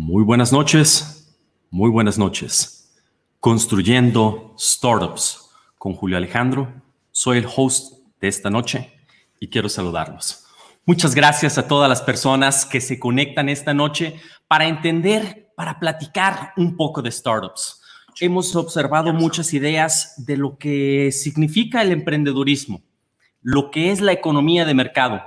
Muy buenas noches, muy buenas noches. Construyendo Startups con Julio Alejandro. Soy el host de esta noche y quiero saludarlos. Muchas gracias a todas las personas que se conectan esta noche para entender, para platicar un poco de startups. Hemos observado muchas ideas de lo que significa el emprendedurismo, lo que es la economía de mercado,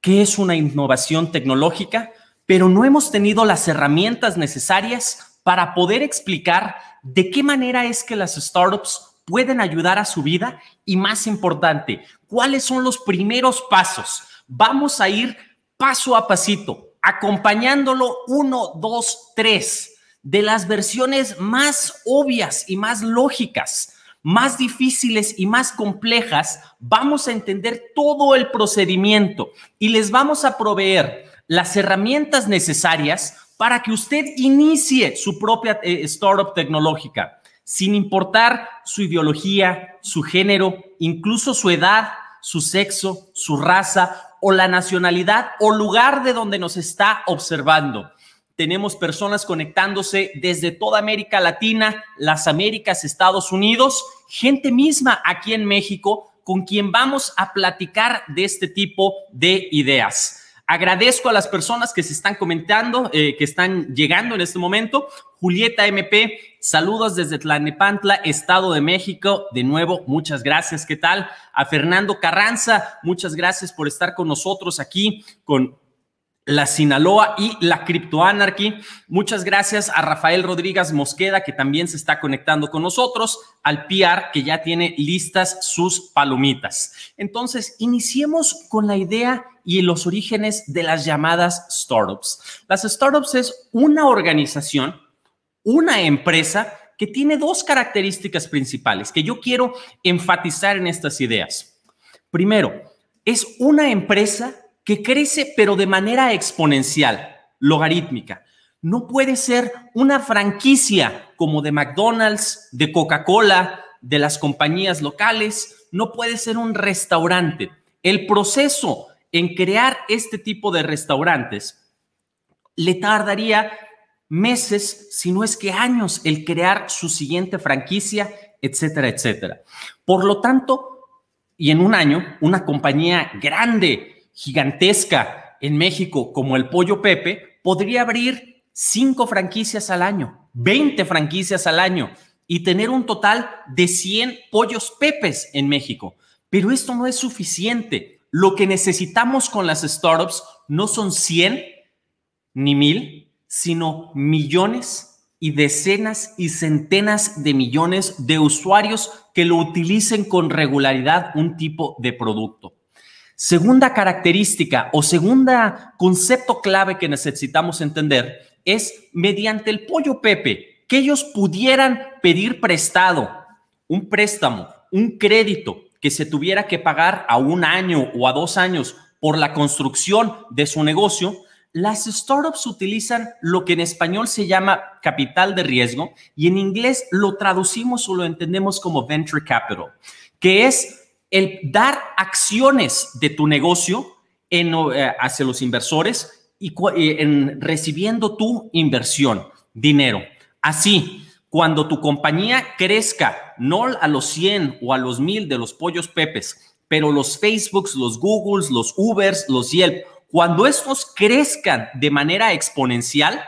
qué es una innovación tecnológica pero no hemos tenido las herramientas necesarias para poder explicar de qué manera es que las startups pueden ayudar a su vida y más importante, cuáles son los primeros pasos. Vamos a ir paso a pasito, acompañándolo uno, dos, tres, de las versiones más obvias y más lógicas más difíciles y más complejas, vamos a entender todo el procedimiento y les vamos a proveer las herramientas necesarias para que usted inicie su propia eh, startup tecnológica, sin importar su ideología, su género, incluso su edad, su sexo, su raza o la nacionalidad o lugar de donde nos está observando. Tenemos personas conectándose desde toda América Latina, las Américas, Estados Unidos, gente misma aquí en México con quien vamos a platicar de este tipo de ideas. Agradezco a las personas que se están comentando, eh, que están llegando en este momento. Julieta MP, saludos desde Tlanepantla, Estado de México. De nuevo, muchas gracias. ¿Qué tal? A Fernando Carranza, muchas gracias por estar con nosotros aquí, con la Sinaloa y la criptoanarquía. Muchas gracias a Rafael Rodríguez Mosqueda, que también se está conectando con nosotros, al PR, que ya tiene listas sus palomitas. Entonces, iniciemos con la idea y los orígenes de las llamadas startups. Las startups es una organización, una empresa que tiene dos características principales que yo quiero enfatizar en estas ideas. Primero, es una empresa que crece pero de manera exponencial, logarítmica. No puede ser una franquicia como de McDonald's, de Coca-Cola, de las compañías locales, no puede ser un restaurante. El proceso en crear este tipo de restaurantes le tardaría meses, si no es que años, el crear su siguiente franquicia, etcétera, etcétera. Por lo tanto, y en un año, una compañía grande gigantesca en México como el Pollo Pepe, podría abrir cinco franquicias al año, 20 franquicias al año y tener un total de 100 pollos pepes en México. Pero esto no es suficiente. Lo que necesitamos con las startups no son 100 ni 1000, sino millones y decenas y centenas de millones de usuarios que lo utilicen con regularidad un tipo de producto. Segunda característica o segunda concepto clave que necesitamos entender es mediante el pollo Pepe, que ellos pudieran pedir prestado, un préstamo, un crédito que se tuviera que pagar a un año o a dos años por la construcción de su negocio, las startups utilizan lo que en español se llama capital de riesgo y en inglés lo traducimos o lo entendemos como venture capital, que es el dar acciones de tu negocio en, eh, hacia los inversores y eh, en recibiendo tu inversión, dinero. Así, cuando tu compañía crezca, no a los 100 o a los 1000 de los pollos pepes, pero los Facebooks, los Googles, los Ubers, los Yelp, cuando estos crezcan de manera exponencial,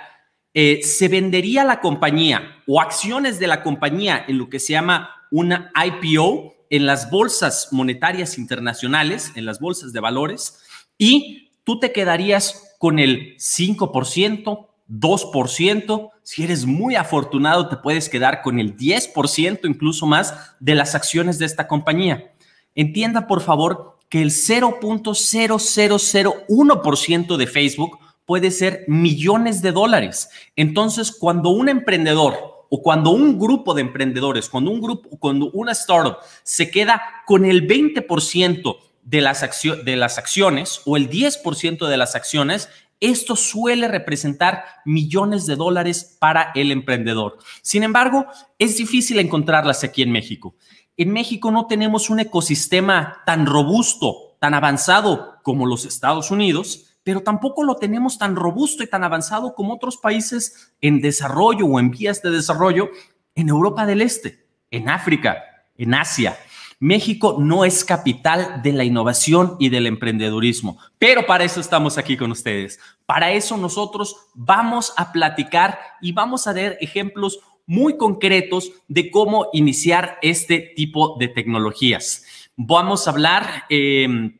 eh, se vendería la compañía o acciones de la compañía en lo que se llama una IPO en las bolsas monetarias internacionales, en las bolsas de valores, y tú te quedarías con el 5%, 2%, si eres muy afortunado te puedes quedar con el 10%, incluso más, de las acciones de esta compañía. Entienda, por favor, que el 0.0001% de Facebook puede ser millones de dólares. Entonces, cuando un emprendedor o cuando un grupo de emprendedores, cuando un grupo, cuando una startup se queda con el 20% de las, de las acciones o el 10% de las acciones, esto suele representar millones de dólares para el emprendedor. Sin embargo, es difícil encontrarlas aquí en México. En México no tenemos un ecosistema tan robusto, tan avanzado como los Estados Unidos, pero tampoco lo tenemos tan robusto y tan avanzado como otros países en desarrollo o en vías de desarrollo en Europa del Este, en África, en Asia. México no es capital de la innovación y del emprendedurismo, pero para eso estamos aquí con ustedes. Para eso nosotros vamos a platicar y vamos a dar ejemplos muy concretos de cómo iniciar este tipo de tecnologías. Vamos a hablar... Eh,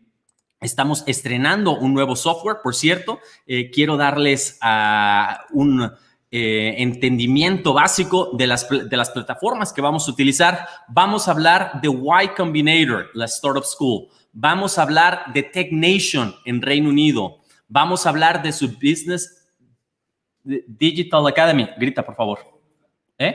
Estamos estrenando un nuevo software, por cierto. Eh, quiero darles ah, un eh, entendimiento básico de las, de las plataformas que vamos a utilizar. Vamos a hablar de Y Combinator, la Startup School. Vamos a hablar de Tech Nation en Reino Unido. Vamos a hablar de su Business Digital Academy. Grita, por favor. ¿Eh?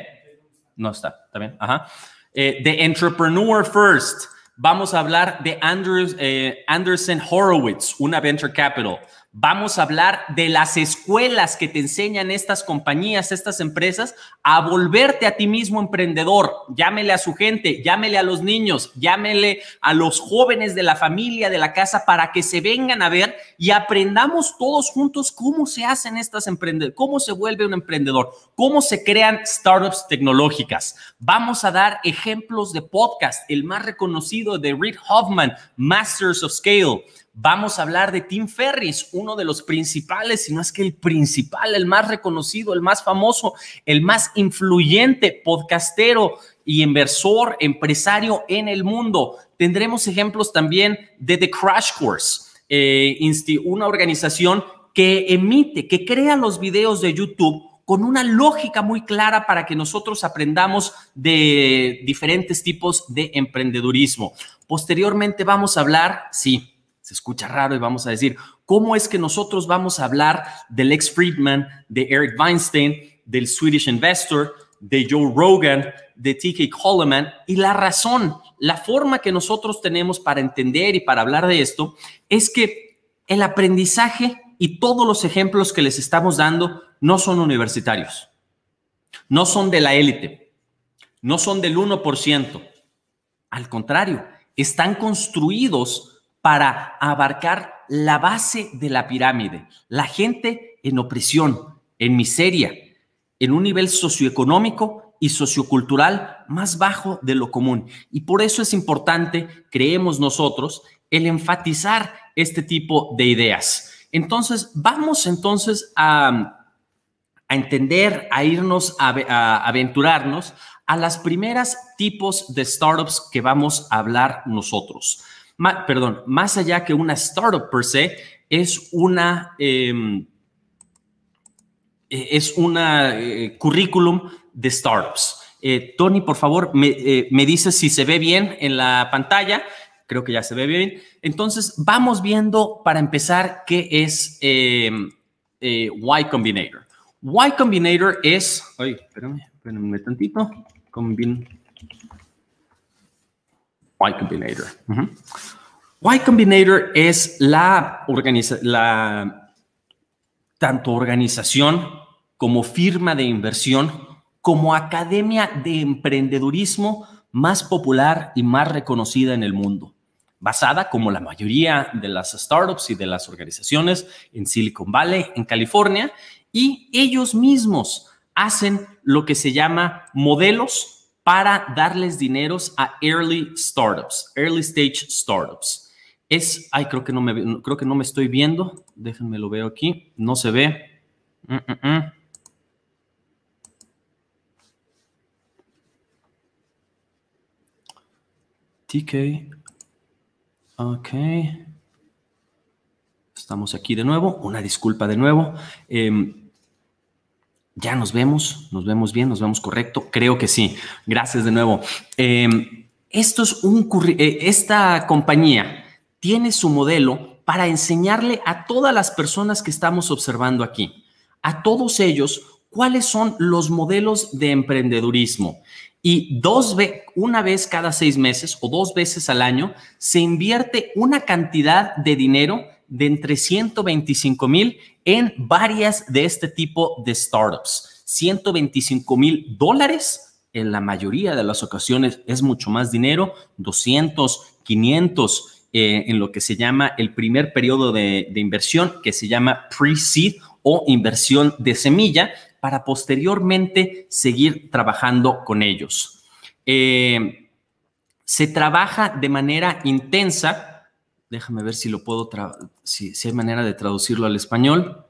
No está, está bien. Ajá. Eh, de Entrepreneur First vamos a hablar de Andrews, eh, Anderson Horowitz, una venture capital. Vamos a hablar de las escuelas que te enseñan estas compañías, estas empresas, a volverte a ti mismo emprendedor. Llámele a su gente, llámele a los niños, llámele a los jóvenes de la familia, de la casa, para que se vengan a ver y aprendamos todos juntos cómo se hacen estas empresas cómo se vuelve un emprendedor, cómo se crean startups tecnológicas. Vamos a dar ejemplos de podcast, el más reconocido de Reed Hoffman, Masters of Scale vamos a hablar de Tim Ferris, uno de los principales, si no es que el principal, el más reconocido, el más famoso, el más influyente podcastero y inversor, empresario en el mundo. Tendremos ejemplos también de The Crash Course, eh, una organización que emite, que crea los videos de YouTube con una lógica muy clara para que nosotros aprendamos de diferentes tipos de emprendedurismo. Posteriormente vamos a hablar, sí, se escucha raro y vamos a decir, ¿cómo es que nosotros vamos a hablar del ex Friedman, de Eric Weinstein, del Swedish Investor, de Joe Rogan, de TK Coleman? Y la razón, la forma que nosotros tenemos para entender y para hablar de esto es que el aprendizaje y todos los ejemplos que les estamos dando no son universitarios, no son de la élite, no son del 1%. Al contrario, están construidos para abarcar la base de la pirámide, la gente en opresión, en miseria, en un nivel socioeconómico y sociocultural más bajo de lo común. Y por eso es importante, creemos nosotros, el enfatizar este tipo de ideas. Entonces, vamos entonces a, entender, a irnos, a, a aventurarnos a las primeras tipos de startups que vamos a hablar nosotros perdón, más allá que una startup per se, es una, em, eh, es eh, currículum de startups. Eh, Tony, por favor, me, me dices si se ve bien en la pantalla. Creo que ya se ve bien. Entonces, vamos viendo para empezar qué es em, Y Combinator. Y Combinator es, ay, espérame, un tantito. Combin y Combinator. Y Combinator es la, organización, la tanto organización como firma de inversión como academia de emprendedurismo más popular y más reconocida en el mundo, basada como la mayoría de las startups y de las organizaciones en Silicon Valley, en California, y ellos mismos hacen lo que se llama modelos para darles dineros a early startups, early stage startups. Es, ay, creo que no me, creo que no me estoy viendo. Déjenme lo veo aquí. No se ve. Mm, mm, mm. TK. Ok. Estamos aquí de nuevo. Una disculpa de nuevo. Em, ya nos vemos, nos vemos bien, nos vemos correcto. Creo que sí. Gracias de nuevo. Em, esto es un eh, esta compañía tiene su modelo para enseñarle a todas las personas que estamos observando aquí, a todos ellos, cuáles son los modelos de emprendedurismo. Y dos una vez cada seis meses o dos veces al año se invierte una cantidad de dinero de entre 125 mil en varias de este tipo de startups. 125 mil dólares en la mayoría de las ocasiones es mucho más dinero, 200, 500 eh, en lo que se llama el primer periodo de, inversión, que se llama pre-seed o inversión de semilla, para posteriormente seguir trabajando con ellos. Eh, se trabaja de manera intensa Déjame ver si lo puedo, si, si, hay manera de traducirlo al español.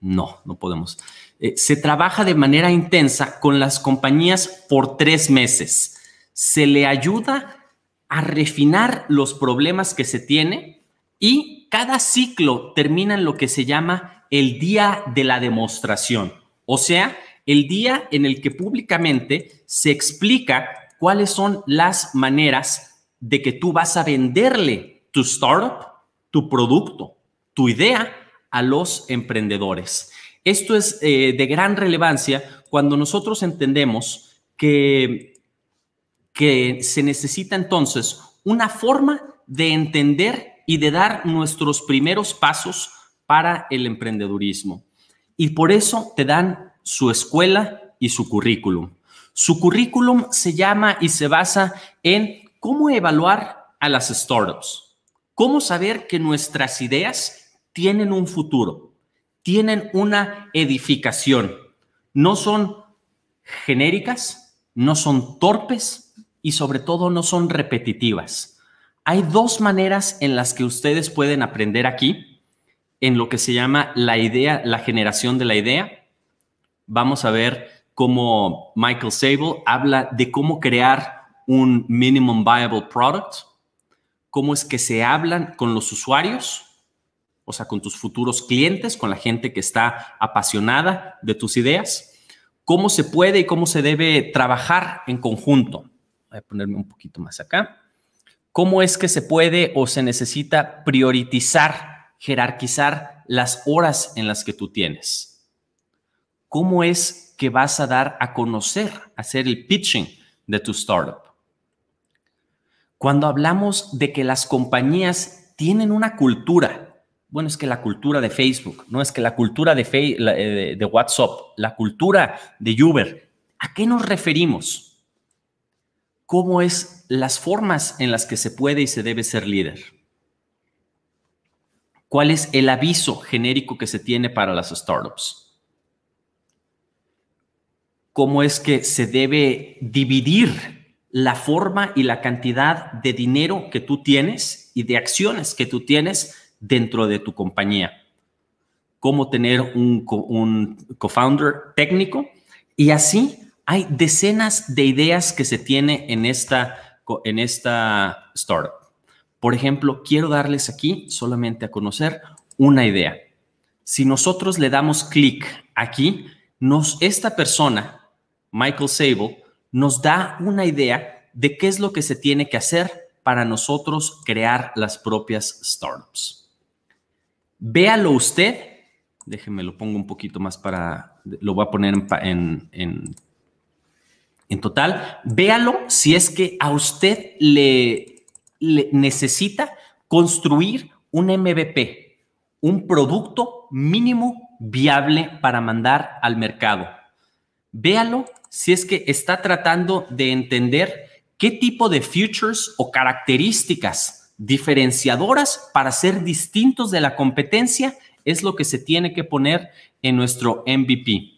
No, no podemos. Eh, se trabaja de manera intensa con las compañías por tres meses. Se le ayuda a refinar los problemas que se tiene y cada ciclo termina en lo que se llama el día de la demostración, o sea, el día en el que públicamente se explica cuáles son las maneras de que tú vas a venderle tu startup, tu producto, tu idea a los emprendedores. Esto es eh, de gran relevancia cuando nosotros entendemos que, que se necesita entonces una forma de entender y de dar nuestros primeros pasos para el emprendedurismo. Y por eso te dan su escuela y su currículum. Su currículum se llama y se basa en ¿Cómo evaluar a las startups? ¿Cómo saber que nuestras ideas tienen un futuro, tienen una edificación? No son genéricas, no son torpes y sobre todo no son repetitivas. Hay dos maneras en las que ustedes pueden aprender aquí en lo que se llama la idea, la generación de la idea. Vamos a ver cómo Michael Sable habla de cómo crear un minimum viable product, cómo es que se hablan con los usuarios, o sea, con tus futuros clientes, con la gente que está apasionada de tus ideas, cómo se puede y cómo se debe trabajar en conjunto. Voy a ponerme un poquito más acá. ¿Cómo es que se puede o se necesita priorizar, jerarquizar las horas en las que tú tienes? ¿Cómo es que vas a dar a conocer, hacer el pitching de tu startup? Cuando hablamos de que las compañías tienen una cultura, bueno, es que la cultura de Facebook, no es que la cultura eh, de, WhatsApp, la cultura de Uber, ¿a qué nos referimos? ¿Cómo es las formas en las que se puede y se debe ser líder? ¿Cuál es el aviso genérico que se tiene para las startups? ¿Cómo es que se debe dividir la forma y la cantidad de dinero que tú tienes y de acciones que tú tienes dentro de tu compañía. Cómo tener un, co técnico. Y así hay decenas de ideas que se tiene en esta, en esta startup. Por ejemplo, quiero darles aquí solamente a conocer una idea. Si nosotros le damos clic aquí, nos, esta persona, Michael Sable, nos da una idea de qué es lo que se tiene que hacer para nosotros crear las propias startups. Véalo usted, déjenme lo pongo un poquito más para, lo voy a poner en, en, total, véalo si es que a usted le necesita construir un MVP, un producto mínimo viable para mandar al mercado véalo si es que está tratando de entender qué tipo de futures o características diferenciadoras para ser distintos de la competencia es lo que se tiene que poner en nuestro MVP.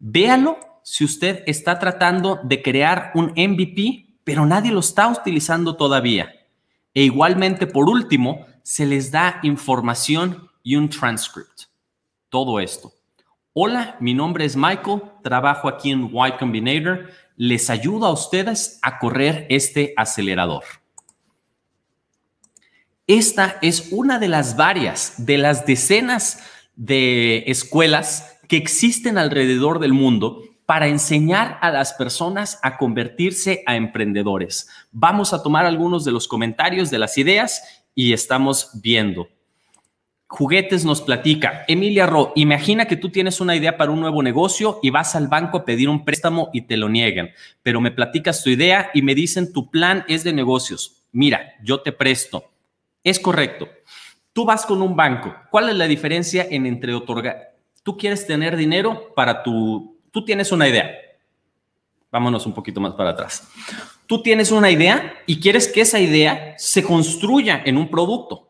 Véalo si usted está tratando de crear un MVP, pero nadie lo está utilizando todavía. E igualmente, por último, se les da información y un transcript. Todo esto. Hola, mi nombre es Michael, trabajo aquí en White Combinator. Les ayudo a ustedes a correr este acelerador. Esta es una de las varias, de las decenas de escuelas que existen alrededor del mundo para enseñar a las personas a convertirse a emprendedores. Vamos a tomar algunos de los comentarios, de las ideas y estamos viendo. Juguetes nos platica, Emilia Ro, imagina que tú tienes una idea para un nuevo negocio y vas al banco a pedir un préstamo y te lo niegan, pero me platicas tu idea y me dicen tu plan es de negocios. Mira, yo te presto. Es correcto. Tú vas con un banco. ¿Cuál es la diferencia entre otorgar? Tú quieres tener dinero para tu... Tú tienes una idea. Vámonos un poquito más para atrás. Tú tienes una idea y quieres que esa idea se construya en un producto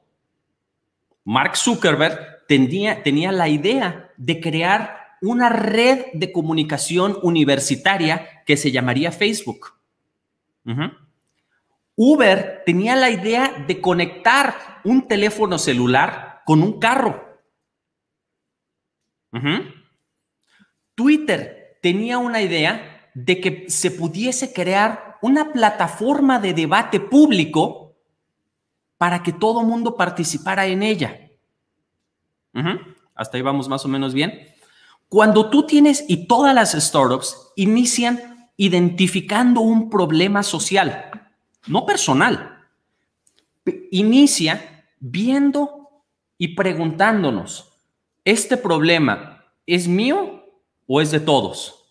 Mark Zuckerberg tenía, la idea de crear una red de comunicación universitaria que se llamaría Facebook. Uber tenía la idea de conectar un teléfono celular con un carro. Twitter tenía una idea de que se pudiese crear una plataforma de debate público para que todo mundo participara en ella. Hasta ahí vamos más o menos bien. Cuando tú tienes y todas las startups inician identificando un problema social, no personal, inicia viendo y preguntándonos, ¿este problema es mío o es de todos?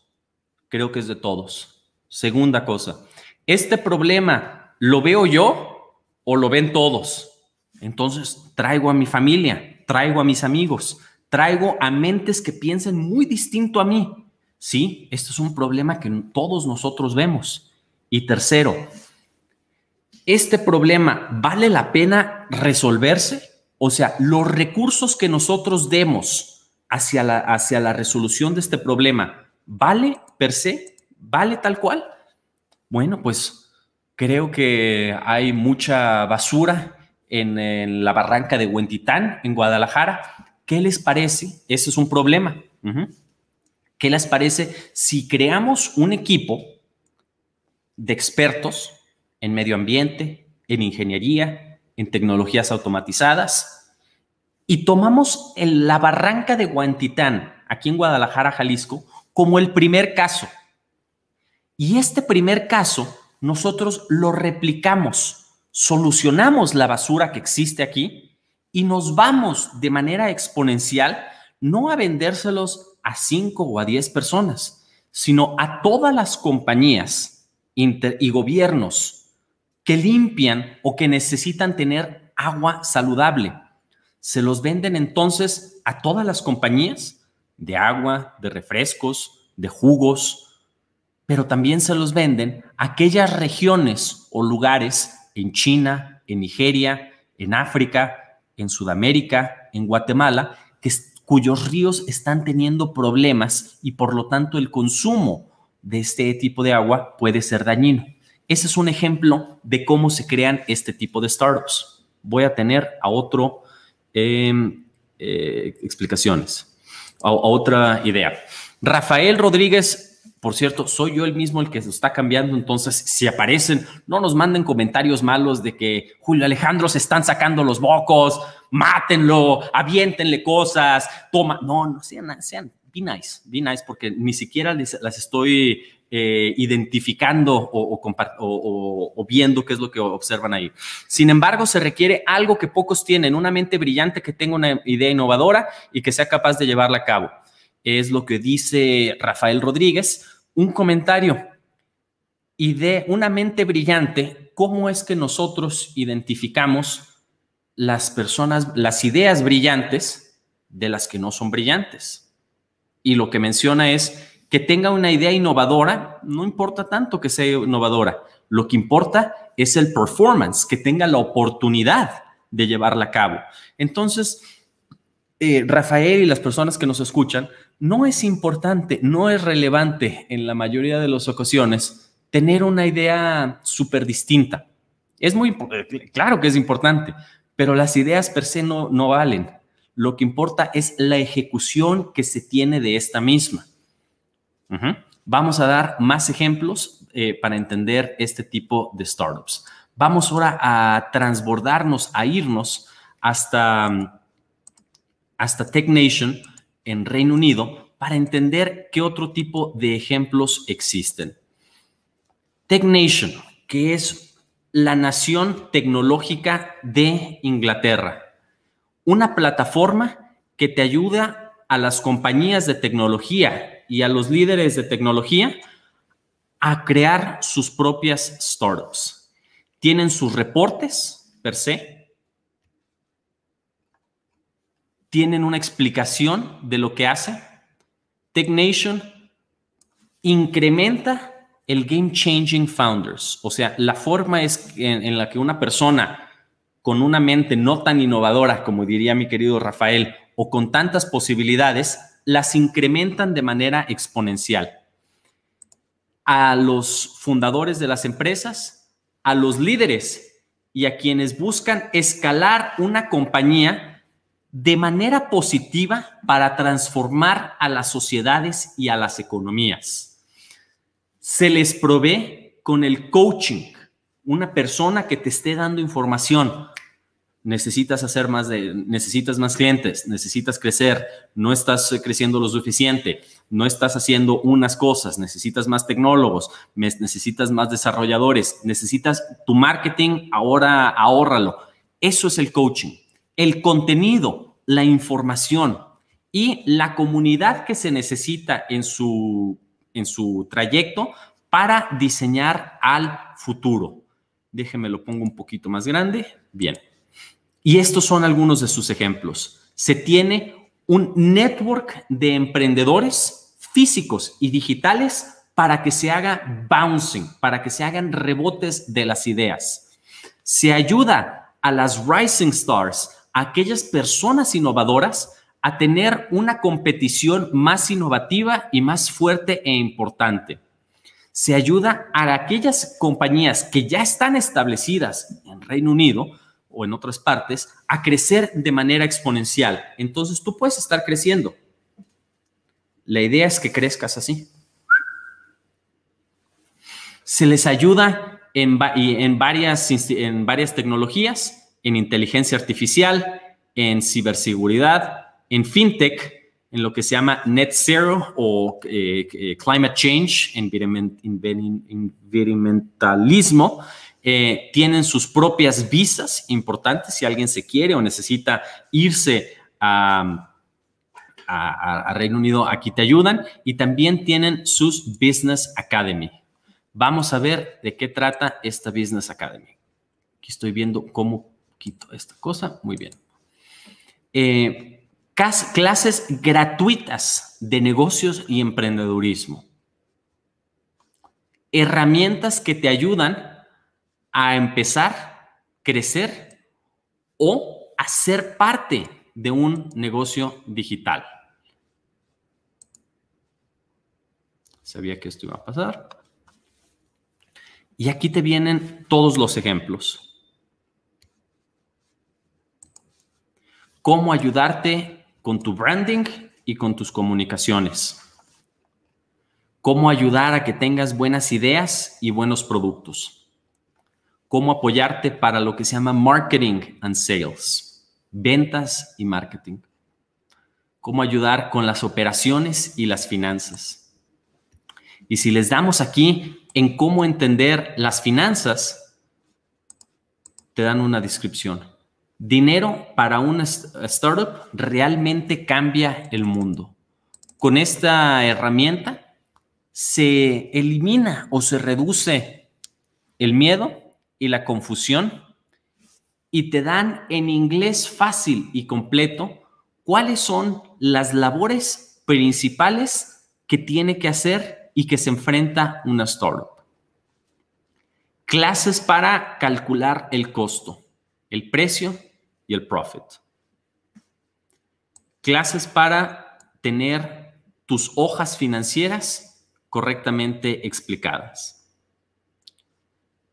Creo que es de todos. Segunda cosa, ¿este problema lo veo yo o lo ven todos. Entonces traigo a mi familia, traigo a mis amigos, traigo a mentes que piensen muy distinto a mí. Sí, esto es un problema que todos nosotros vemos. Y tercero, ¿este problema vale la pena resolverse? O sea, los recursos que nosotros demos hacia la, hacia la resolución de este problema, ¿vale per se? ¿Vale tal cual? Bueno, pues Creo que hay mucha basura en, la barranca de Huentitán, en Guadalajara. ¿Qué les parece? Ese es un problema. ¿Qué les parece si creamos un equipo de expertos en medio ambiente, en ingeniería, en tecnologías automatizadas y tomamos la barranca de Huentitán, aquí en Guadalajara, Jalisco, como el primer caso? Y este primer caso nosotros lo replicamos, solucionamos la basura que existe aquí y nos vamos de manera exponencial no a vendérselos a 5 o a 10 personas, sino a todas las compañías y gobiernos que limpian o que necesitan tener agua saludable. Se los venden entonces a todas las compañías de agua, de refrescos, de jugos, pero también se los venden aquellas regiones o lugares en China, en Nigeria, en África, en Sudamérica, en Guatemala, cuyos ríos están teniendo problemas y por lo tanto el consumo de este tipo de agua puede ser dañino. Ese es un ejemplo de cómo se crean este tipo de startups. Voy a tener a otro em, eh, explicaciones, a otra idea. Rafael Rodríguez por cierto, soy yo el mismo el que se está cambiando, entonces si aparecen, no nos manden comentarios malos de que Julio Alejandro se están sacando los bocos, mátenlo, aviéntenle cosas, toma. No, no sean, sean, be nice, be nice, porque ni siquiera las estoy eh, identificando o, viendo qué es lo que observan ahí. Sin embargo, se requiere algo que pocos tienen, una mente brillante que tenga una idea innovadora y que sea capaz de llevarla a cabo es lo que dice Rafael Rodríguez, un comentario y de una mente brillante, ¿cómo es que nosotros identificamos las personas, las ideas brillantes de las que no son brillantes? Y lo que menciona es que tenga una idea innovadora, no importa tanto que sea innovadora, lo que importa es el performance, que tenga la oportunidad de llevarla a cabo. Entonces, eh, Rafael y las personas que nos escuchan no es importante, no es relevante en la mayoría de las ocasiones tener una idea súper distinta. Es muy, eh, claro que es importante, pero las ideas per se no, valen. Lo que importa es la ejecución que se tiene de esta misma. Vamos a dar más ejemplos eh, para entender este tipo de startups. Vamos ahora a transbordarnos, a irnos hasta, hasta Tech Nation en Reino Unido para entender qué otro tipo de ejemplos existen. Tech Nation, que es la nación tecnológica de Inglaterra, una plataforma que te ayuda a las compañías de tecnología y a los líderes de tecnología a crear sus propias startups. Tienen sus reportes per se, tienen una explicación de lo que hace. Tech Nation incrementa el Game Changing Founders, o sea, la forma es en la que una persona con una mente no tan innovadora, como diría mi querido Rafael, o con tantas posibilidades, las incrementan de manera exponencial. A los fundadores de las empresas, a los líderes y a quienes buscan escalar una compañía de manera positiva para transformar a las sociedades y a las economías. Se les provee con el coaching, una persona que te esté dando información. Necesitas hacer más de, necesitas más clientes, necesitas crecer, no estás creciendo lo suficiente, no estás haciendo unas cosas, necesitas más tecnólogos, necesitas más desarrolladores, necesitas tu marketing, ahora ahorralo. Eso es el coaching el contenido, la información y la comunidad que se necesita en su, en su trayecto para diseñar al futuro. Déjenme lo pongo un poquito más grande. Bien. Y estos son algunos de sus ejemplos. Se tiene un network de emprendedores físicos y digitales para que se haga bouncing, para que se hagan rebotes de las ideas. Se ayuda a las rising stars a aquellas personas innovadoras a tener una competición más innovativa y más fuerte e importante. Se ayuda a aquellas compañías que ya están establecidas en Reino Unido o en otras partes a crecer de manera exponencial. Entonces tú puedes estar creciendo. La idea es que crezcas así. Se les ayuda en, varias, en varias tecnologías en inteligencia artificial, en ciberseguridad, en fintech, en lo que se llama net zero o eh, eh, climate change, environmentalismo, eh, tienen sus propias visas importantes si alguien se quiere o necesita irse a, a Reino Unido, aquí te ayudan, y también tienen sus Business Academy. Vamos a ver de qué trata esta Business Academy. Aquí estoy viendo cómo quito esta cosa. Muy bien. Eh, clases gratuitas de negocios y emprendedurismo. Herramientas que te ayudan a empezar, crecer o a ser parte de un negocio digital. Sabía que esto iba a pasar. Y aquí te vienen todos los ejemplos. cómo ayudarte con tu branding y con tus comunicaciones. Cómo ayudar a que tengas buenas ideas y buenos productos. Cómo apoyarte para lo que se llama marketing and sales, ventas y marketing. Cómo ayudar con las operaciones y las finanzas. Y si les damos aquí en cómo entender las finanzas, te dan una descripción Dinero para una startup realmente cambia el mundo. Con esta herramienta se elimina o se reduce el miedo y la confusión y te dan en inglés fácil y completo cuáles son las labores principales que tiene que hacer y que se enfrenta una startup. Clases para calcular el costo, el precio y el profit. Clases para tener tus hojas financieras correctamente explicadas.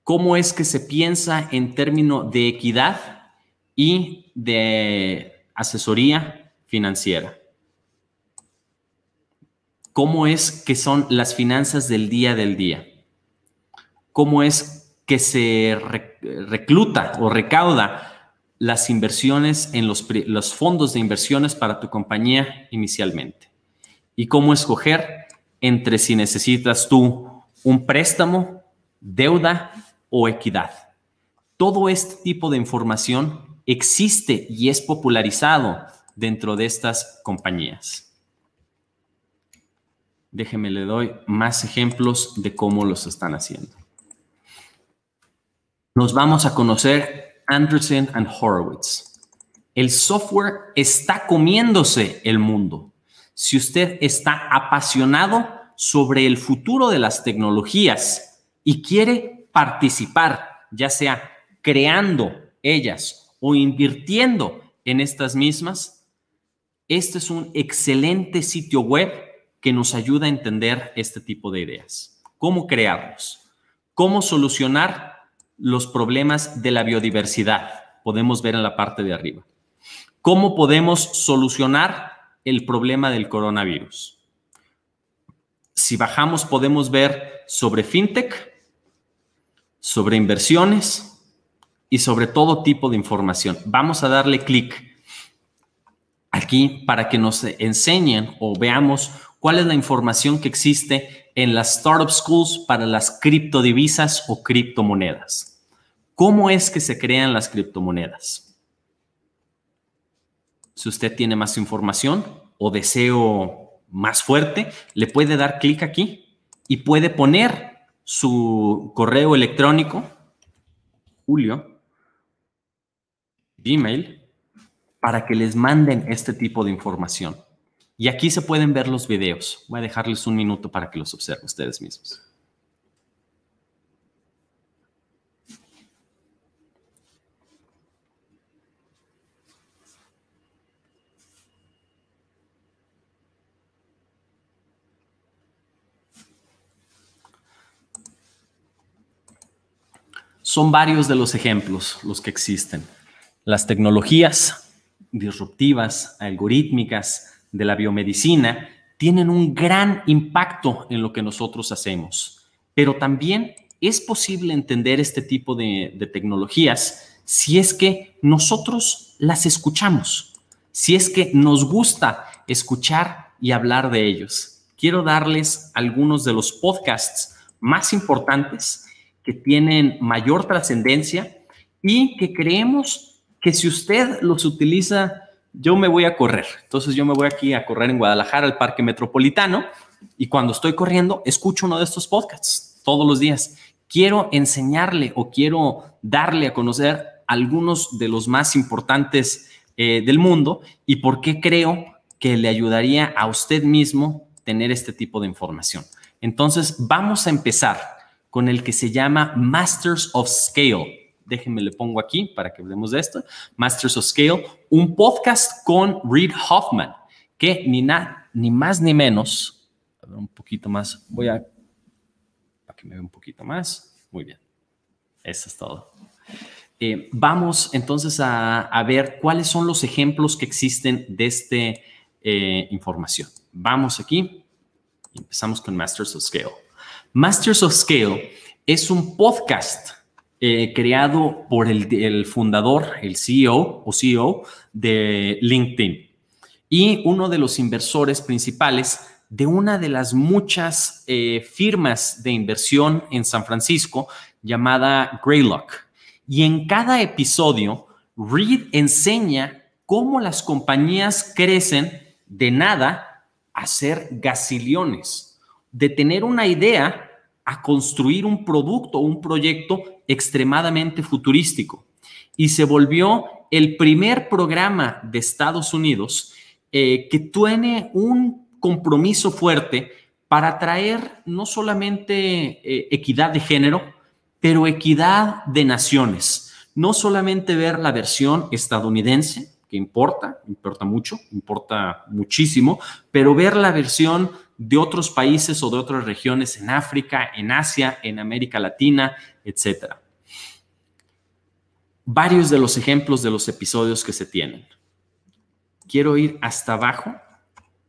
Cómo es que se piensa en términos de equidad y de asesoría financiera. Cómo es que son las finanzas del día del día. Cómo es que se recluta o recauda las inversiones en los, fondos de inversiones para tu compañía inicialmente y cómo escoger entre si necesitas tú un préstamo, deuda o equidad. Todo este tipo de información existe y es popularizado dentro de estas compañías. Déjeme, le doy más ejemplos de cómo los están haciendo. Nos vamos a conocer Anderson and Horowitz. El software está comiéndose el mundo. Si usted está apasionado sobre el futuro de las tecnologías y quiere participar, ya sea creando ellas o invirtiendo en estas mismas, este es un excelente sitio web que nos ayuda a entender este tipo de ideas. ¿Cómo crearlos? ¿Cómo solucionar los problemas de la biodiversidad. Podemos ver en la parte de arriba. ¿Cómo podemos solucionar el problema del coronavirus? Si bajamos, podemos ver sobre fintech, sobre inversiones y sobre todo tipo de información. Vamos a darle clic aquí para que nos enseñen o veamos cuál es la información que existe en las startup schools para las criptodivisas o criptomonedas. ¿Cómo es que se crean las criptomonedas? Si usted tiene más información o deseo más fuerte, le puede dar clic aquí y puede poner su correo electrónico, Julio, Gmail, para que les manden este tipo de información. Y aquí se pueden ver los videos. Voy a dejarles un minuto para que los observen ustedes mismos. Son varios de los ejemplos los que existen. Las tecnologías disruptivas, algorítmicas, de la biomedicina tienen un gran impacto en lo que nosotros hacemos, pero también es posible entender este tipo de, tecnologías si es que nosotros las escuchamos, si es que nos gusta escuchar y hablar de ellos. Quiero darles algunos de los podcasts más importantes que tienen mayor trascendencia y que creemos que si usted los utiliza yo me voy a correr. Entonces yo me voy aquí a correr en Guadalajara, al Parque Metropolitano, y cuando estoy corriendo, escucho uno de estos podcasts todos los días. Quiero enseñarle o quiero darle a conocer algunos de los más importantes eh, del mundo y por qué creo que le ayudaría a usted mismo tener este tipo de información. Entonces, vamos a empezar con el que se llama Masters of Scale. Déjenme le pongo aquí para que hablemos de esto. Masters of Scale, un podcast con Reed Hoffman, que ni, nada ni más ni menos, un poquito más, voy a, para que me vea un poquito más, muy bien, eso es todo. Eh, vamos entonces a, ver cuáles son los ejemplos que existen de esta eh, información. Vamos aquí, empezamos con Masters of Scale. Masters of Scale es un podcast eh, creado por el, fundador, el CEO o CEO e de LinkedIn y uno de los inversores principales de una de las muchas eh, firmas de inversión en San Francisco llamada Greylock. Y en cada episodio, Reed enseña cómo las compañías crecen de nada a ser gasiliones, de tener una idea a construir un producto, un proyecto extremadamente futurístico y se volvió el primer programa de Estados Unidos eh, que tiene un compromiso fuerte para traer no solamente eh, equidad de género, pero equidad de naciones. No solamente ver la versión estadounidense, que importa, importa mucho, importa muchísimo, pero ver la versión de otros países o de otras regiones en África, en Asia, en América Latina, etcétera. Varios de los ejemplos de los episodios que se tienen. Quiero ir hasta abajo,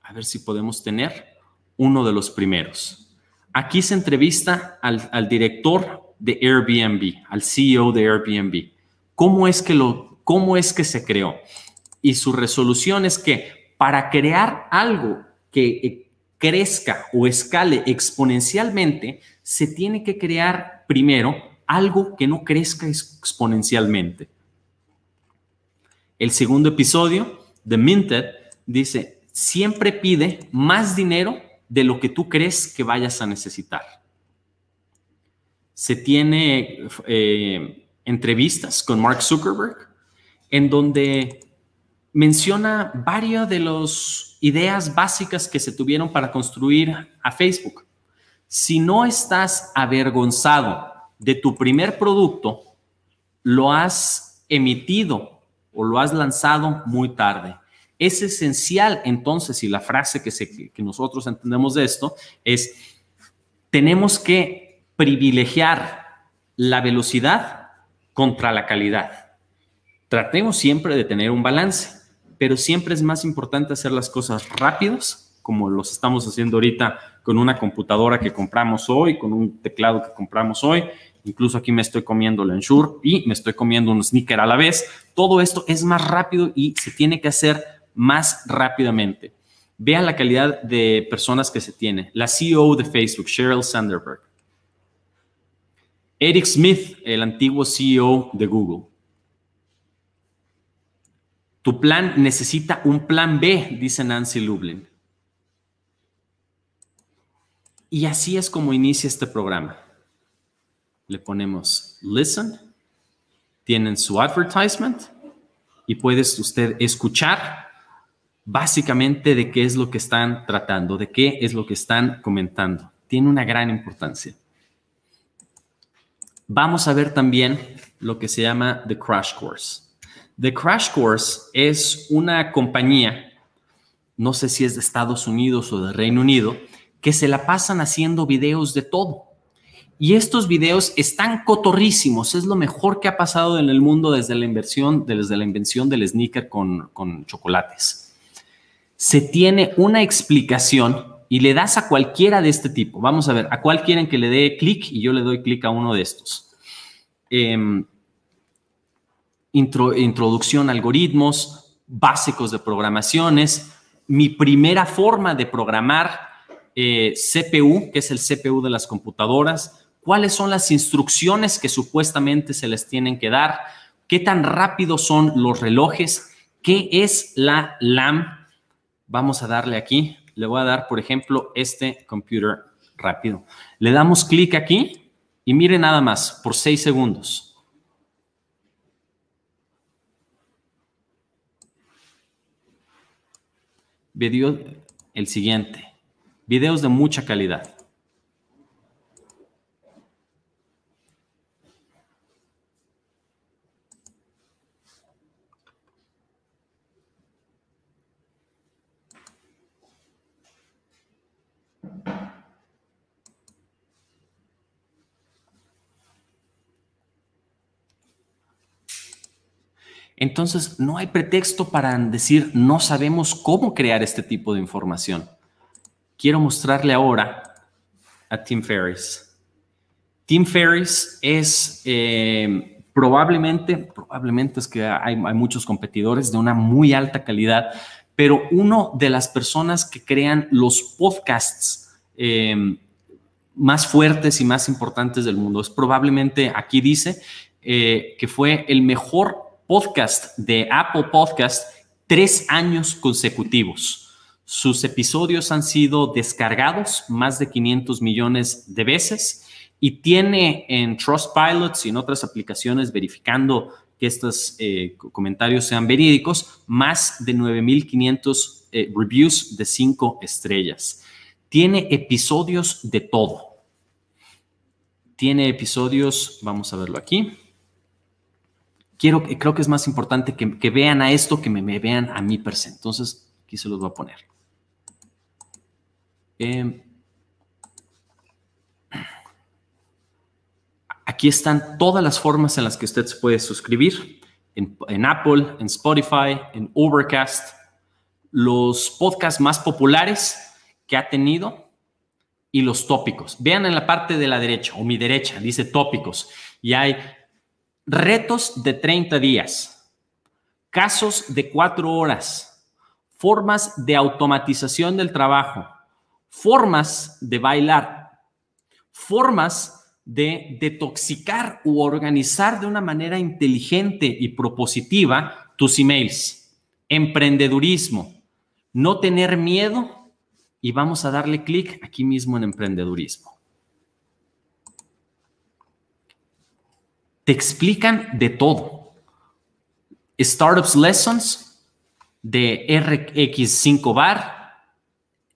a ver si podemos tener uno de los primeros. Aquí se entrevista al, director de Airbnb, al CEO de Airbnb. ¿Cómo es que, lo, cómo es que se creó? Y su resolución es que para crear algo que crezca o escale exponencialmente, se tiene que crear primero algo que no crezca exponencialmente. El segundo episodio de Minted dice, siempre pide más dinero de lo que tú crees que vayas a necesitar. Se tiene eh, entrevistas con Mark Zuckerberg en donde menciona varios de los ideas básicas que se tuvieron para construir a Facebook. Si no estás avergonzado de tu primer producto, lo has emitido o lo has lanzado muy tarde. Es esencial entonces, y la frase que, que nosotros entendemos de esto es, tenemos que privilegiar la velocidad contra la calidad. Tratemos siempre de tener un balance pero siempre es más importante hacer las cosas rápidas, como los estamos haciendo ahorita con una computadora que compramos hoy, con un teclado que compramos hoy. Incluso aquí me estoy comiendo el y me estoy comiendo un sneaker a la vez. Todo esto es más rápido y se tiene que hacer más rápidamente. Vean la calidad de personas que se tiene. La CEO de Facebook, Sheryl Sanderberg. Eric Smith, el antiguo CEO de Google. Tu plan necesita un plan B, dice Nancy Lublin. Y así es como inicia este programa. Le ponemos listen, tienen su advertisement y puedes usted escuchar básicamente de qué es lo que están tratando, de qué es lo que están comentando. Tiene una gran importancia. Vamos a ver también lo que se llama The Crash Course. The Crash Course es una compañía, no sé si es de Estados Unidos o de Reino Unido, que se la pasan haciendo videos de todo. Y estos videos están cotorrísimos, es lo mejor que ha pasado en el mundo desde la inversión, desde la invención del sneaker con, chocolates. Se tiene una explicación y le das a cualquiera de este tipo. Vamos a ver, ¿a cuál quieren que le dé clic? Y yo le doy clic a uno de estos. Em, introducción a algoritmos, básicos de programaciones, mi primera forma de programar eh, CPU, que es el CPU de las computadoras, cuáles son las instrucciones que supuestamente se les tienen que dar, qué tan rápidos son los relojes, qué es la LAM. Vamos a darle aquí, le voy a dar, por ejemplo, este computer rápido. Le damos clic aquí y mire nada más por seis segundos video, el siguiente, videos de mucha calidad. Entonces, no hay pretexto para decir no sabemos cómo crear este tipo de información. Quiero mostrarle ahora a Tim Ferris. Tim Ferriss es eh, probablemente, probablemente es que hay, muchos competidores de una muy alta calidad, pero uno de las personas que crean los podcasts em, más fuertes y más importantes del mundo. Es probablemente, aquí dice, eh, que fue el mejor podcast de Apple Podcast tres años consecutivos. Sus episodios han sido descargados más de 500 millones de veces y tiene en Trustpilot y en otras aplicaciones verificando que estos eh, comentarios sean verídicos, más de 9.500 eh, reviews de cinco estrellas. Tiene episodios de todo. Tiene episodios, vamos a verlo aquí quiero, eh, creo que es más importante que, vean a esto que me, vean a mí per se. Entonces, aquí se los voy a poner. Em, aquí están todas las formas en las que usted se puede suscribir. En, en, Apple, en Spotify, en Overcast, los podcasts más populares que ha tenido y los tópicos. Vean en la parte de la derecha o mi derecha, dice tópicos y hay retos de 30 días, casos de 4 horas, formas de automatización del trabajo, formas de bailar, formas de detoxicar u organizar de una manera inteligente y propositiva tus emails, emprendedurismo, no tener miedo y vamos a darle clic aquí mismo en emprendedurismo. te explican de todo. Startups Lessons de RX5 bar,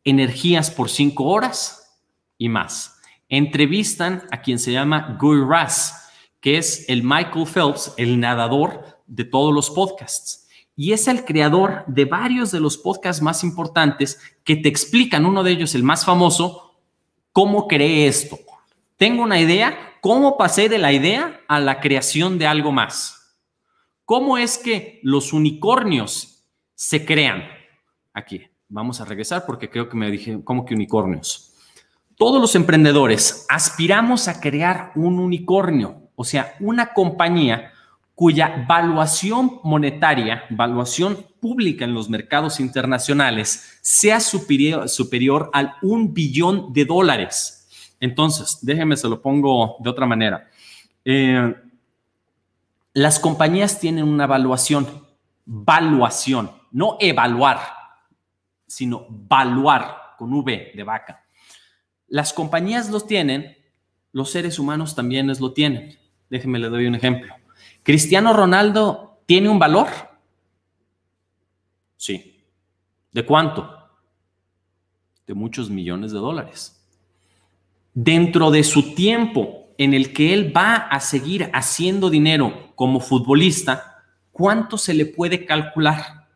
energías por 5 horas y más. Entrevistan a quien se llama Guy Raz, que es el Michael Phelps, el nadador de todos los podcasts. Y es el creador de varios de los podcasts más importantes que te explican, uno de ellos, el más famoso, cómo cree esto. Tengo una idea, cómo pasé de la idea a la creación de algo más. ¿Cómo es que los unicornios se crean? Aquí, vamos a regresar porque creo que me dije, ¿cómo que unicornios? Todos los emprendedores aspiramos a crear un unicornio, o sea, una compañía cuya valuación monetaria, valuación pública en los mercados internacionales, sea superior, superior al un billón de dólares. Entonces, déjeme, se lo pongo de otra manera. Eh, las compañías tienen una evaluación, valuación, no evaluar, sino valuar con V de vaca. Las compañías los tienen, los seres humanos también lo tienen. Déjeme, le doy un ejemplo. ¿Cristiano Ronaldo tiene un valor? Sí. ¿De cuánto? De muchos millones de dólares dentro de su tiempo en el que él va a seguir haciendo dinero como futbolista, ¿cuánto se le puede calcular?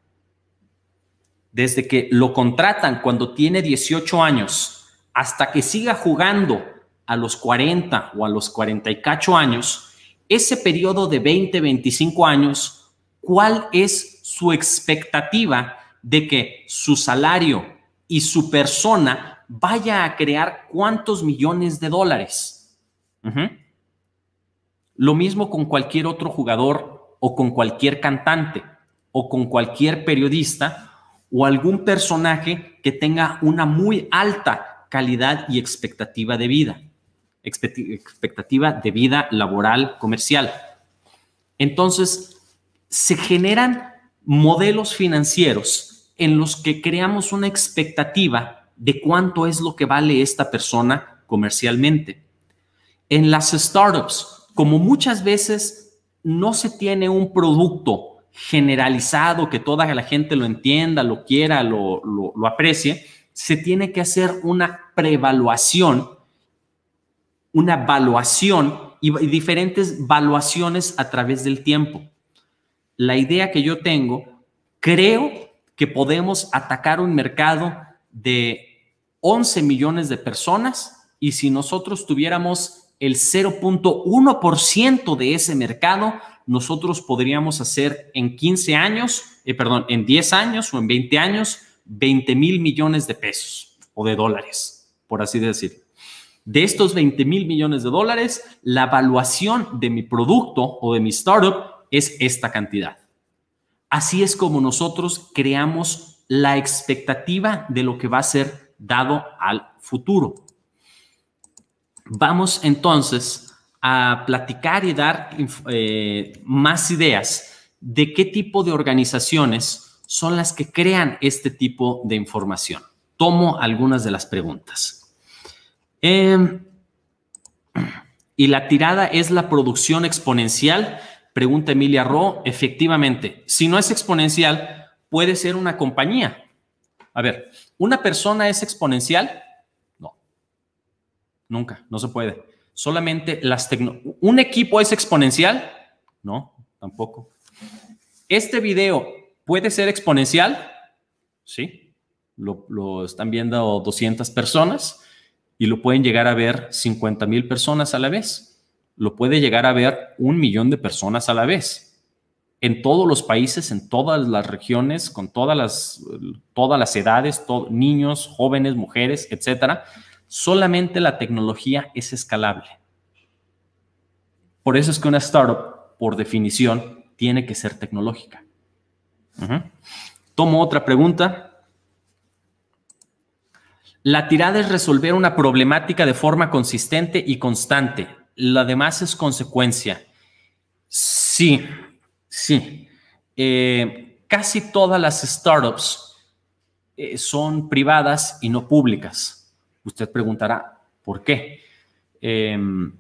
Desde que lo contratan cuando tiene 18 años hasta que siga jugando a los 40 o a los 48 años, ese periodo de 20, 25 años, ¿cuál es su expectativa de que su salario y su persona vaya a crear cuántos millones de dólares. Lo mismo con cualquier otro jugador o con cualquier cantante o con cualquier periodista o algún personaje que tenga una muy alta calidad y expectativa de vida, expectativa de vida laboral, comercial. Entonces, se generan modelos financieros en los que creamos una expectativa de cuánto es lo que vale esta persona comercialmente. En las startups, como muchas veces no se tiene un producto generalizado que toda la gente lo entienda, lo quiera, lo, aprecie, se tiene que hacer una prevaluación, una evaluación y diferentes valuaciones a través del tiempo. La idea que yo tengo, creo que podemos atacar un mercado de 11 millones de personas y si nosotros tuviéramos el 0.1% de ese mercado, nosotros podríamos hacer en 15 años, eh, perdón, en 10 años o en 20 años, 20 mil millones de pesos o de dólares, por así decirlo. De estos 20 mil millones de dólares, la valuación de mi producto o de mi startup es esta cantidad. Así es como nosotros creamos la expectativa de lo que va a ser dado al futuro. Vamos entonces a platicar y dar eh, más ideas de qué tipo de organizaciones son las que crean este tipo de información. Tomo algunas de las preguntas. Em, y la tirada es la producción exponencial. Pregunta Emilia Ro. Efectivamente, si no es exponencial, puede ser una compañía. A ver, ¿una persona es exponencial? No, nunca, no se puede. Solamente las tecnologías. ¿Un equipo es exponencial? No, tampoco. ¿Este video puede ser exponencial? Sí, lo, lo están viendo 200 personas y lo pueden llegar a ver 50 mil personas a la vez. Lo puede llegar a ver un millón de personas a la vez en todos los países, en todas las regiones, con todas las, todas las edades, niños, jóvenes, mujeres, etcétera. Solamente la tecnología es escalable. Por eso es que una startup, por definición, tiene que ser tecnológica. Tomo otra pregunta. La tirada es resolver una problemática de forma consistente y constante. La demás es consecuencia. Sí, Sí. Eh, casi todas las startups eh, son privadas y no públicas. Usted preguntará, ¿por qué? Em,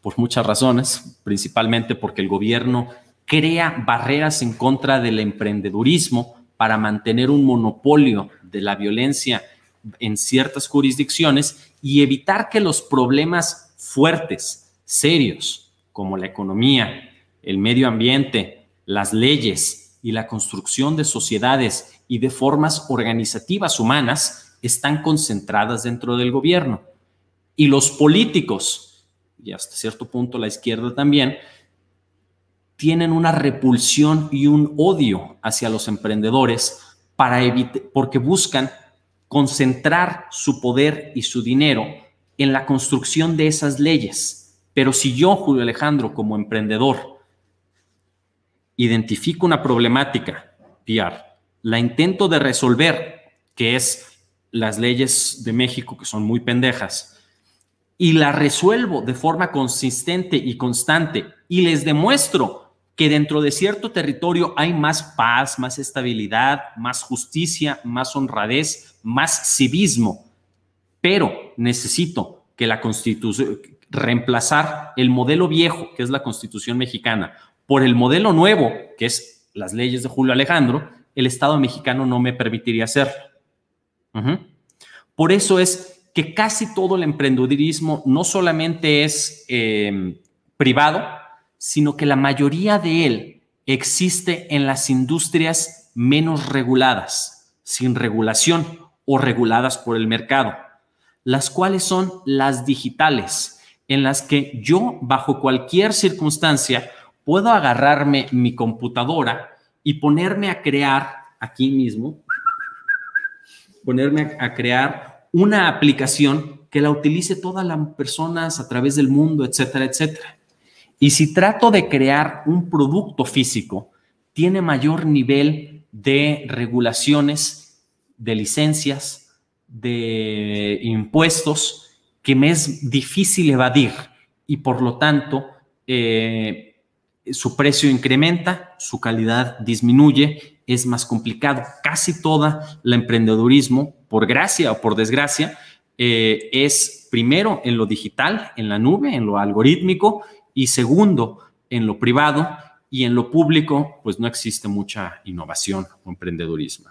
por muchas razones, principalmente porque el gobierno crea barreras en contra del emprendedurismo para mantener un monopolio de la violencia en ciertas jurisdicciones y evitar que los problemas fuertes, serios, como la economía, el medio ambiente, las leyes y la construcción de sociedades y de formas organizativas humanas están concentradas dentro del gobierno. Y los políticos, y hasta cierto punto la izquierda también, tienen una repulsión y un odio hacia los emprendedores para porque buscan concentrar su poder y su dinero en la construcción de esas leyes. Pero si yo, Julio Alejandro, como emprendedor, identifico una problemática, Piar, la intento de resolver, que es las leyes de México, que son muy pendejas, y la resuelvo de forma consistente y constante, y les demuestro que dentro de cierto territorio hay más paz, más estabilidad, más justicia, más honradez, más civismo, pero necesito que la constitución reemplazar el modelo viejo, que es la constitución mexicana, por el modelo nuevo, que es las leyes de Julio Alejandro, el Estado mexicano no me permitiría hacerlo. Por eso es que casi todo el emprendedurismo no solamente es em, privado, sino que la mayoría de él existe en las industrias menos reguladas, sin regulación o reguladas por el mercado, las cuales son las digitales, en las que yo, bajo cualquier circunstancia, puedo agarrarme mi computadora y ponerme a crear aquí mismo, ponerme a, crear una aplicación que la utilice todas las personas a través del mundo, etcétera, etcétera. Y si trato de crear un producto físico, tiene mayor nivel de regulaciones, de licencias, de impuestos que me es difícil evadir y por lo tanto eh, eh, su precio incrementa, su calidad disminuye, es más complicado. Casi toda la emprendedurismo, por gracia o por desgracia, eh, es primero en lo digital, en la nube, en lo algorítmico, y segundo, en lo privado y en lo público, pues no existe mucha innovación o emprendedurismo.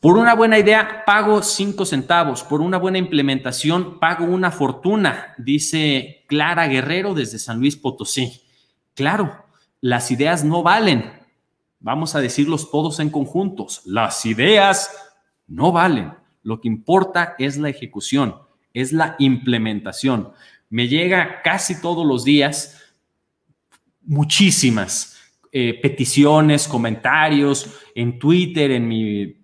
Por una buena idea, pago cinco centavos. Por una buena implementación, pago una fortuna, dice Clara Guerrero desde San Luis Potosí. Claro, las ideas no valen. Vamos a decirlos todos en conjuntos. Las ideas no valen. Lo que importa es la ejecución, es la implementación. Me llega casi todos los días muchísimas eh, peticiones, comentarios en Twitter, en mi,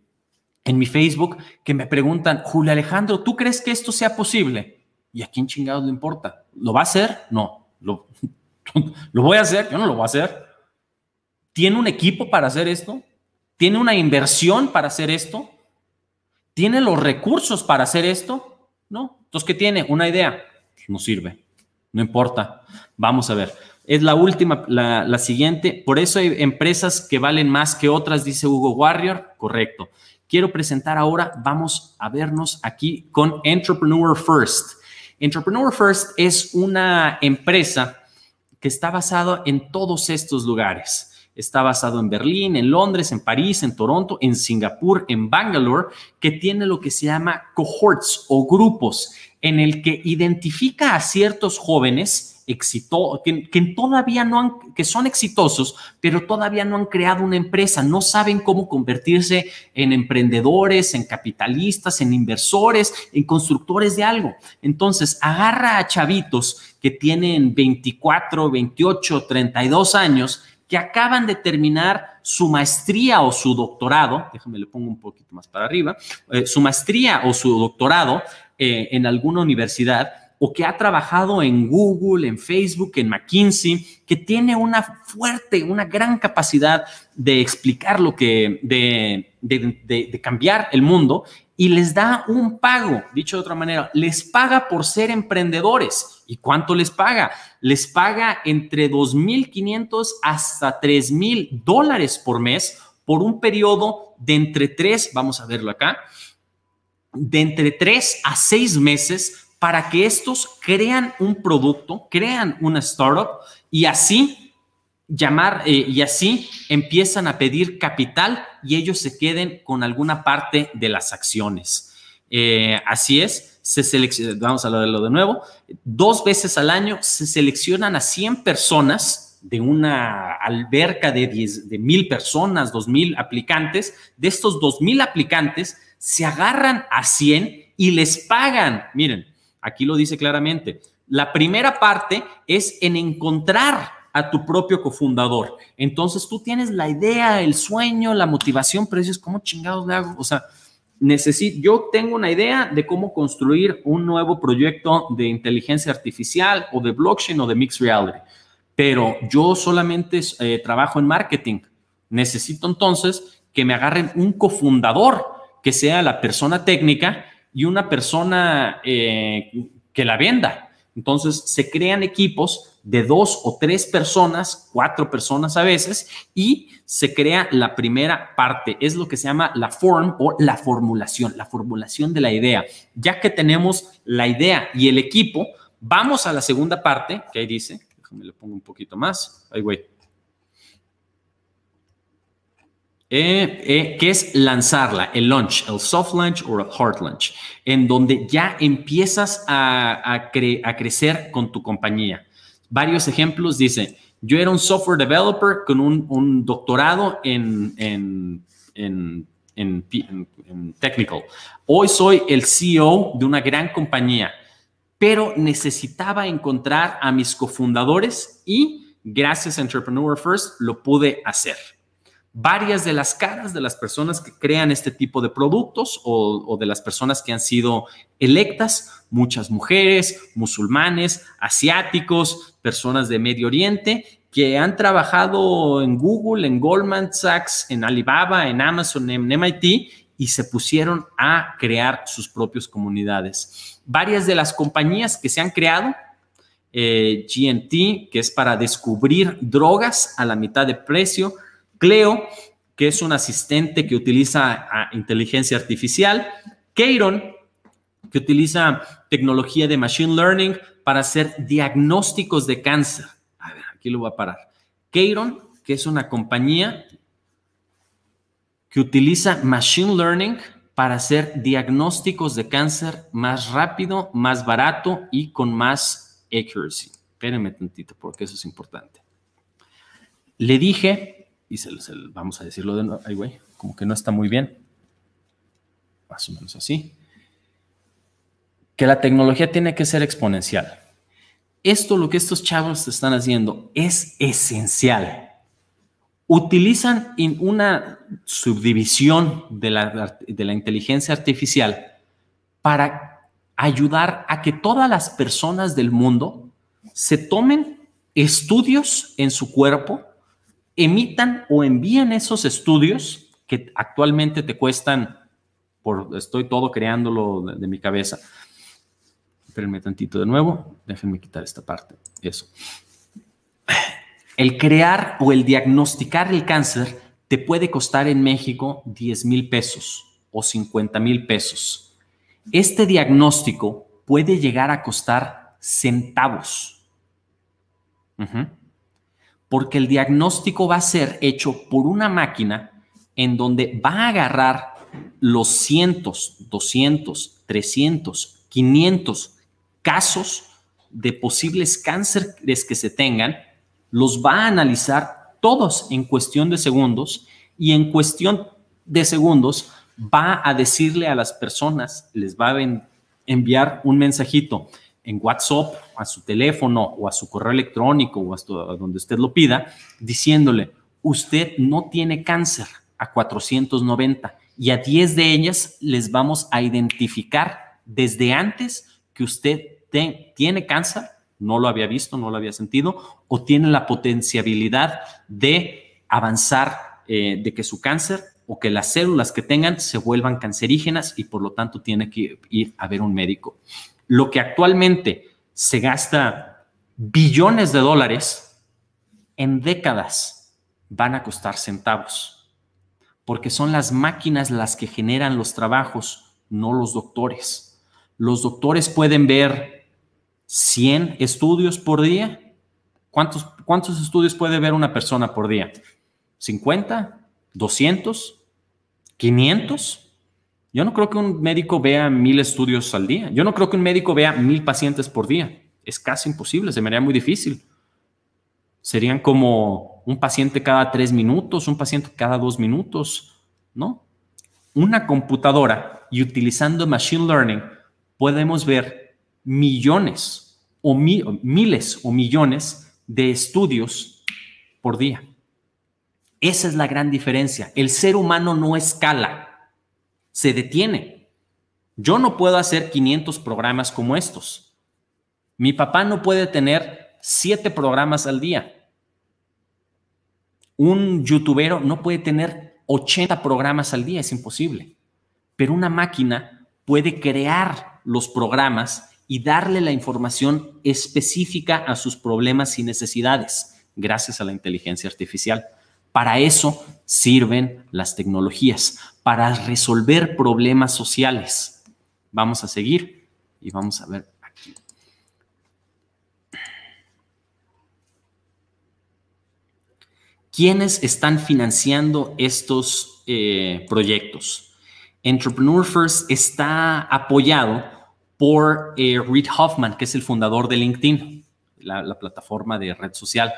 en mi Facebook, que me preguntan, Julio Alejandro, ¿tú crees que esto sea posible? ¿Y a quién chingados le importa? ¿Lo va a hacer? No. ¿Lo voy a hacer? Yo no lo voy a hacer. ¿Tiene un equipo para hacer esto? ¿Tiene una inversión para hacer esto? ¿Tiene los recursos para hacer esto? No. Entonces, ¿qué tiene? Una idea. Pues, no sirve. No importa. Vamos a ver. Es la última, la, la siguiente. Por eso hay empresas que valen más que otras, dice Hugo Warrior. Correcto. Quiero presentar ahora, vamos a vernos aquí con Entrepreneur First. Entrepreneur First es una empresa que está basado en todos estos lugares. Está basado en Berlín, en Londres, en París, en Toronto, en Singapur, en Bangalore, que tiene lo que se llama cohorts o grupos en el que identifica a ciertos jóvenes que, todavía no han, que son exitosos, pero todavía no han creado una empresa, no saben cómo convertirse en emprendedores, en capitalistas, en inversores, en constructores de algo. Entonces, agarra a chavitos que tienen 24, 28, 32 años, que acaban de terminar su maestría o su doctorado, déjame le pongo un poquito más para arriba, eh, su maestría o su doctorado eh, en alguna universidad o que ha trabajado en Google, en Facebook, en McKinsey, que tiene una fuerte, una gran capacidad de explicar lo que, de, cambiar el mundo y les da un pago, dicho de otra manera, les paga por ser emprendedores. ¿Y cuánto les paga? Les paga entre 2.500 hasta 3.000 dólares por mes por un periodo de entre tres, vamos a verlo acá, de entre tres a seis meses para que estos crean un producto, crean una startup y así llamar eh, y así empiezan a pedir capital y ellos se queden con alguna parte de las acciones. Eh, así es, se selecciona, vamos a lo de nuevo, dos veces al año se seleccionan a 100 personas de una alberca de, 10, de mil personas, dos mil aplicantes, de estos dos mil aplicantes se agarran a 100 y les pagan, miren, Aquí lo dice claramente. La primera parte es en encontrar a tu propio cofundador. Entonces tú tienes la idea, el sueño, la motivación, pero dices, ¿cómo chingados le hago? O sea, necesito, yo tengo una idea de cómo construir un nuevo proyecto de inteligencia artificial o de blockchain o de mixed reality, pero yo solamente eh, trabajo en marketing. Necesito entonces que me agarren un cofundador que sea la persona técnica y una persona eh, que la venda. Entonces se crean equipos de dos o tres personas, cuatro personas a veces, y se crea la primera parte. Es lo que se llama la form o la formulación, la formulación de la idea. Ya que tenemos la idea y el equipo, vamos a la segunda parte, que ahí dice, déjame le pongo un poquito más, ay güey, eh, eh que es lanzarla, el launch, el soft launch o el hard launch, en donde ya empiezas a, crecer con tu compañía. Varios ejemplos dicen, yo era un software developer con un, doctorado en, en, en, en, technical. Hoy soy el CEO de una gran compañía, pero necesitaba encontrar a mis cofundadores y gracias a Entrepreneur First lo pude hacer varias de las caras de las personas que crean este tipo de productos o, de las personas que han sido electas, muchas mujeres, musulmanes, asiáticos, personas de Medio Oriente que han trabajado en Google, en Goldman Sachs, en Alibaba, en Amazon, en MIT y se pusieron a crear sus propias comunidades. Varias de las compañías que se han creado, eh, GNT, que es para descubrir drogas a la mitad de precio, Cleo, que es un asistente que utiliza inteligencia artificial, Keiron, que utiliza tecnología de Machine Learning para hacer diagnósticos de cáncer. A ver, aquí lo voy a parar. Keiron, que es una compañía que utiliza Machine Learning para hacer diagnósticos de cáncer más rápido, más barato y con más accuracy. Espérenme tantito porque eso es importante. Le dije y vamos a decirlo de nuevo, como que no está muy bien, más o menos así, que la tecnología tiene que ser exponencial. Esto, lo que estos chavos están haciendo, es esencial. Utilizan una subdivisión de de la inteligencia artificial para ayudar a que todas las personas del mundo se tomen estudios en su cuerpo emitan o envían esos estudios que actualmente te cuestan, por, estoy todo creándolo de, mi cabeza. Espérenme tantito de nuevo, déjenme quitar esta parte, eso. El crear o el diagnosticar el cáncer te puede costar en México 10 mil pesos o 50 mil pesos. Este diagnóstico puede llegar a costar centavos. Uh porque el diagnóstico va a ser hecho por una máquina en donde va a agarrar los cientos, 200, 300, 500 casos de posibles cánceres que se tengan, los va a analizar todos en cuestión de segundos y en cuestión de segundos va a decirle a las personas, les va a enviar un mensajito, en WhatsApp, a su teléfono o a su correo electrónico o hasta donde usted lo pida, diciéndole, usted no tiene cáncer a 490 y a 10 de ellas les vamos a identificar desde antes que usted tiene cáncer, no lo había visto, no lo había sentido, o tiene la potencialidad de avanzar, eh, de que su cáncer o que las células que tengan se vuelvan cancerígenas y por lo tanto tiene que ir a ver un médico lo que actualmente se gasta billones de dólares, en décadas van a costar centavos, porque son las máquinas las que generan los trabajos, no los doctores. Los doctores pueden ver 100 estudios por día. ¿Cuántos, estudios puede ver una persona por día? ¿50? ¿200? ¿500? Yo no creo que un médico vea mil estudios al día. Yo no creo que un médico vea mil pacientes por día. Es casi imposible, se me haría muy difícil. Serían como un paciente cada tres minutos, un paciente cada dos minutos, ¿no? Una computadora y utilizando Machine Learning podemos ver millones o miles o millones de estudios por día. Esa es la gran diferencia. El ser humano no escala se detiene. Yo no puedo hacer 500 programas como estos. Mi papá no puede tener 7 programas al día. Un youtubero no puede tener 80 programas al día, es imposible. Pero una máquina puede crear los programas y darle la información específica a sus problemas y necesidades gracias a la inteligencia artificial. Para eso sirven las tecnologías, para resolver problemas sociales. Vamos a seguir y vamos a ver aquí. ¿Quiénes están financiando estos eh, proyectos? Entrepreneur First está apoyado por Reed eh, Reid Hoffman, que es el fundador de LinkedIn la, plataforma de red social,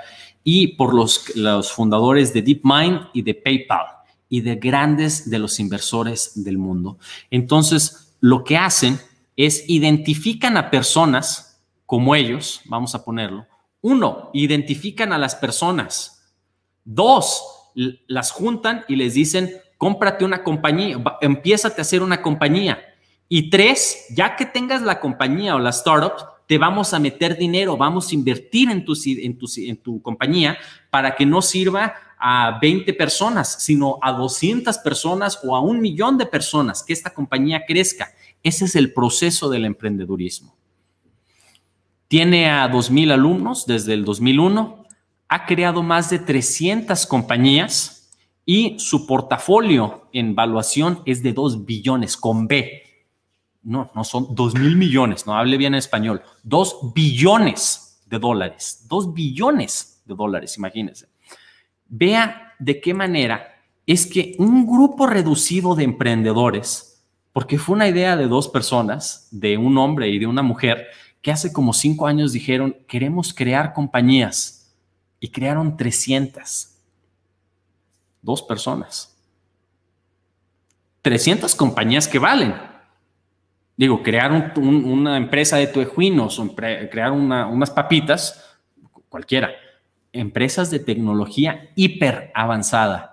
y por los, los fundadores de DeepMind y de PayPal y de grandes de los inversores del mundo. Entonces, lo que hacen es identifican a personas como ellos, vamos a ponerlo. Uno, identifican a las personas. Dos, las juntan y les dicen, cómprate una compañía, empiézate a hacer una compañía. Y tres, ya que tengas la compañía o la startup, te vamos a meter dinero, vamos a invertir en tu, en tu compañía para que no sirva a 20 personas, sino a 200 personas o a un millón de personas, que esta compañía crezca. Ese es el proceso del emprendedurismo. Tiene a 2.000 alumnos desde el 2001, ha creado más de 300 compañías y su portafolio en valuación es de 2 billones con B, no, no son 2 mil millones, no hable bien en español, dos billones de dólares, dos billones de dólares, imagínense. Vea de qué manera es que un grupo reducido de emprendedores, porque fue una idea de dos personas, de un hombre y de una mujer, que hace como cinco años dijeron, queremos crear compañías, y crearon 300. Dos personas. 300 compañías que valen digo, crear una empresa de tuejuinos, crear unas papitas, cualquiera, empresas de tecnología hiper avanzada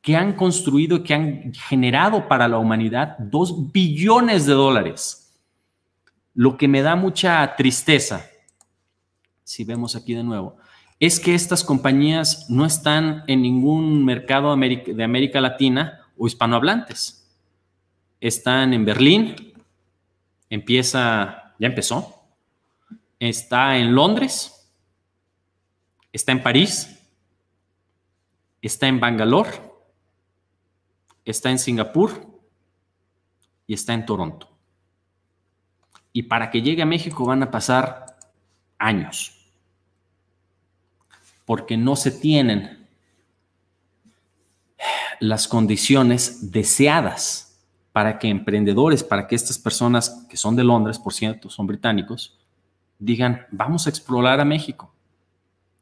que han construido, que han generado para la humanidad dos billones de dólares. Lo que me da mucha tristeza, si vemos aquí de nuevo, es que estas compañías no están en ningún mercado de América Latina o hispanohablantes. Están en Berlín, Empieza, ya empezó. Está en Londres. Está en París. Está en Bangalore. Está en Singapur. Y está en Toronto. Y para que llegue a México van a pasar años. Porque no se tienen las condiciones deseadas para que emprendedores, para que estas personas que son de Londres, por cierto, son británicos, digan, vamos a explorar a México.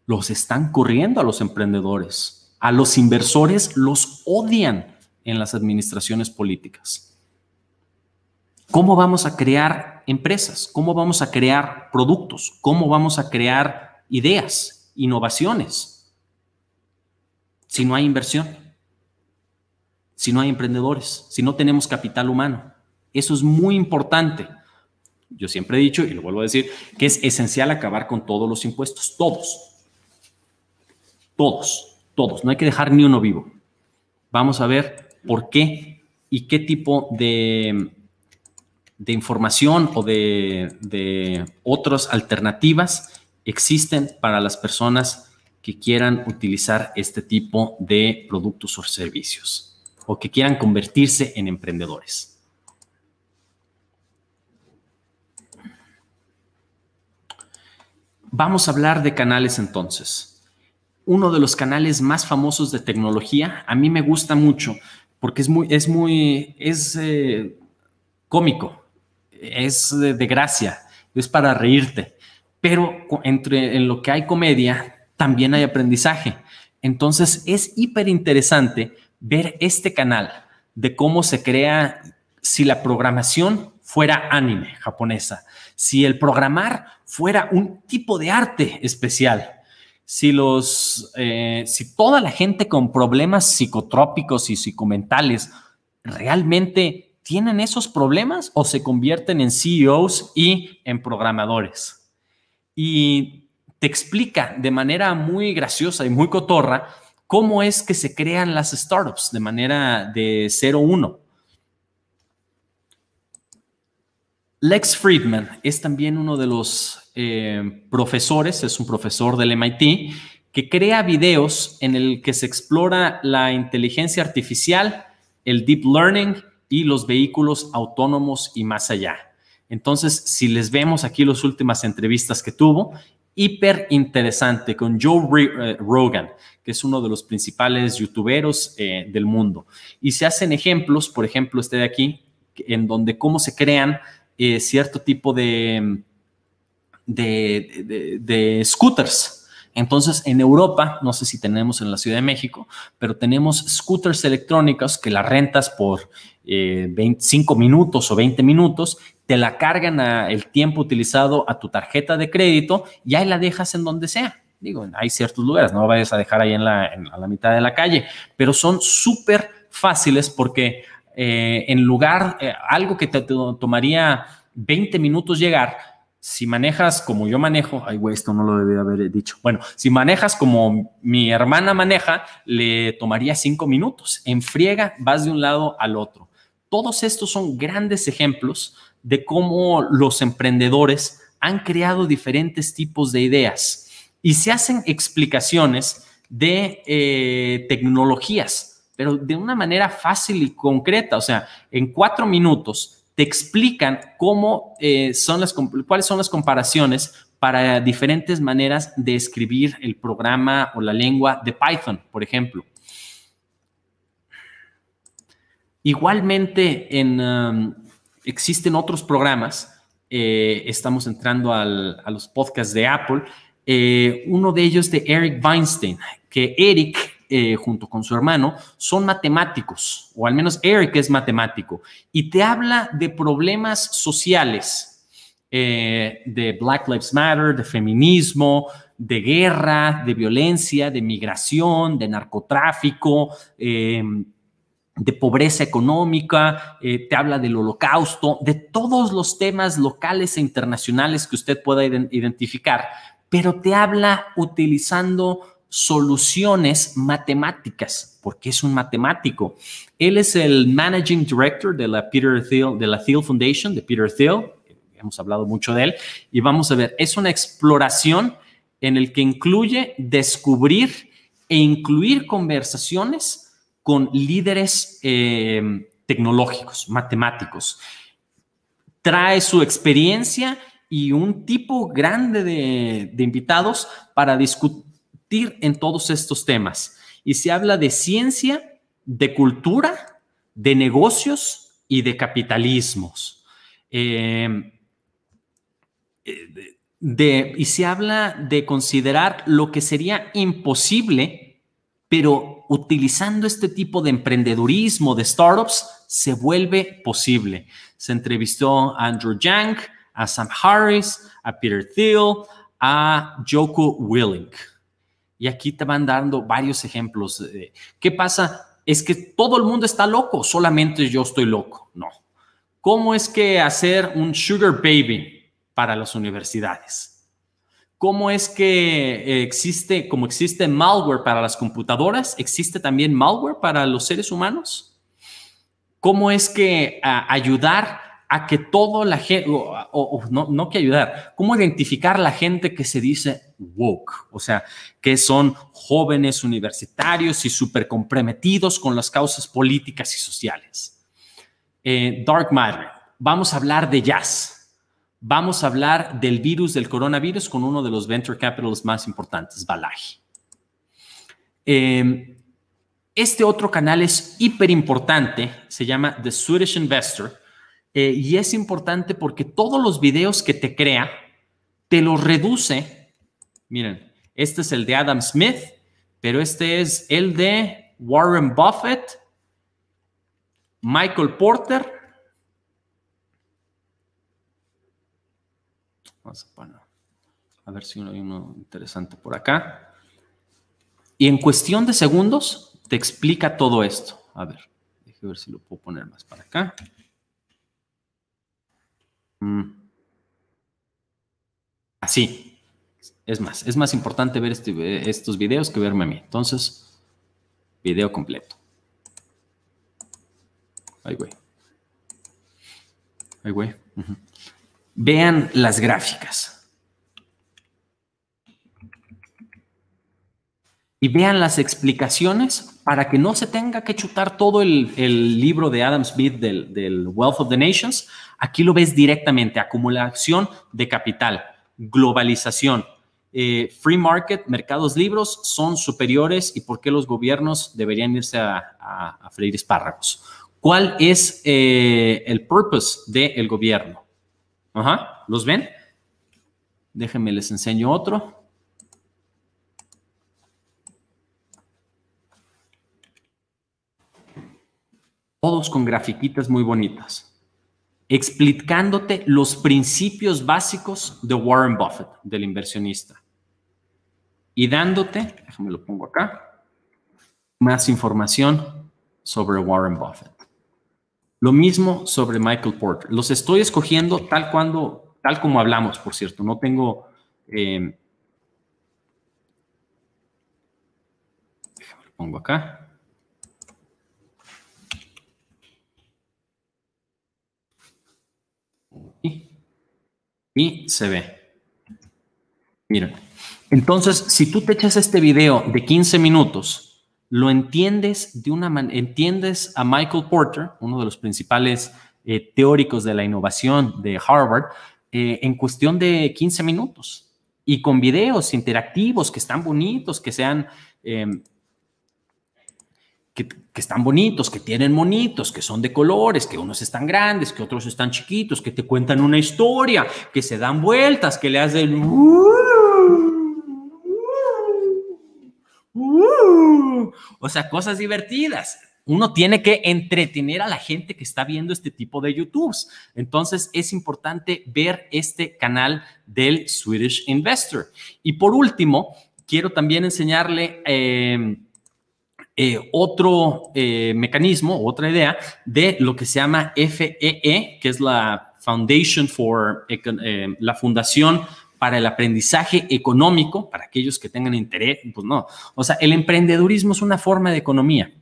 Los están corriendo a los emprendedores, a los inversores los odian en las administraciones políticas. ¿Cómo vamos a crear empresas? ¿Cómo vamos a crear productos? ¿Cómo vamos a crear ideas, innovaciones? Si no hay inversión si no hay emprendedores, si no tenemos capital humano. Eso es muy importante. Yo siempre he dicho, y lo vuelvo a decir, que es esencial acabar con todos los impuestos, todos, todos, todos. No hay que dejar ni uno vivo. Vamos a ver por qué y qué tipo de, información o de otras alternativas existen para las personas que quieran utilizar este tipo de productos o servicios o que quieran convertirse en emprendedores. Vamos a hablar de canales entonces. Uno de los canales más famosos de tecnología, a mí me gusta mucho porque es muy, es muy, es eh, cómico, es de, gracia, es para reírte, pero entre en lo que hay comedia también hay aprendizaje. Entonces es hiper interesante ver este canal de cómo se crea si la programación fuera anime japonesa, si el programar fuera un tipo de arte especial, si los, eh, si toda la gente con problemas psicotrópicos y psicomentales realmente tienen esos problemas o se convierten en CEOs y en programadores. Y te explica de manera muy graciosa y muy cotorra ¿Cómo es que se crean las startups de manera de 0-1? Lex Friedman es también uno de los eh, profesores, es un profesor del MIT, que crea videos en el que se explora la inteligencia artificial, el deep learning y los vehículos autónomos y más allá. Entonces, si les vemos aquí las últimas entrevistas que tuvo hiper interesante con Joe eh, Rogan, que es uno de los principales youtuberos eh, del mundo. Y se hacen ejemplos, por ejemplo, este de aquí, en donde cómo se crean eh, cierto tipo de, de, de scooters entonces, en Europa, no sé si tenemos en la Ciudad de México, pero tenemos scooters electrónicos que las rentas por eh, 25 minutos o 20 minutos, te la cargan a el tiempo utilizado a tu tarjeta de crédito y ahí la dejas en donde sea. Digo, hay ciertos lugares, no vayas a dejar ahí en la, mitad de la calle, pero son súper fáciles porque eh, en lugar, eh, algo que te tomaría 20 minutos llegar, si manejas como yo manejo, ay, güey, esto no lo debía haber dicho. Bueno, si manejas como mi hermana maneja, le tomaría cinco minutos. En friega, vas de un lado al otro. Todos estos son grandes ejemplos de cómo los emprendedores han creado diferentes tipos de ideas y se hacen explicaciones de eh, tecnologías, pero de una manera fácil y concreta. O sea, en cuatro minutos te explican cómo eh, son las, cuáles son las comparaciones para diferentes maneras de escribir el programa o la lengua de Python, por ejemplo. Igualmente, um, existen otros programas. Eh, estamos entrando a los podcasts de Apple. Eh, uno de ellos de Eric Weinstein, que Eric eh, junto con su hermano, son matemáticos, o al menos Eric es matemático, y te habla de problemas sociales, eh, de Black Lives Matter, de feminismo, de guerra, de violencia, de migración, de narcotráfico, em, de pobreza económica, eh, te habla del holocausto, de todos los temas locales e internacionales que usted pueda identificar, pero te habla utilizando soluciones matemáticas, porque es un matemático. Él es el Managing Director de la Peter Thiel, de la Thiel Foundation, de Peter Thiel. Hemos hablado mucho de él y vamos a ver, es una exploración en el que incluye descubrir e incluir conversaciones con líderes eh, tecnológicos, matemáticos. Trae su experiencia y un tipo grande de invitados para discutir en todos estos temas. Y se habla de ciencia, de cultura, de negocios y de capitalismos. Em, eh, y se habla de considerar lo que sería imposible, pero utilizando este tipo de emprendedurismo, de startups, se vuelve posible. Se entrevistó a Andrew Yang, a Sam Harris, a Peter Thiel, a Joko Willink. Y aquí te van dando varios ejemplos. De, ¿Qué pasa? Es que todo el mundo está loco, solamente yo estoy loco. No. ¿Cómo es que hacer un sugar baby para las universidades? ¿Cómo es que eh, existe, como existe malware para las computadoras, existe también malware para los seres humanos? ¿Cómo es que ayudar a que todo la gente, o, no, que ayudar, cómo identificar la gente que se dice woke, o sea, que son jóvenes universitarios y súper comprometidos con las causas políticas y sociales. Eh, dark Matter, vamos a hablar de jazz, vamos a hablar del virus del coronavirus con uno de los venture capitals más importantes, Balaji. Eh, este otro canal es hiper importante, se llama The Swedish Investor eh, y es importante porque todos los videos que te crea, te los reduce. Miren, este es el de Adam Smith, pero este es el de Warren Buffett, Michael Porter. Vamos a ver si hay uno interesante por acá. Y en cuestión de segundos te explica todo esto. A ver, déjame ver si lo puedo poner más para acá. Mm. Así. Es más, es más importante ver este, eh, estos videos que verme a mí. Entonces, video completo. Ay, güey. Ay, güey. Vean las gráficas. Y vean las explicaciones para que no se tenga que chutar todo el, libro de Adam Smith del, Wealth of the Nations, aquí lo ves directamente, acumulación de capital, globalización, eh, free market, mercados libros son superiores y por qué los gobiernos deberían irse a, freír espárragos. ¿Cuál es eh, el purpose del gobierno? ¿Los ven? Déjenme les enseño otro. todos con grafiquitas muy bonitas, explicándote los principios básicos de Warren Buffett, del inversionista, y dándote, déjame lo pongo acá, más información sobre Warren Buffett. Lo mismo sobre Michael Porter. Los estoy escogiendo tal cuando, tal como hablamos, por cierto. No tengo. Eh, déjame lo pongo acá. y se ve. Miren. Entonces, si tú te echas este video de 15 minutos, lo entiendes de una manera, entiendes a Michael Porter, uno de los principales eh, teóricos de la innovación de Harvard, eh, en cuestión de 15 minutos y con videos interactivos que están bonitos, que sean em, que, están bonitos, que tienen monitos, que son de colores, que unos están grandes, que otros están chiquitos, que te cuentan una historia, que se dan vueltas, que le hacen... Uh, uh, uh, o sea, cosas divertidas. Uno tiene que entretener a la gente que está viendo este tipo de YouTubes. Entonces es importante ver este canal del Swedish Investor. Y por último, quiero también enseñarle... Eh, eh, otro eh, mecanismo, otra idea de lo que se llama FEE, e, que es la Foundation for eh, la Fundación para el aprendizaje económico, para aquellos que tengan interés, pues no. O sea, el emprendedurismo es una forma de economía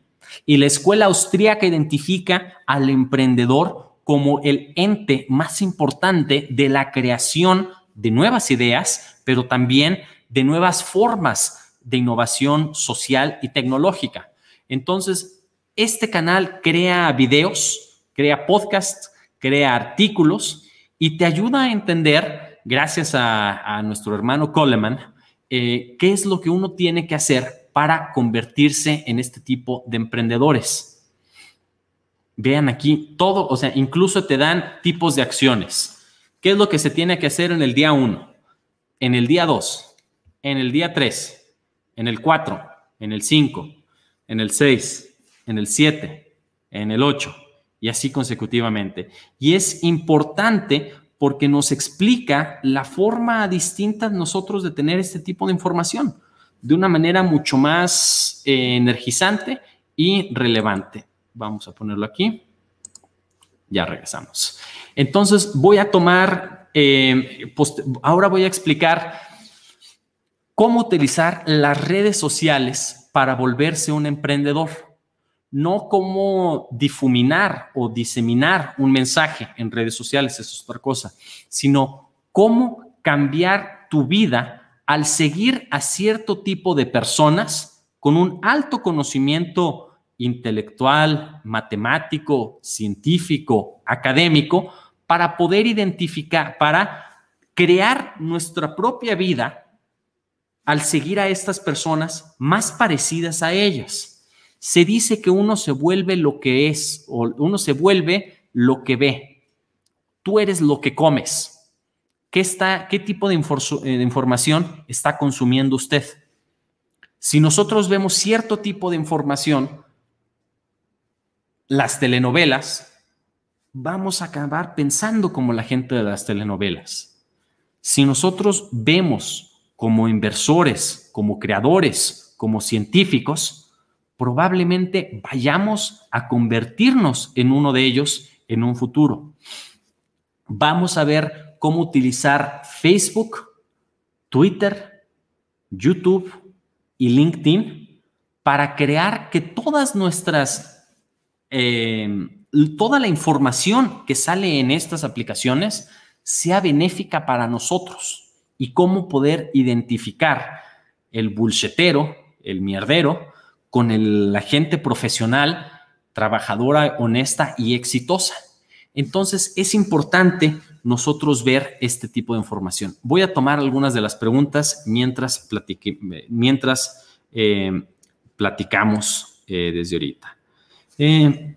y la escuela austríaca identifica al emprendedor como el ente más importante de la creación de nuevas ideas, pero también de nuevas formas de innovación social y tecnológica. Entonces, este canal crea videos, crea podcasts, crea artículos y te ayuda a entender, gracias a, nuestro hermano Coleman, eh, qué es lo que uno tiene que hacer para convertirse en este tipo de emprendedores. Vean aquí todo, o sea, incluso te dan tipos de acciones. ¿Qué es lo que se tiene que hacer en el día 1? En el día 2, en el día 3, en el 4, en el 5, en el 6, en el 7, en el 8 y así consecutivamente. Y es importante porque nos explica la forma distinta nosotros de tener este tipo de información de una manera mucho más eh, energizante y relevante. Vamos a ponerlo aquí. Ya regresamos. Entonces voy a tomar, eh, ahora voy a explicar cómo utilizar las redes sociales para volverse un emprendedor, no cómo difuminar o diseminar un mensaje en redes sociales, eso es otra cosa, sino cómo cambiar tu vida al seguir a cierto tipo de personas con un alto conocimiento intelectual, matemático, científico, académico, para poder identificar, para crear nuestra propia vida al seguir a estas personas más parecidas a ellas. Se dice que uno se vuelve lo que es o uno se vuelve lo que ve. Tú eres lo que comes. ¿Qué, está, qué tipo de, eh, de información está consumiendo usted? Si nosotros vemos cierto tipo de información, las telenovelas, vamos a acabar pensando como la gente de las telenovelas. Si nosotros vemos como inversores, como creadores, como científicos, probablemente vayamos a convertirnos en uno de ellos en un futuro. Vamos a ver cómo utilizar Facebook, Twitter, YouTube y LinkedIn para crear que todas nuestras, eh, toda la información que sale en estas aplicaciones sea benéfica para nosotros y cómo poder identificar el bulchetero, el mierdero, con la gente profesional, trabajadora, honesta y exitosa. Entonces es importante nosotros ver este tipo de información. Voy a tomar algunas de las preguntas mientras, mientras eh, platicamos eh, desde ahorita. Eh,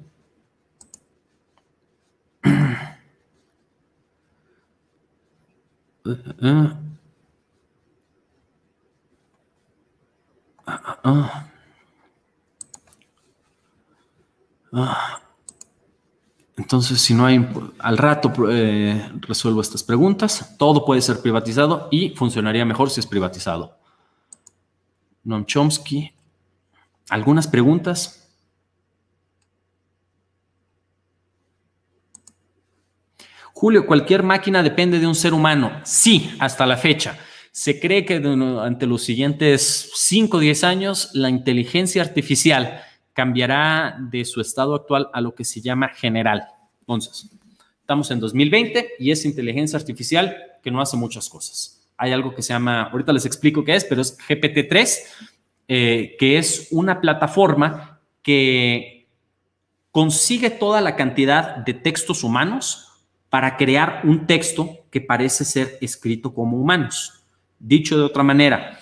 eh Entonces, si no hay, al rato eh, resuelvo estas preguntas. Todo puede ser privatizado y funcionaría mejor si es privatizado. Noam Chomsky, ¿algunas preguntas? Julio, ¿cualquier máquina depende de un ser humano? Sí, hasta la fecha. Se cree que durante los siguientes 5 o 10 años la inteligencia artificial cambiará de su estado actual a lo que se llama general. Entonces, estamos en 2020 y es inteligencia artificial que no hace muchas cosas. Hay algo que se llama, ahorita les explico qué es, pero es GPT-3, eh, que es una plataforma que consigue toda la cantidad de textos humanos para crear un texto que parece ser escrito como humanos. Dicho de otra manera,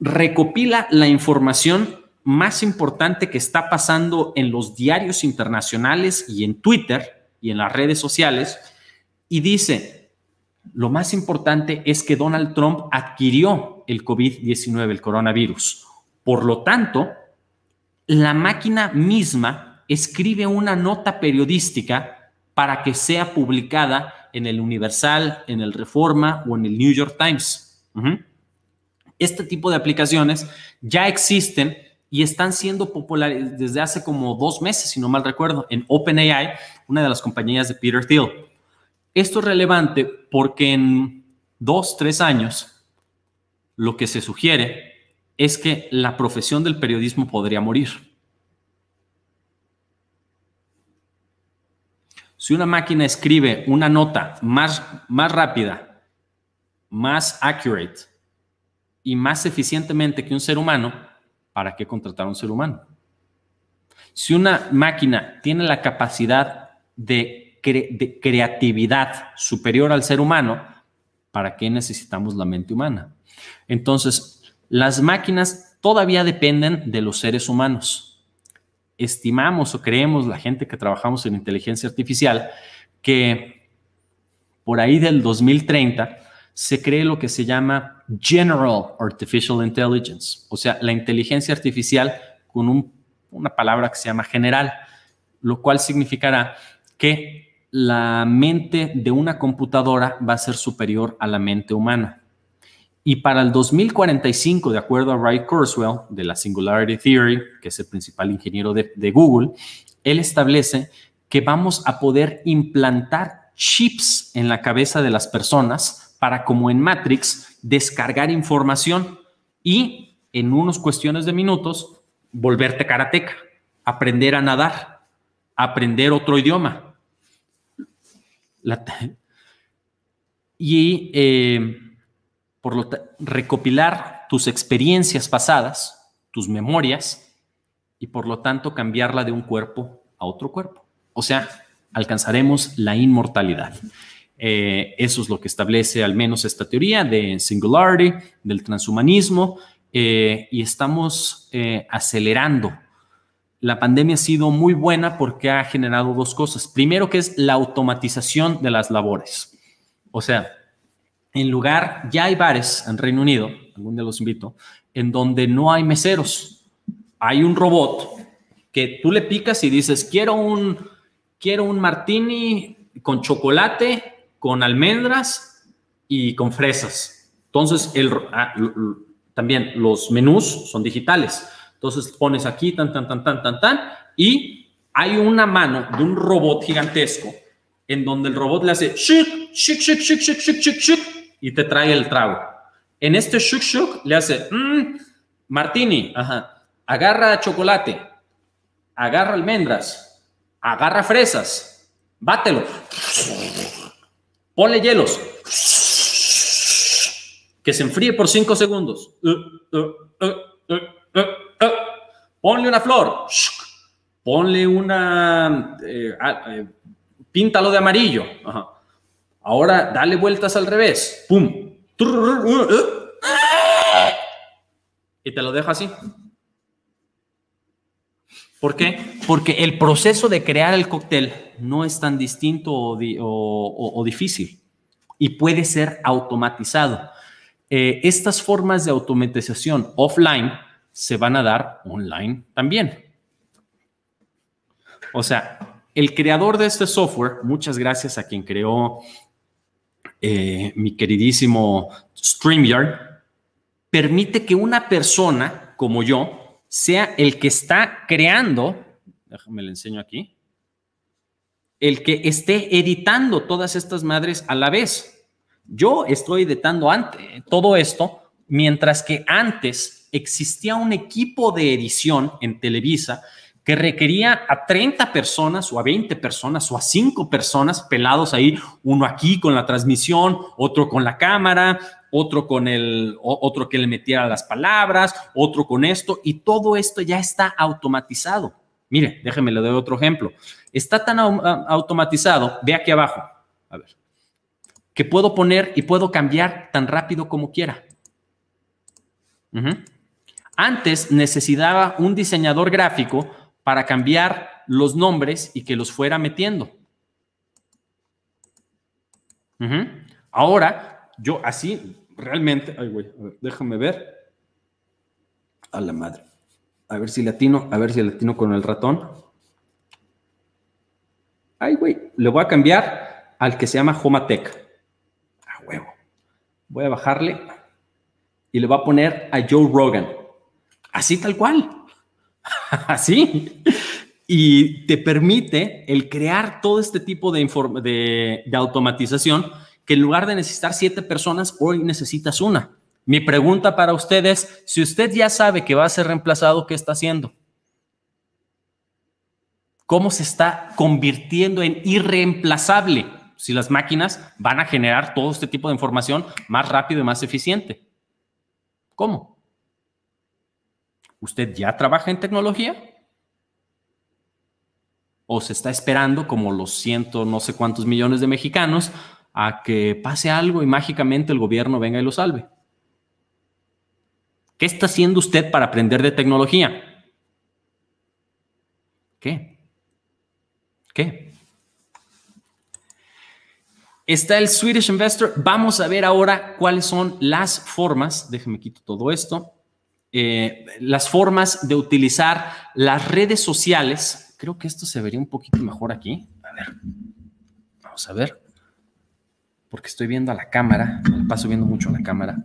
recopila la información más importante que está pasando en los diarios internacionales y en Twitter y en las redes sociales y dice, lo más importante es que Donald Trump adquirió el COVID-19, el coronavirus. Por lo tanto, la máquina misma escribe una nota periodística para que sea publicada en el Universal, en el Reforma o en el New York Times este tipo de aplicaciones ya existen y están siendo populares desde hace como dos meses, si no mal recuerdo, en OpenAI, una de las compañías de Peter Thiel. Esto es relevante porque en dos, tres años, lo que se sugiere es que la profesión del periodismo podría morir. Si una máquina escribe una nota más, más rápida más accurate y más eficientemente que un ser humano, ¿para qué contratar a un ser humano? Si una máquina tiene la capacidad de, de creatividad superior al ser humano, ¿para qué necesitamos la mente humana? Entonces, las máquinas todavía dependen de los seres humanos. Estimamos o creemos la gente que trabajamos en inteligencia artificial que por ahí del 2030 se cree lo que se llama General Artificial Intelligence, o sea, la inteligencia artificial con una palabra que se llama general, lo cual significará que la mente de una computadora va a ser superior a la mente humana. Y para el 2045, de acuerdo a Ray Kurzweil, de la Singularity Theory, que es el principal ingeniero de Google, él establece que vamos a poder implantar chips en la cabeza de las personas para, como en Matrix, descargar información y en unos cuestiones de minutos volverte karateca, aprender a nadar, aprender otro idioma. y eh, por lo recopilar tus experiencias pasadas, tus memorias, y por lo tanto cambiarla de un cuerpo a otro cuerpo. O sea, alcanzaremos la inmortalidad. Eh, eso es lo que establece al menos esta teoría de singularity, del transhumanismo, eh, y estamos eh, acelerando. La pandemia ha sido muy buena porque ha generado dos cosas. Primero, que es la automatización de las labores. O sea, en lugar, ya hay bares en Reino Unido, algún día los invito, en donde no hay meseros. Hay un robot que tú le picas y dices, quiero un, quiero un martini con chocolate con almendras y con fresas. Entonces, ah, también los menús son digitales. Entonces pones aquí, tan, tan, tan, tan, tan, tan, y hay una mano de un robot gigantesco en donde el robot le hace y te trae el trago. En este shuk, shuk le hace mm, martini, agarra chocolate, agarra almendras, agarra fresas, bátelo. Ponle hielos. Que se enfríe por 5 segundos. Eh, eh, eh, Ponle una flor. Ponle una... Ah, píntalo de amarillo. Ahora dale vueltas al revés. ¡Pum! Y te lo dejo así. ¿Por qué? Porque el proceso de crear el cóctel no es tan distinto o, difícil y puede ser automatizado. Eh, estas formas de automatización offline se van a dar online también. O sea, el creador de este software, muchas gracias a quien creó eh, mi queridísimo StreamYard, permite que una persona como yo sea el que está creando, déjame le enseño aquí, el que esté editando todas estas madres a la vez. Yo estoy editando todo esto, mientras que antes existía un equipo de edición en Televisa que requería a 30 personas o a 20 personas o a 5 personas pelados ahí, uno aquí con la transmisión, otro con la cámara, otro con el, otro que le metiera las palabras, otro con esto, y todo esto ya está automatizado. Mire, déjeme, le doy otro ejemplo. Está tan automatizado, ve aquí abajo, a ver, que puedo poner y puedo cambiar tan rápido como quiera. Antes necesitaba un diseñador gráfico para cambiar los nombres y que los fuera metiendo. Ahora yo así realmente, ay güey, déjame ver. A la madre. A ver si latino, a ver si latino con el ratón. Ay güey, le voy a cambiar al que se llama Homatec. A huevo. Voy a bajarle y le voy a poner a Joe Rogan. Así tal cual. Así. Y te permite el crear todo este tipo de, de, de automatización que en lugar de necesitar siete personas, hoy necesitas una. Mi pregunta para usted es, si usted ya sabe que va a ser reemplazado, ¿qué está haciendo? ¿Cómo se está convirtiendo en irreemplazable? Si las máquinas van a generar todo este tipo de información más rápido y más eficiente. ¿Cómo? ¿Usted ya trabaja en tecnología? ¿O se está esperando, como los ciento no sé cuántos millones de mexicanos, a que pase algo y mágicamente el gobierno venga y lo salve. ¿Qué está haciendo usted para aprender de tecnología? ¿Qué? ¿Qué? Está el Swedish Investor. Vamos a ver ahora cuáles son las formas. Déjeme quito todo esto. Eh, las formas de utilizar las redes sociales. Creo que esto se vería un poquito mejor aquí. A ver, vamos a ver porque estoy viendo a la cámara, me paso viendo mucho a la cámara.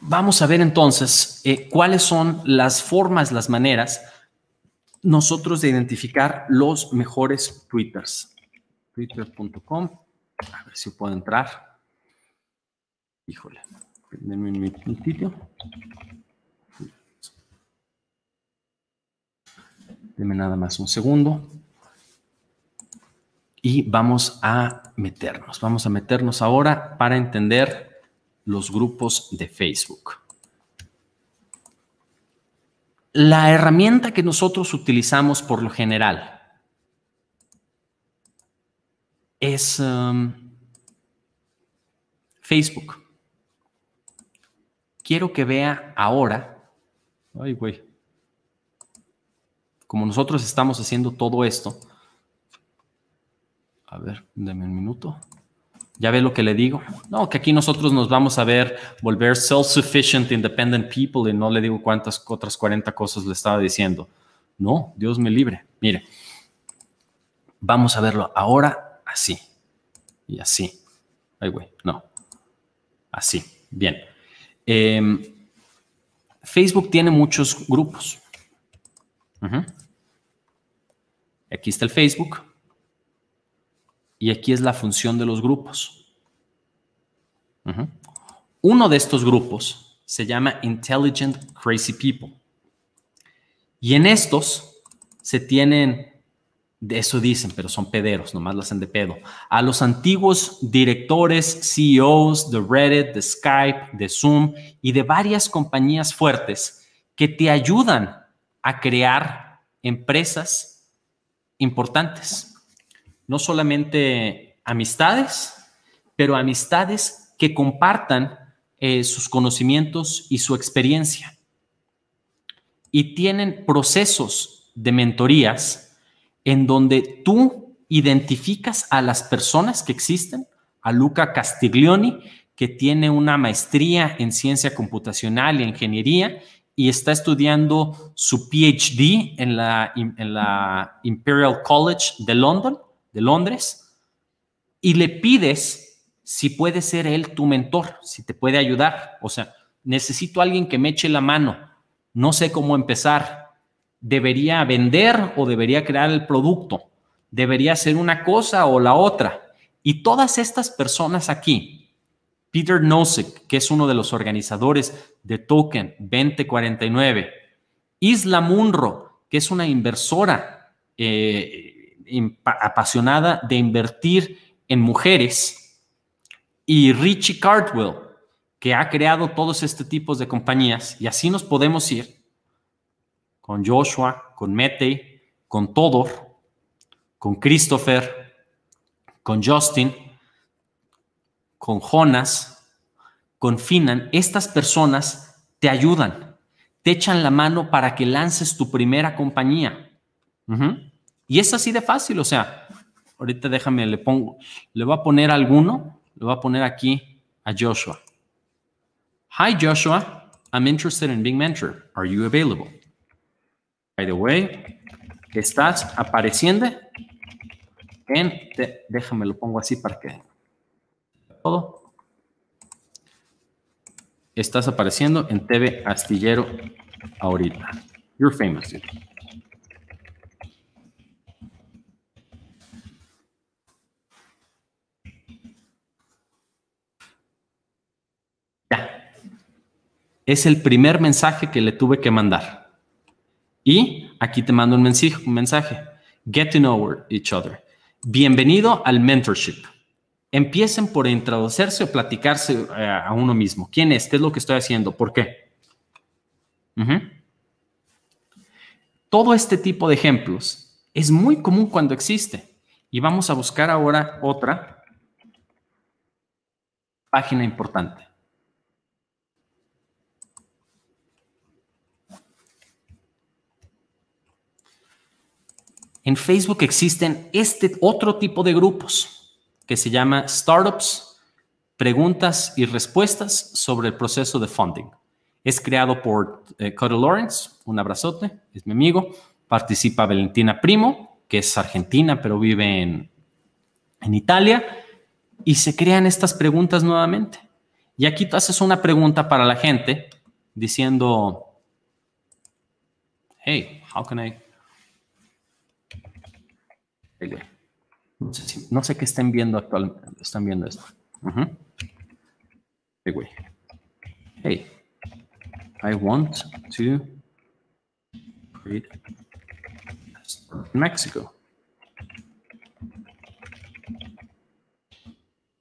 Vamos a ver entonces eh, cuáles son las formas, las maneras nosotros de identificar los mejores twitters. Twitter.com. A ver si puedo entrar. Híjole, denme un minutito. Deme nada más un segundo. Y vamos a meternos. Vamos a meternos ahora para entender los grupos de Facebook. La herramienta que nosotros utilizamos por lo general es um, Facebook. Quiero que vea ahora. Ay, güey como nosotros estamos haciendo todo esto, a ver, déme un minuto. ¿Ya ve lo que le digo? No, que aquí nosotros nos vamos a ver volver self-sufficient, independent people y no le digo cuántas otras 40 cosas le estaba diciendo. No, Dios me libre. Mire, vamos a verlo ahora así y así. Ay, güey, no. Así, bien. Em, Facebook tiene muchos grupos. Aquí está el Facebook. Y aquí es la función de los grupos. Uno de estos grupos se llama Intelligent Crazy People. Y en estos se tienen, de eso dicen, pero son pederos, nomás lo hacen de pedo, a los antiguos directores, CEOs de Reddit, de Skype, de Zoom y de varias compañías fuertes que te ayudan a crear empresas importantes, no solamente amistades, pero amistades que compartan eh, sus conocimientos y su experiencia. Y tienen procesos de mentorías en donde tú identificas a las personas que existen, a Luca Castiglioni, que tiene una maestría en ciencia computacional y ingeniería, y está estudiando su PhD en la, Imperial College de, London, de Londres y le pides si puede ser él tu mentor, si te puede ayudar. O sea, necesito a alguien que me eche la mano, no sé cómo empezar, debería vender o debería crear el producto, debería hacer una cosa o la otra. Y todas estas personas aquí Peter Nosek, que es uno de los organizadores de Token 2049, Isla Munro, que es una inversora eh, apasionada de invertir en mujeres, y Richie Cartwell, que ha creado todos este tipos de compañías, y así nos podemos ir con Joshua, con Mete, con Todor, con Christopher, con Justin, con Jonas, con estas personas te ayudan, te echan la mano para que lances tu primera compañía. Y es así de fácil, o sea, ahorita déjame, le pongo, le voy a poner alguno, le voy a poner aquí a Joshua. Hi Joshua, I'm interested in being mentor. Are you available? By the way, estás apareciendo en, déjame lo pongo así para que Estás apareciendo en TV Astillero ahorita. You're famous. Ya. Es el primer mensaje que le tuve que mandar. Y aquí te mando un mensaje. Un mensaje. Get to know each other. Bienvenido al mentorship empiecen por introducirse o platicarse eh, a uno mismo. ¿Quién es? ¿Qué es lo que estoy haciendo? ¿Por qué? Todo este tipo de ejemplos es muy común cuando existe. Y vamos a buscar ahora otra página importante. En Facebook existen este otro tipo de grupos que se llama Startups, Preguntas y Respuestas sobre el proceso de funding. Es creado por eh, Cody Lawrence, un abrazote, es mi amigo. Participa Valentina Primo, que es argentina, pero vive en, Italia. Y se crean estas preguntas nuevamente. Y aquí tú haces una pregunta para la gente diciendo, hey, how can I? No sé, si, no sé qué estén viendo actualmente. Están viendo esto. Uh -huh. Hey, güey. Hey, I want to create in Mexico.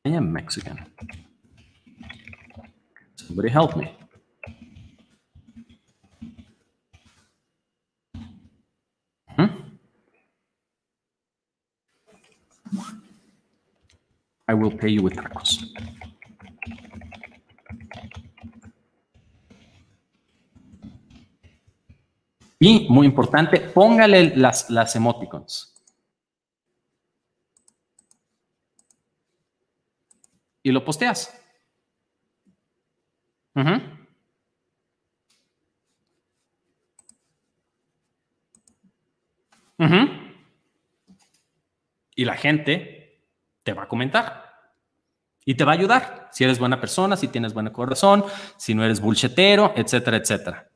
I am Mexican. Somebody help me. I will pay you with tacos. Y muy importante, póngale las, las emoticons. Y lo posteas. Uh -huh. Y la gente te va a comentar y te va a ayudar si eres buena persona, si tienes buen corazón, si no eres bulchetero etcétera, etcétera.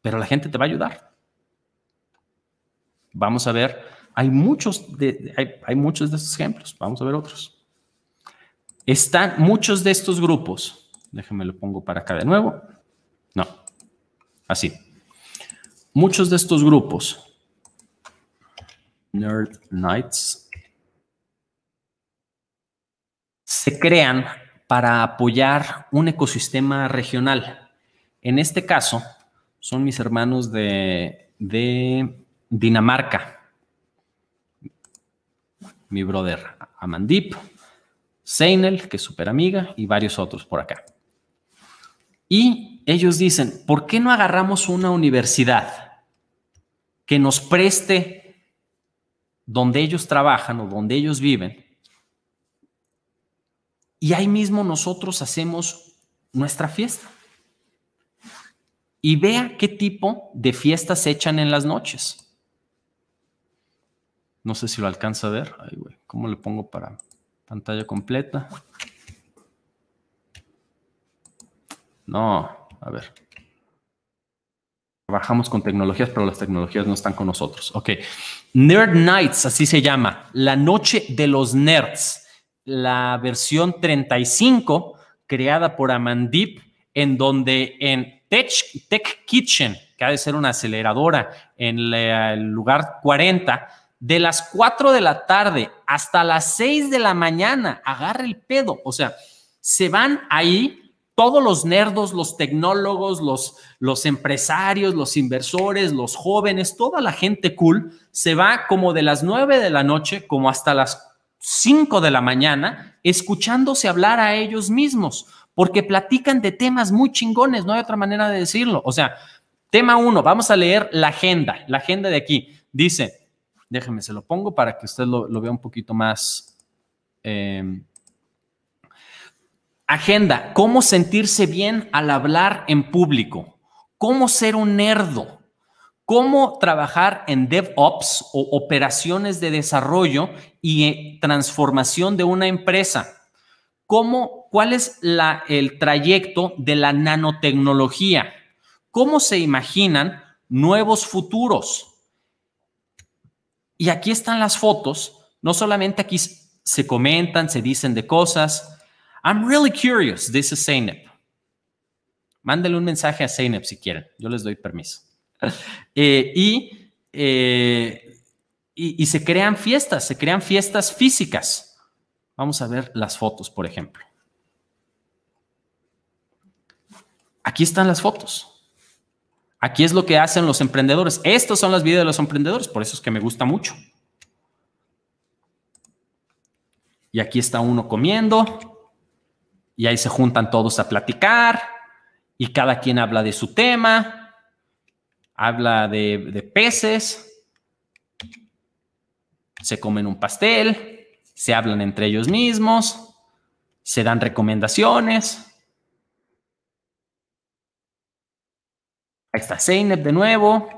Pero la gente te va a ayudar. Vamos a ver, hay muchos de, hay, hay muchos de estos ejemplos, vamos a ver otros. Están muchos de estos grupos, déjenme lo pongo para acá de nuevo, no, así. Muchos de estos grupos Nerd Knights se crean para apoyar un ecosistema regional. En este caso, son mis hermanos de, de Dinamarca. Mi brother Amandip, Seinel, que es súper amiga, y varios otros por acá. Y ellos dicen, ¿por qué no agarramos una universidad que nos preste donde ellos trabajan o donde ellos viven. Y ahí mismo nosotros hacemos nuestra fiesta. Y vea qué tipo de fiestas echan en las noches. No sé si lo alcanza a ver. Ay, güey, ¿cómo le pongo para pantalla completa? No, a ver. Trabajamos con tecnologías, pero las tecnologías no están con nosotros. Ok. Nerd Nights, así se llama. La noche de los nerds. La versión 35 creada por Amandip, en donde en Tech, Tech Kitchen, que ha de ser una aceleradora, en el lugar 40, de las 4 de la tarde hasta las 6 de la mañana, agarra el pedo. O sea, se van ahí todos los nerdos, los tecnólogos, los, empresarios, los inversores, los jóvenes, toda la gente cool, se va como de las 9 de la noche como hasta las 5 de la mañana escuchándose hablar a ellos mismos, porque platican de temas muy chingones, no hay otra manera de decirlo. O sea, tema uno, vamos a leer la agenda, la agenda de aquí. Dice, déjeme, se lo pongo para que usted lo, vea un poquito más. Eh, Agenda, cómo sentirse bien al hablar en público, cómo ser un nerdo, cómo trabajar en DevOps o operaciones de desarrollo y eh, transformación de una empresa, cómo, cuál es la, el trayecto de la nanotecnología, cómo se imaginan nuevos futuros. Y aquí están las fotos, no solamente aquí se comentan, se dicen de cosas, I'm really curious, This is Zeynep. Mándale un mensaje a Zeynep si quieren, yo les doy permiso. Eh, eh, y, y, se crean fiestas, se crean fiestas físicas. Vamos a ver las fotos, por ejemplo. Aquí están las fotos. Aquí es lo que hacen los emprendedores. Estos son las vidas de los emprendedores, por eso es que me gusta mucho. Y aquí está uno comiendo, y ahí se juntan todos a platicar y cada quien habla de su tema, habla de, peces, se comen un pastel, se hablan entre ellos mismos, se dan recomendaciones. Ahí está Zeynep de nuevo.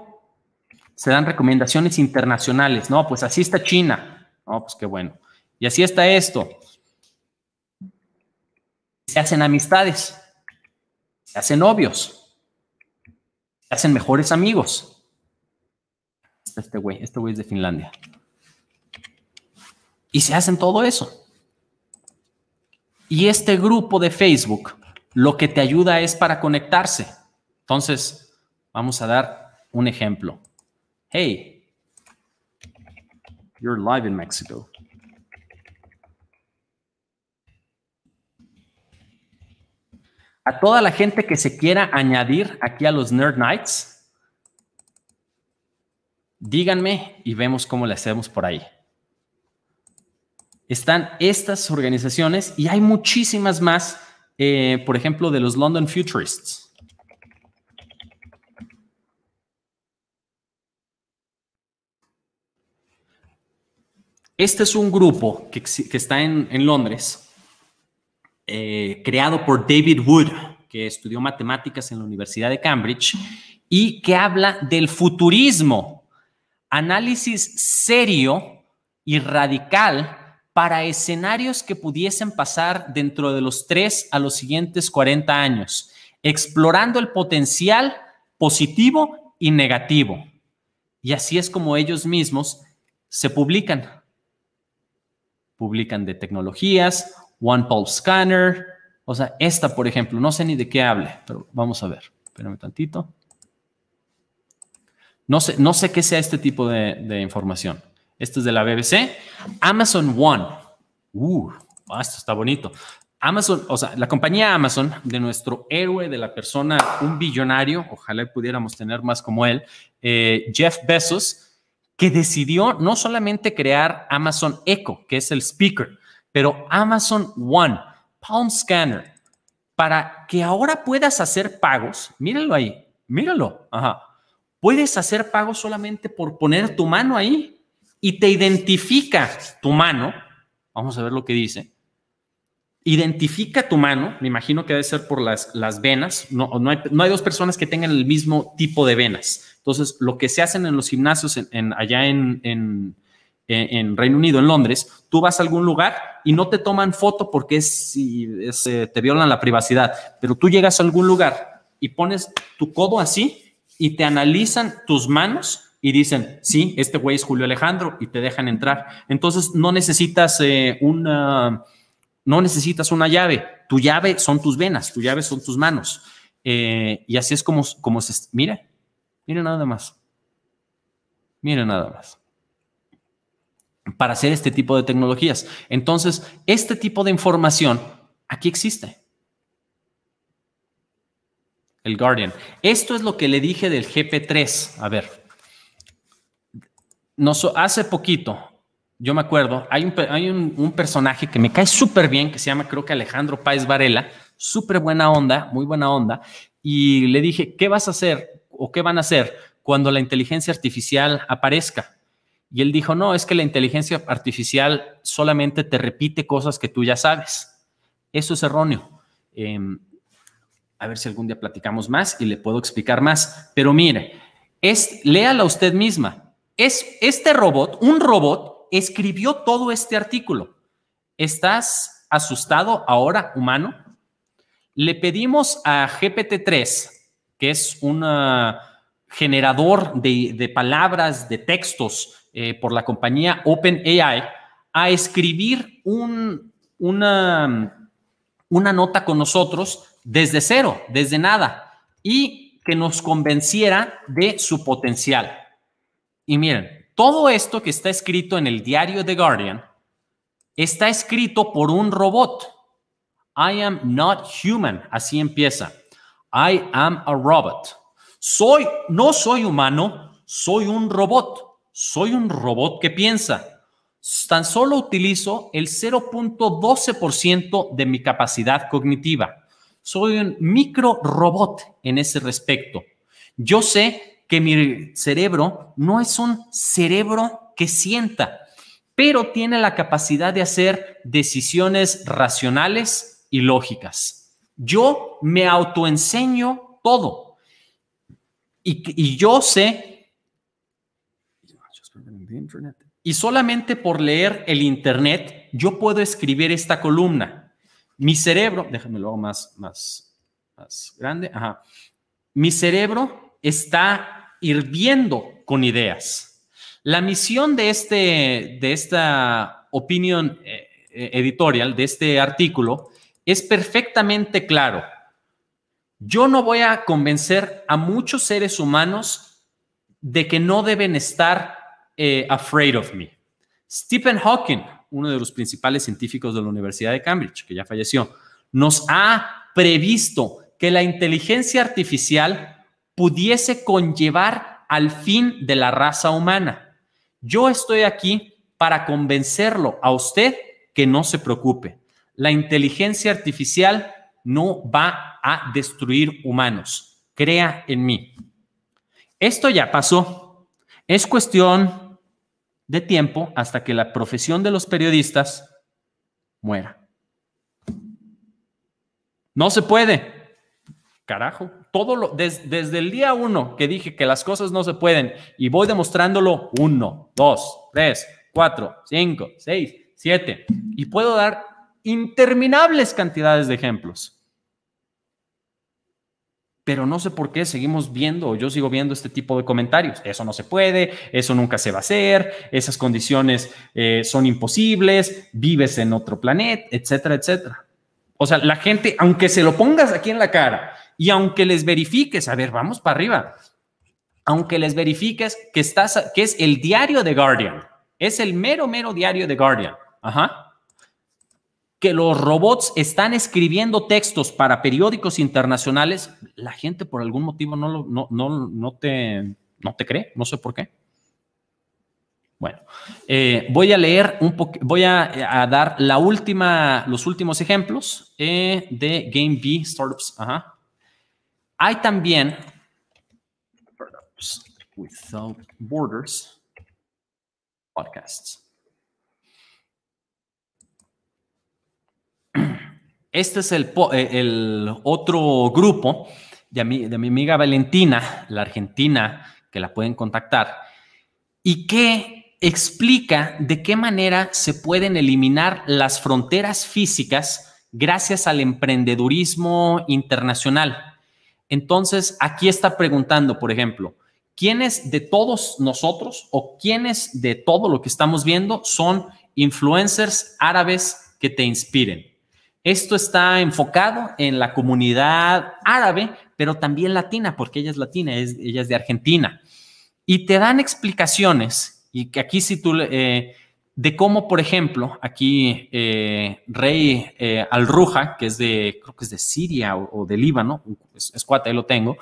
Se dan recomendaciones internacionales. No, pues así está China. No, pues qué bueno. Y así está esto se hacen amistades, se hacen novios, se hacen mejores amigos. Este güey, este güey es de Finlandia. Y se hacen todo eso. Y este grupo de Facebook lo que te ayuda es para conectarse. Entonces, vamos a dar un ejemplo. Hey, you're live in Mexico. a toda la gente que se quiera añadir aquí a los Nerd Nights, díganme y vemos cómo le hacemos por ahí. Están estas organizaciones y hay muchísimas más, eh, por ejemplo, de los London Futurists. Este es un grupo que, está en Londres eh, creado por David Wood, que estudió matemáticas en la Universidad de Cambridge, y que habla del futurismo, análisis serio y radical para escenarios que pudiesen pasar dentro de los tres a los siguientes 40 años, explorando el potencial positivo y negativo. Y así es como ellos mismos se publican. Publican de tecnologías, One Pulse Scanner. O sea, esta, por ejemplo, no sé ni de qué hable, pero vamos a ver. Espérame tantito. No sé, no sé qué sea este tipo de, información. Esto es de la BBC. Amazon One. Uh, ah, esto está bonito. Amazon, o sea, la compañía Amazon de nuestro héroe, de la persona, un billonario, ojalá pudiéramos tener más como él, eh, Jeff Bezos, que decidió no solamente crear Amazon Echo, que es el speaker, pero Amazon One, Palm Scanner, para que ahora puedas hacer pagos, mírenlo ahí, mírenlo, ajá. Puedes hacer pagos solamente por poner tu mano ahí y te identifica tu mano. Vamos a ver lo que dice. Identifica tu mano, me imagino que debe ser por las, las venas, no, no, hay, dos personas que tengan el mismo tipo de venas. Entonces, lo que se hacen en los gimnasios en, en allá en, en en Reino Unido, en Londres, tú vas a algún lugar y no te toman foto porque eh, te violan la privacidad, pero tú llegas a algún lugar y pones tu codo así y te analizan tus manos y dicen, sí, este güey es Julio Alejandro y te dejan entrar. Entonces no necesitas eh, una, no necesitas una llave, tu llave son tus venas, tu llave son tus manos. Eh, y así es como, como se... Mira, mira nada más. Mira nada más para hacer este tipo de tecnologías. Entonces, este tipo de información aquí existe. El Guardian. Esto es lo que le dije del GP3. A ver, hace poquito, yo me acuerdo, hay un, un personaje que me cae súper bien, que se llama creo que Alejandro Páez Varela, súper buena onda, muy buena onda, y le dije, ¿qué vas a hacer o qué van a hacer cuando la inteligencia artificial aparezca? Y él dijo, no, es que la inteligencia artificial solamente te repite cosas que tú ya sabes. Eso es erróneo. Em, a ver si algún día platicamos más y le puedo explicar más. Pero mire, es, léala usted misma. Es, este robot, un robot, escribió todo este artículo. ¿Estás asustado ahora, humano? Le pedimos a GPT-3, que es un generador de palabras, de textos, eh, por la compañía OpenAI a escribir una, una nota con nosotros desde cero, desde nada, y que nos convenciera de su potencial. Y miren, todo esto que está escrito en el diario The Guardian está escrito por un robot. I am not human, así empieza. I am a robot. Soy, no soy humano, soy un robot soy un robot que piensa. Tan solo utilizo el 0.12% de mi capacidad cognitiva. Soy un micro robot en ese respecto. Yo sé que mi cerebro no es un cerebro que sienta, pero tiene la capacidad de hacer decisiones racionales y lógicas. Yo me autoenseño todo. Y, y yo sé Internet. Y solamente por leer el Internet, yo puedo escribir esta columna. Mi cerebro, déjame lo hago más, más, más grande. Ajá. Mi cerebro está hirviendo con ideas. La misión de, este, de esta opinión eh, eh, editorial, de este artículo, es perfectamente claro. Yo no voy a convencer a muchos seres humanos de que no deben estar eh, afraid of Me. Stephen Hawking, uno de los principales científicos de la Universidad de Cambridge, que ya falleció, nos ha previsto que la inteligencia artificial pudiese conllevar al fin de la raza humana. Yo estoy aquí para convencerlo a usted que no se preocupe. La inteligencia artificial no va a destruir humanos. Crea en mí. Esto ya pasó. Es cuestión de tiempo hasta que la profesión de los periodistas muera. No se puede. Carajo, todo lo, desde el día uno que dije que las cosas no se pueden y voy demostrándolo uno, dos, tres, cuatro, cinco, seis, siete y puedo dar interminables cantidades de ejemplos pero no sé por qué seguimos viendo, yo sigo viendo este tipo de comentarios. Eso no se puede, eso nunca se va a hacer, esas condiciones eh, son imposibles, vives en otro planeta, etcétera, etcétera. O sea, la gente, aunque se lo pongas aquí en la cara y aunque les verifiques, a ver, vamos para arriba, aunque les verifiques que estás, que es el diario de Guardian, es el mero, mero diario de Guardian. Ajá que los robots están escribiendo textos para periódicos internacionales, la gente por algún motivo no, no, te, no te cree, no sé por qué. Bueno, eh, voy a leer un poco, voy a, dar la última, los últimos ejemplos eh, de Game B Startups. Hay también Without Borders podcasts. Este es eh, el, otro grupo de mi, de mi amiga Valentina, la argentina, que la pueden contactar, y que explica de qué manera se pueden eliminar las fronteras físicas gracias al emprendedurismo internacional. Entonces, aquí está preguntando, por ejemplo, ¿quiénes de todos nosotros o quiénes de todo lo que estamos viendo son influencers árabes que te inspiren? Esto está enfocado en la comunidad árabe, pero también latina, porque ella es latina, es, ella es de Argentina. Y te dan explicaciones, y que aquí si tú, eh, de cómo, por ejemplo, aquí eh, Rey eh, Alruja, que es de, creo que es de Siria o, de Líbano, es, cuata, ahí lo tengo,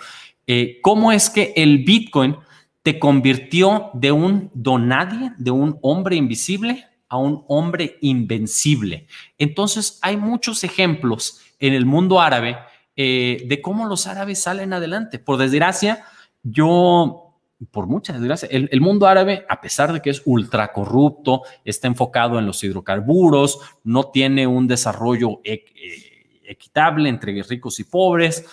cómo es que el Bitcoin te convirtió de un donadie, de un hombre invisible, a un hombre invencible. Entonces, hay muchos ejemplos en el mundo árabe eh, de cómo los árabes salen adelante. Por desgracia, yo, por mucha desgracia, el, mundo árabe, a pesar de que es ultra corrupto, está enfocado en los hidrocarburos, no tiene un desarrollo eh, equitable entre ricos y pobres,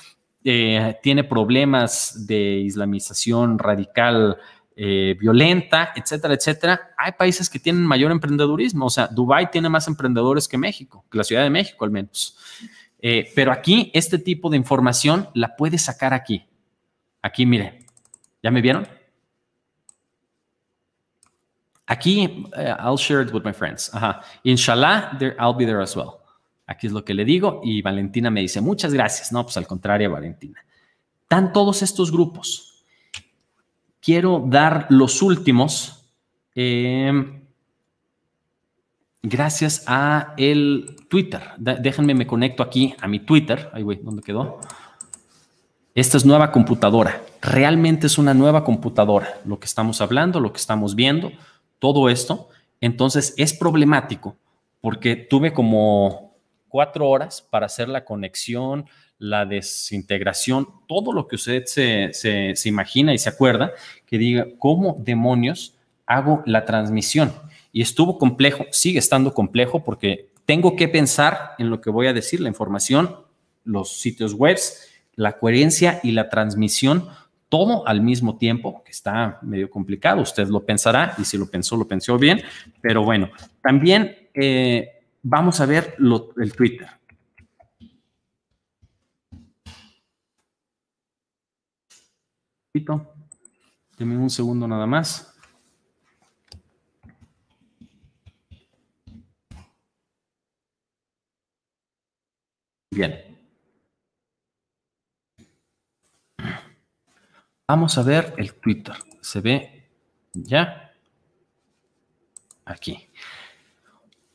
eh, tiene problemas de islamización radical eh, violenta, etcétera, etcétera. Hay países que tienen mayor emprendedurismo, o sea, Dubái tiene más emprendedores que México, que la Ciudad de México al menos. Eh, pero aquí, este tipo de información la puedes sacar aquí. Aquí, mire, ¿ya me vieron? Aquí, eh, I'll share it with my friends. Ajá. Inshallah, I'll be there as well. Aquí es lo que le digo y Valentina me dice, muchas gracias. No, pues al contrario, Valentina. Están todos estos grupos quiero dar los últimos. Em, gracias a el Twitter. Déjenme, me conecto aquí a mi Twitter. Ay, güey, ¿dónde quedó? Esta es nueva computadora. Realmente es una nueva computadora. Lo que estamos hablando, lo que estamos viendo, todo esto. Entonces es problemático porque tuve como cuatro horas para hacer la conexión, la desintegración, todo lo que usted se, imagina y se acuerda, que diga, ¿cómo demonios hago la transmisión? Y estuvo complejo, sigue estando complejo porque tengo que pensar en lo que voy a decir, la información, los sitios web, la coherencia y la transmisión, todo al mismo tiempo, que está medio complicado, usted lo pensará y si lo pensó, lo pensó bien, pero bueno, también eh, vamos a ver el Twitter. Deme un segundo nada más. Bien. Vamos a ver el Twitter. Se ve ya aquí.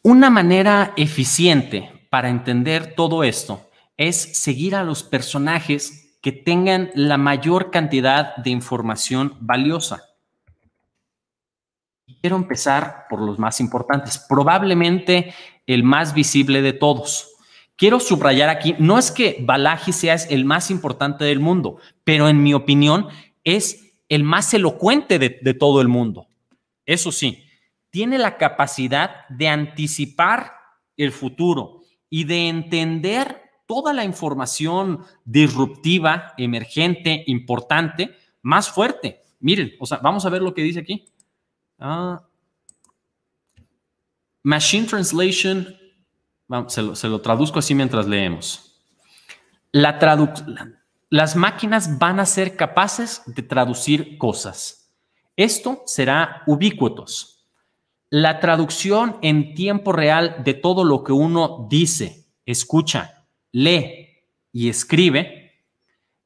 Una manera eficiente para entender todo esto es seguir a los personajes que tengan la mayor cantidad de información valiosa. Quiero empezar por los más importantes, probablemente el más visible de todos. Quiero subrayar aquí, no es que Balaji sea el más importante del mundo, pero en mi opinión es el más elocuente de, todo el mundo. Eso sí, tiene la capacidad de anticipar el futuro y de entender toda la información disruptiva, emergente, importante, más fuerte. Miren, o sea, vamos a ver lo que dice aquí. Ah, machine Translation, se, lo, traduzco así mientras leemos. La las máquinas van a ser capaces de traducir cosas. Esto será ubicuos. La traducción en tiempo real de todo lo que uno dice, escucha, lee y escribe,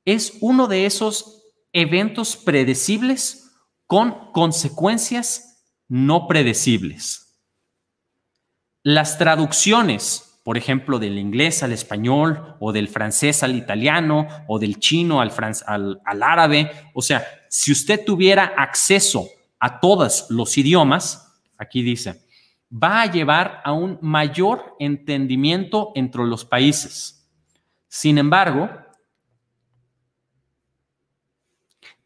es uno de esos eventos predecibles con consecuencias no predecibles. Las traducciones, por ejemplo, del inglés al español o del francés al italiano o del chino al, al, al árabe, o sea, si usted tuviera acceso a todos los idiomas, aquí dice, va a llevar a un mayor entendimiento entre los países sin embargo,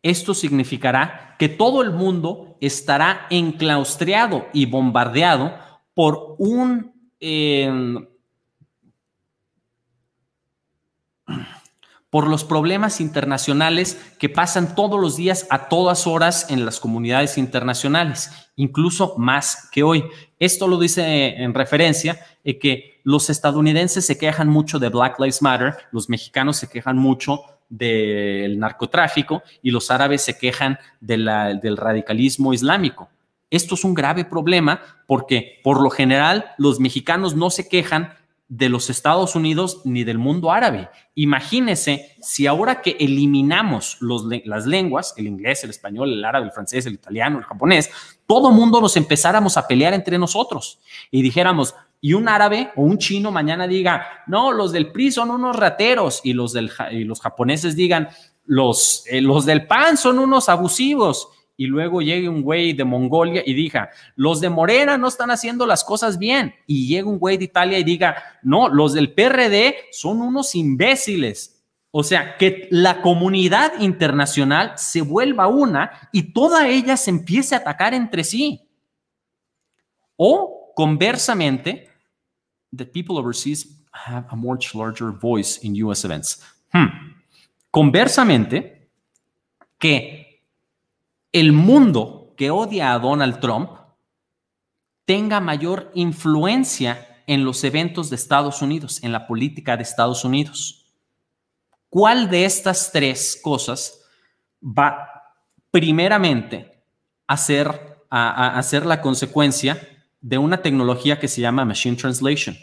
esto significará que todo el mundo estará enclaustreado y bombardeado por un... Eh, por los problemas internacionales que pasan todos los días a todas horas en las comunidades internacionales, incluso más que hoy. Esto lo dice en referencia eh, que los estadounidenses se quejan mucho de Black Lives Matter, los mexicanos se quejan mucho del narcotráfico y los árabes se quejan del radicalismo islámico. Esto es un grave problema porque por lo general los mexicanos no se quejan de los Estados Unidos ni del mundo árabe. imagínese si ahora que eliminamos los, las lenguas, el inglés, el español, el árabe, el francés, el italiano, el japonés, todo mundo nos empezáramos a pelear entre nosotros y dijéramos, y un árabe o un chino mañana diga, no, los del PRI son unos rateros y los, del, los japoneses digan, los, eh, los del PAN son unos abusivos y luego llegue un güey de Mongolia y diga, los de Morena no están haciendo las cosas bien, y llega un güey de Italia y diga, no, los del PRD son unos imbéciles. O sea, que la comunidad internacional se vuelva una y toda ella se empiece a atacar entre sí. O, conversamente, the people overseas have a much larger voice in US events. Hmm. Conversamente, que el mundo que odia a Donald Trump tenga mayor influencia en los eventos de Estados Unidos, en la política de Estados Unidos. ¿Cuál de estas tres cosas va primeramente a ser, a, la consecuencia de una tecnología que se llama Machine Translation?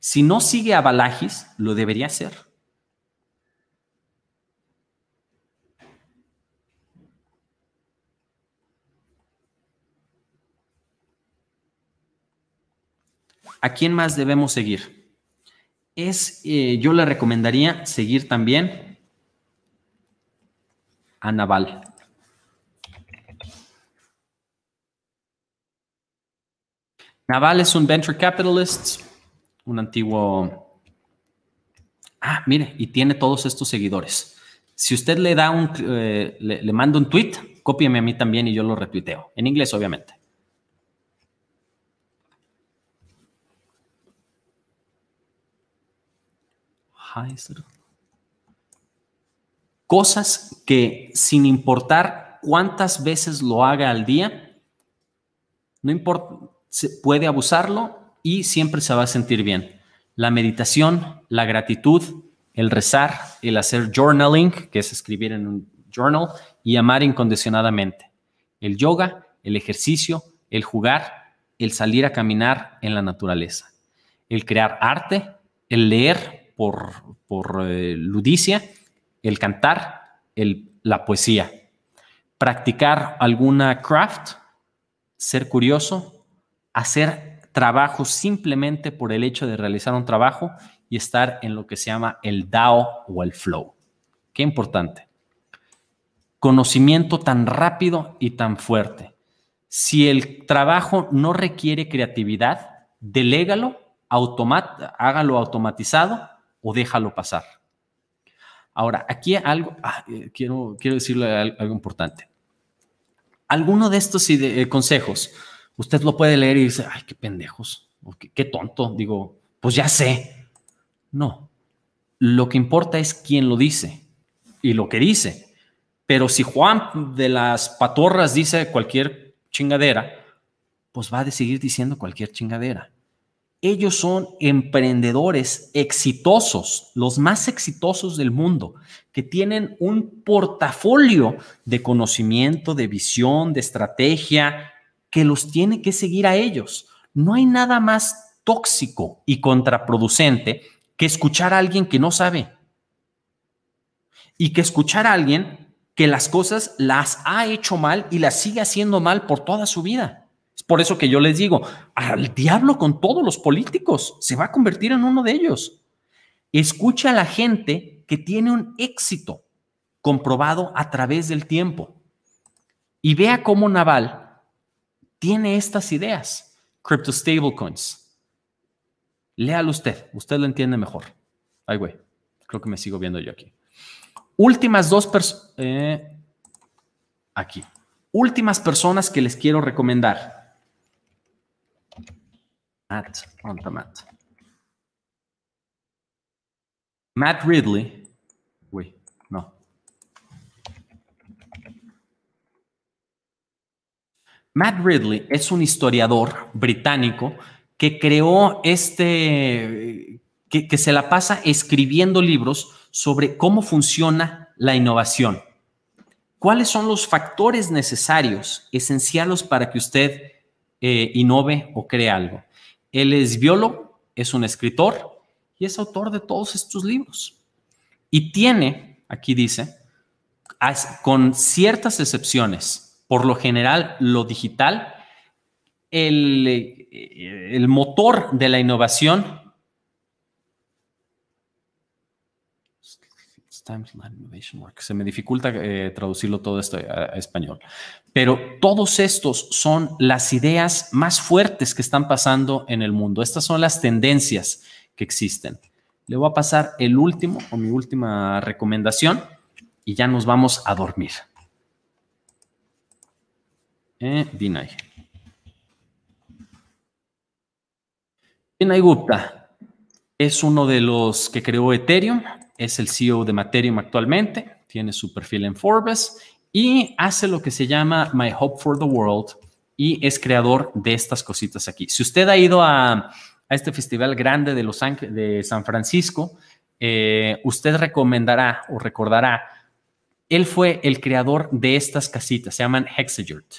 Si no sigue a Balagis, lo debería hacer. ¿A quién más debemos seguir? Es, eh, yo le recomendaría seguir también a Naval. Naval es un venture capitalist, un antiguo... Ah, mire, y tiene todos estos seguidores. Si usted le da un, eh, le, le manda un tweet, cópiame a mí también y yo lo retuiteo. En inglés, obviamente. Cosas que sin importar cuántas veces lo haga al día, no importa, se puede abusarlo y siempre se va a sentir bien. La meditación, la gratitud, el rezar, el hacer journaling, que es escribir en un journal, y amar incondicionadamente. El yoga, el ejercicio, el jugar, el salir a caminar en la naturaleza, el crear arte, el leer, por, eh, ludicia, el cantar, el, la poesía, practicar alguna craft, ser curioso, hacer trabajo simplemente por el hecho de realizar un trabajo y estar en lo que se llama el DAO o el flow. Qué importante. Conocimiento tan rápido y tan fuerte. Si el trabajo no requiere creatividad, delégalo, hágalo automatizado o déjalo pasar. Ahora, aquí algo, ah, eh, quiero, quiero decirle algo importante. Alguno de estos eh, consejos, usted lo puede leer y dice, ay, qué pendejos, qué, qué tonto, digo, pues ya sé. No, lo que importa es quién lo dice y lo que dice. Pero si Juan de las Patorras dice cualquier chingadera, pues va a seguir diciendo cualquier chingadera ellos son emprendedores exitosos, los más exitosos del mundo, que tienen un portafolio de conocimiento, de visión, de estrategia, que los tiene que seguir a ellos. No hay nada más tóxico y contraproducente que escuchar a alguien que no sabe y que escuchar a alguien que las cosas las ha hecho mal y las sigue haciendo mal por toda su vida por eso que yo les digo, al diablo con todos los políticos, se va a convertir en uno de ellos. Escucha a la gente que tiene un éxito comprobado a través del tiempo. Y vea cómo Naval tiene estas ideas, crypto coins. Léalo usted, usted lo entiende mejor. Ay, güey, creo que me sigo viendo yo aquí. Últimas dos personas, eh, aquí. Últimas personas que les quiero recomendar. Matt, on Matt? Matt Ridley. Uy, no. Matt Ridley es un historiador británico que creó este, que, se la pasa escribiendo libros sobre cómo funciona la innovación. ¿Cuáles son los factores necesarios, esenciales para que usted inove eh, innove o cree algo? Él es biólogo, es un escritor y es autor de todos estos libros. Y tiene, aquí dice, con ciertas excepciones, por lo general lo digital, el, eh, el motor de la innovación Times Innovation Work. Se me dificulta eh, traducirlo todo esto a, español. Pero todos estos son las ideas más fuertes que están pasando en el mundo. Estas son las tendencias que existen. Le voy a pasar el último o mi última recomendación y ya nos vamos a dormir. Eh, Dinay Gupta es uno de los que creó Ethereum, es el CEO de Materium actualmente, tiene su perfil en Forbes y hace lo que se llama My Hope for the World y es creador de estas cositas aquí. Si usted ha ido a, este festival grande de, los, de San Francisco, eh, usted recomendará o recordará, él fue el creador de estas casitas, se llaman Hexajurt.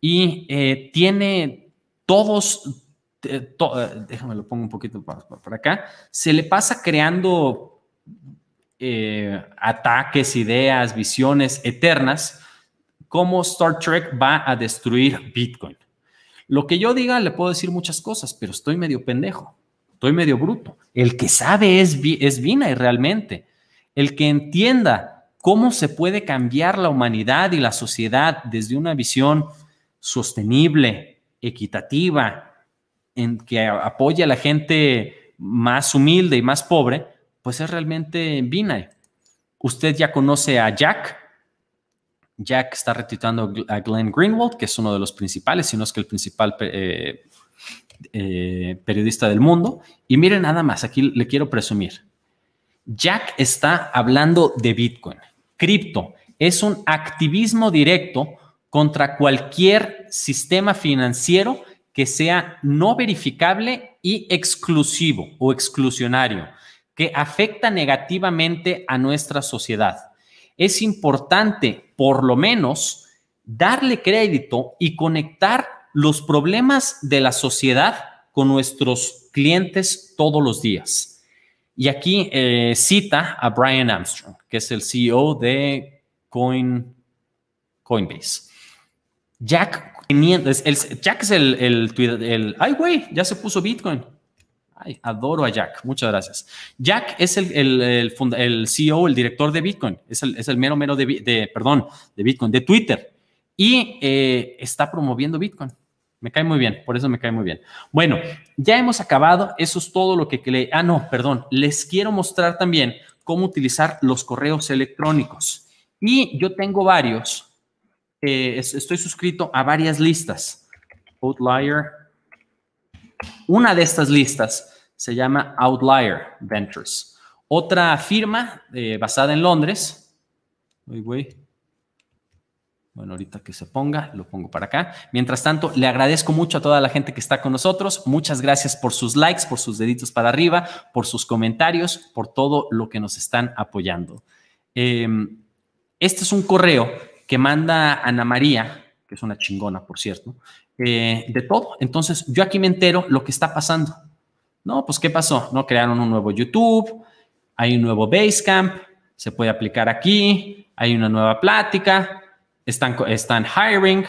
Y eh, tiene todos, eh, déjame lo pongo un poquito para, para acá, se le pasa creando eh, ataques, ideas, visiones eternas, cómo Star Trek va a destruir Bitcoin. Lo que yo diga le puedo decir muchas cosas, pero estoy medio pendejo, estoy medio bruto. El que sabe es, es Vina y realmente. El que entienda cómo se puede cambiar la humanidad y la sociedad desde una visión sostenible, equitativa, en que apoye a la gente más humilde y más pobre, pues es realmente Binay. Usted ya conoce a Jack. Jack está retitulando a Glenn Greenwald, que es uno de los principales, si no es que el principal eh, eh, periodista del mundo. Y miren nada más, aquí le quiero presumir. Jack está hablando de Bitcoin. Cripto es un activismo directo contra cualquier sistema financiero que sea no verificable y exclusivo o exclusionario que afecta negativamente a nuestra sociedad. Es importante, por lo menos, darle crédito y conectar los problemas de la sociedad con nuestros clientes todos los días. Y aquí eh, cita a Brian Armstrong, que es el CEO de Coin, Coinbase. Jack, Jack es el, el, el, el ay güey, ya se puso Bitcoin. Ay, adoro a Jack. Muchas gracias. Jack es el, el, CEO, el director de Bitcoin. Es el, mero mero de, perdón, de Bitcoin, de Twitter. Y eh, está promoviendo Bitcoin. Me cae muy bien, por eso me cae muy bien. Bueno, ya hemos acabado. Eso es todo lo que le. Ah, no, perdón. Les quiero mostrar también cómo utilizar los correos electrónicos. Y yo tengo varios. Eh, estoy suscrito a varias listas. Outlier, una de estas listas se llama Outlier Ventures. Otra firma eh, basada en Londres. Bueno, ahorita que se ponga, lo pongo para acá. Mientras tanto, le agradezco mucho a toda la gente que está con nosotros. Muchas gracias por sus likes, por sus deditos para arriba, por sus comentarios, por todo lo que nos están apoyando. Em, este es un correo que manda Ana María, que es una chingona, por cierto, eh, de todo. Entonces, yo aquí me entero lo que está pasando. No, pues, ¿qué pasó? No crearon un nuevo YouTube, hay un nuevo Basecamp, se puede aplicar aquí, hay una nueva plática, están, están hiring,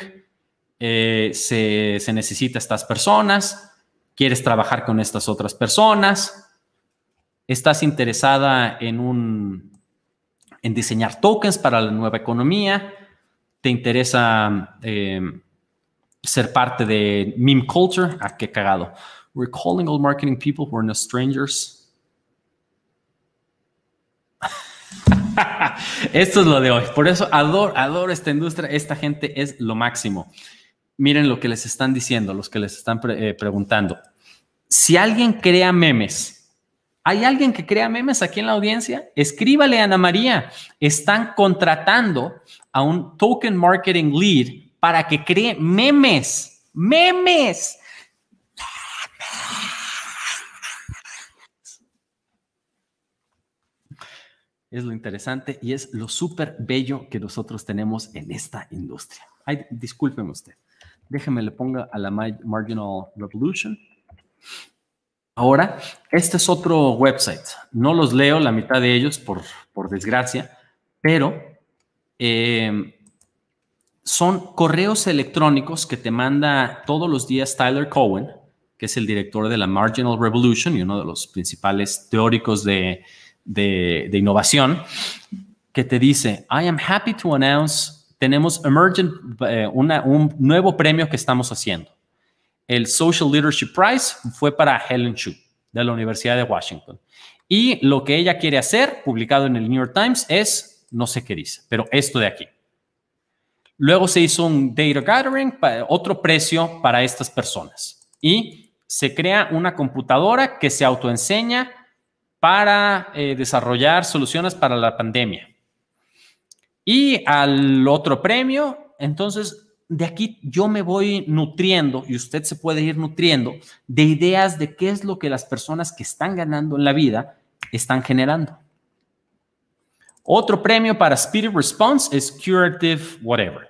eh, se, necesitan necesita estas personas, quieres trabajar con estas otras personas, estás interesada en un en diseñar tokens para la nueva economía, te interesa eh, ser parte de meme culture. Ah, qué cagado. We're calling all marketing people who are no strangers. Esto es lo de hoy. Por eso adoro, adoro esta industria. Esta gente es lo máximo. Miren lo que les están diciendo, los que les están eh, preguntando. Si alguien crea memes, ¿hay alguien que crea memes aquí en la audiencia? Escríbale a Ana María. Están contratando a un token marketing lead para que cree memes, memes. Es lo interesante y es lo súper bello que nosotros tenemos en esta industria. Ay, discúlpeme usted. Déjeme le ponga a la Marginal Revolution. Ahora, este es otro website. No los leo, la mitad de ellos, por, por desgracia, pero eh, son correos electrónicos que te manda todos los días Tyler Cohen, que es el director de la Marginal Revolution y uno de los principales teóricos de, innovación, que te dice, I am happy to announce, tenemos emergent, eh, un nuevo premio que estamos haciendo. El Social Leadership Prize fue para Helen Chu de la Universidad de Washington. Y lo que ella quiere hacer, publicado en el New York Times, es, no sé qué dice, pero esto de aquí. Luego se hizo un data gathering, otro precio para estas personas. Y se crea una computadora que se autoenseña para eh, desarrollar soluciones para la pandemia. Y al otro premio, entonces de aquí yo me voy nutriendo y usted se puede ir nutriendo de ideas de qué es lo que las personas que están ganando en la vida están generando. Otro premio para Speedy Response es Curative Whatever.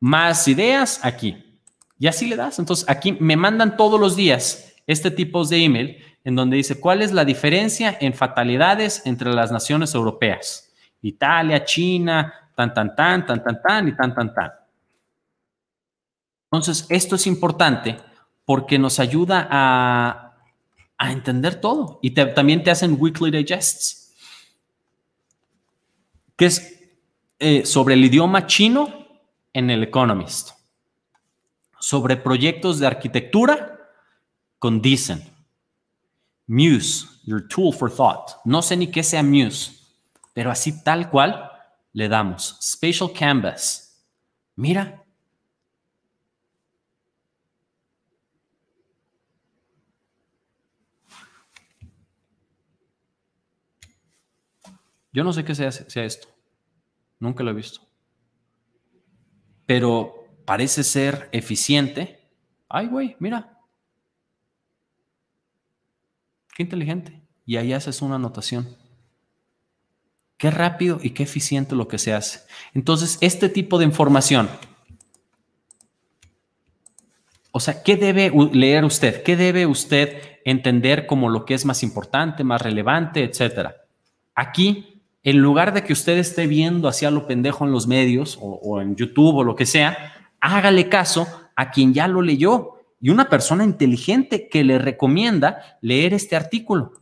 Más ideas aquí. Y así le das. Entonces, aquí me mandan todos los días este tipo de email en donde dice, ¿cuál es la diferencia en fatalidades entre las naciones europeas? Italia, China, tan, tan, tan, tan, tan, tan y tan, tan, tan. Entonces, esto es importante porque nos ayuda a, entender todo y también te hacen weekly digests que es eh, sobre el idioma chino en el Economist, sobre proyectos de arquitectura con Dicen, Muse, your tool for thought. No sé ni qué sea Muse, pero así tal cual le damos. Spatial Canvas. Mira, Yo no sé qué sea, sea esto. Nunca lo he visto. Pero parece ser eficiente. Ay, güey, mira. Qué inteligente. Y ahí haces una anotación. Qué rápido y qué eficiente lo que se hace. Entonces, este tipo de información. O sea, ¿qué debe leer usted? ¿Qué debe usted entender como lo que es más importante, más relevante, etcétera? Aquí en lugar de que usted esté viendo hacia lo pendejo en los medios o, en YouTube o lo que sea, hágale caso a quien ya lo leyó y una persona inteligente que le recomienda leer este artículo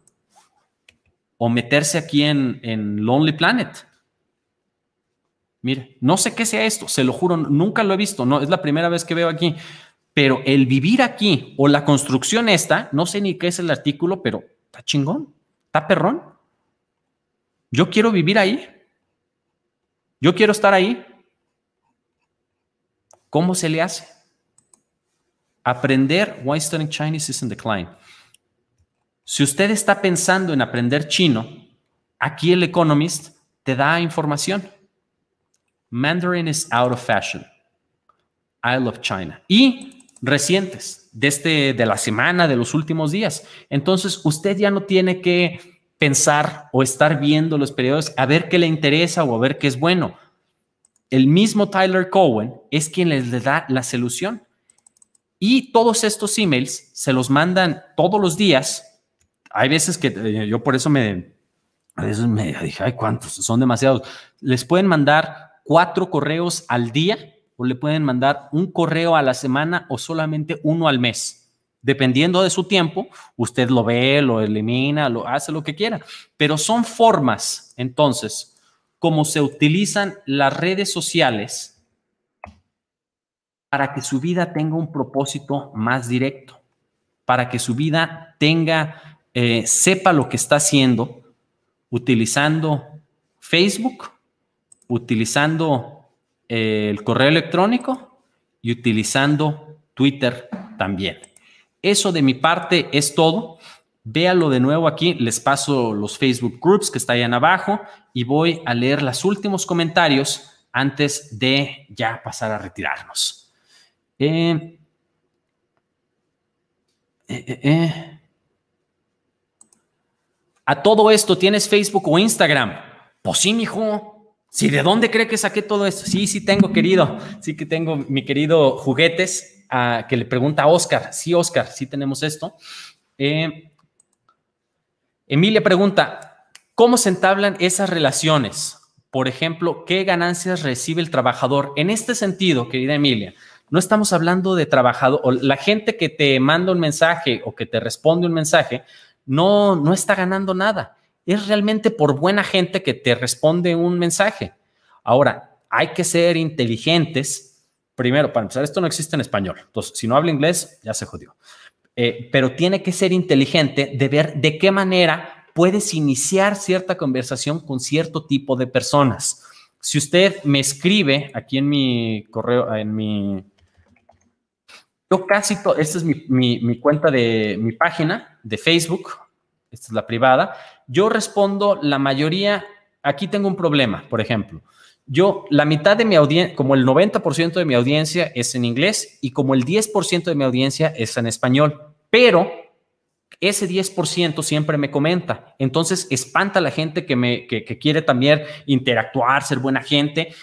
o meterse aquí en, en Lonely Planet. Mire, no sé qué sea esto, se lo juro, nunca lo he visto, no es la primera vez que veo aquí, pero el vivir aquí o la construcción esta, no sé ni qué es el artículo, pero está chingón, está perrón. Yo quiero vivir ahí. Yo quiero estar ahí. ¿Cómo se le hace? Aprender Why Studying Chinese is in Decline. Si usted está pensando en aprender chino, aquí el Economist te da información. Mandarin is out of fashion. I love China. Y recientes, de, este, de la semana, de los últimos días. Entonces, usted ya no tiene que pensar o estar viendo los periodos a ver qué le interesa o a ver qué es bueno. El mismo Tyler Cowen es quien les da la solución. Y todos estos emails se los mandan todos los días. Hay veces que eh, yo por eso me, a veces me dije, ay, ¿cuántos? Son demasiados. Les pueden mandar cuatro correos al día o le pueden mandar un correo a la semana o solamente uno al mes Dependiendo de su tiempo, usted lo ve, lo elimina, lo hace lo que quiera. Pero son formas, entonces, como se utilizan las redes sociales para que su vida tenga un propósito más directo, para que su vida tenga, eh, sepa lo que está haciendo, utilizando Facebook, utilizando eh, el correo electrónico y utilizando Twitter también. Eso de mi parte es todo. Véalo de nuevo aquí, les paso los Facebook Groups que están abajo y voy a leer los últimos comentarios antes de ya pasar a retirarnos. Eh, eh, eh, a todo esto, ¿tienes Facebook o Instagram? Pues sí, mijo. ¿Sí, ¿De dónde cree que saqué todo esto? Sí, sí tengo, querido. Sí que tengo, mi querido, juguetes que le pregunta a Oscar. Sí, Oscar, sí tenemos esto. Eh, Emilia pregunta, ¿cómo se entablan esas relaciones? Por ejemplo, ¿qué ganancias recibe el trabajador? En este sentido, querida Emilia, no estamos hablando de trabajador, o la gente que te manda un mensaje o que te responde un mensaje, no, no está ganando nada. Es realmente por buena gente que te responde un mensaje. Ahora, hay que ser inteligentes primero, para empezar, esto no existe en español. Entonces, si no habla inglés, ya se jodió. Eh, pero tiene que ser inteligente de ver de qué manera puedes iniciar cierta conversación con cierto tipo de personas. Si usted me escribe aquí en mi correo, en mi... Yo casi todo, esta es mi, mi cuenta de mi página de Facebook, esta es la privada, yo respondo la mayoría, aquí tengo un problema, por ejemplo. Yo, la mitad de mi audiencia, como el 90% de mi audiencia es en inglés y como el 10% de mi audiencia es en español, pero ese 10% siempre me comenta. Entonces, espanta a la gente que, me, quiere también interactuar, ser buena gente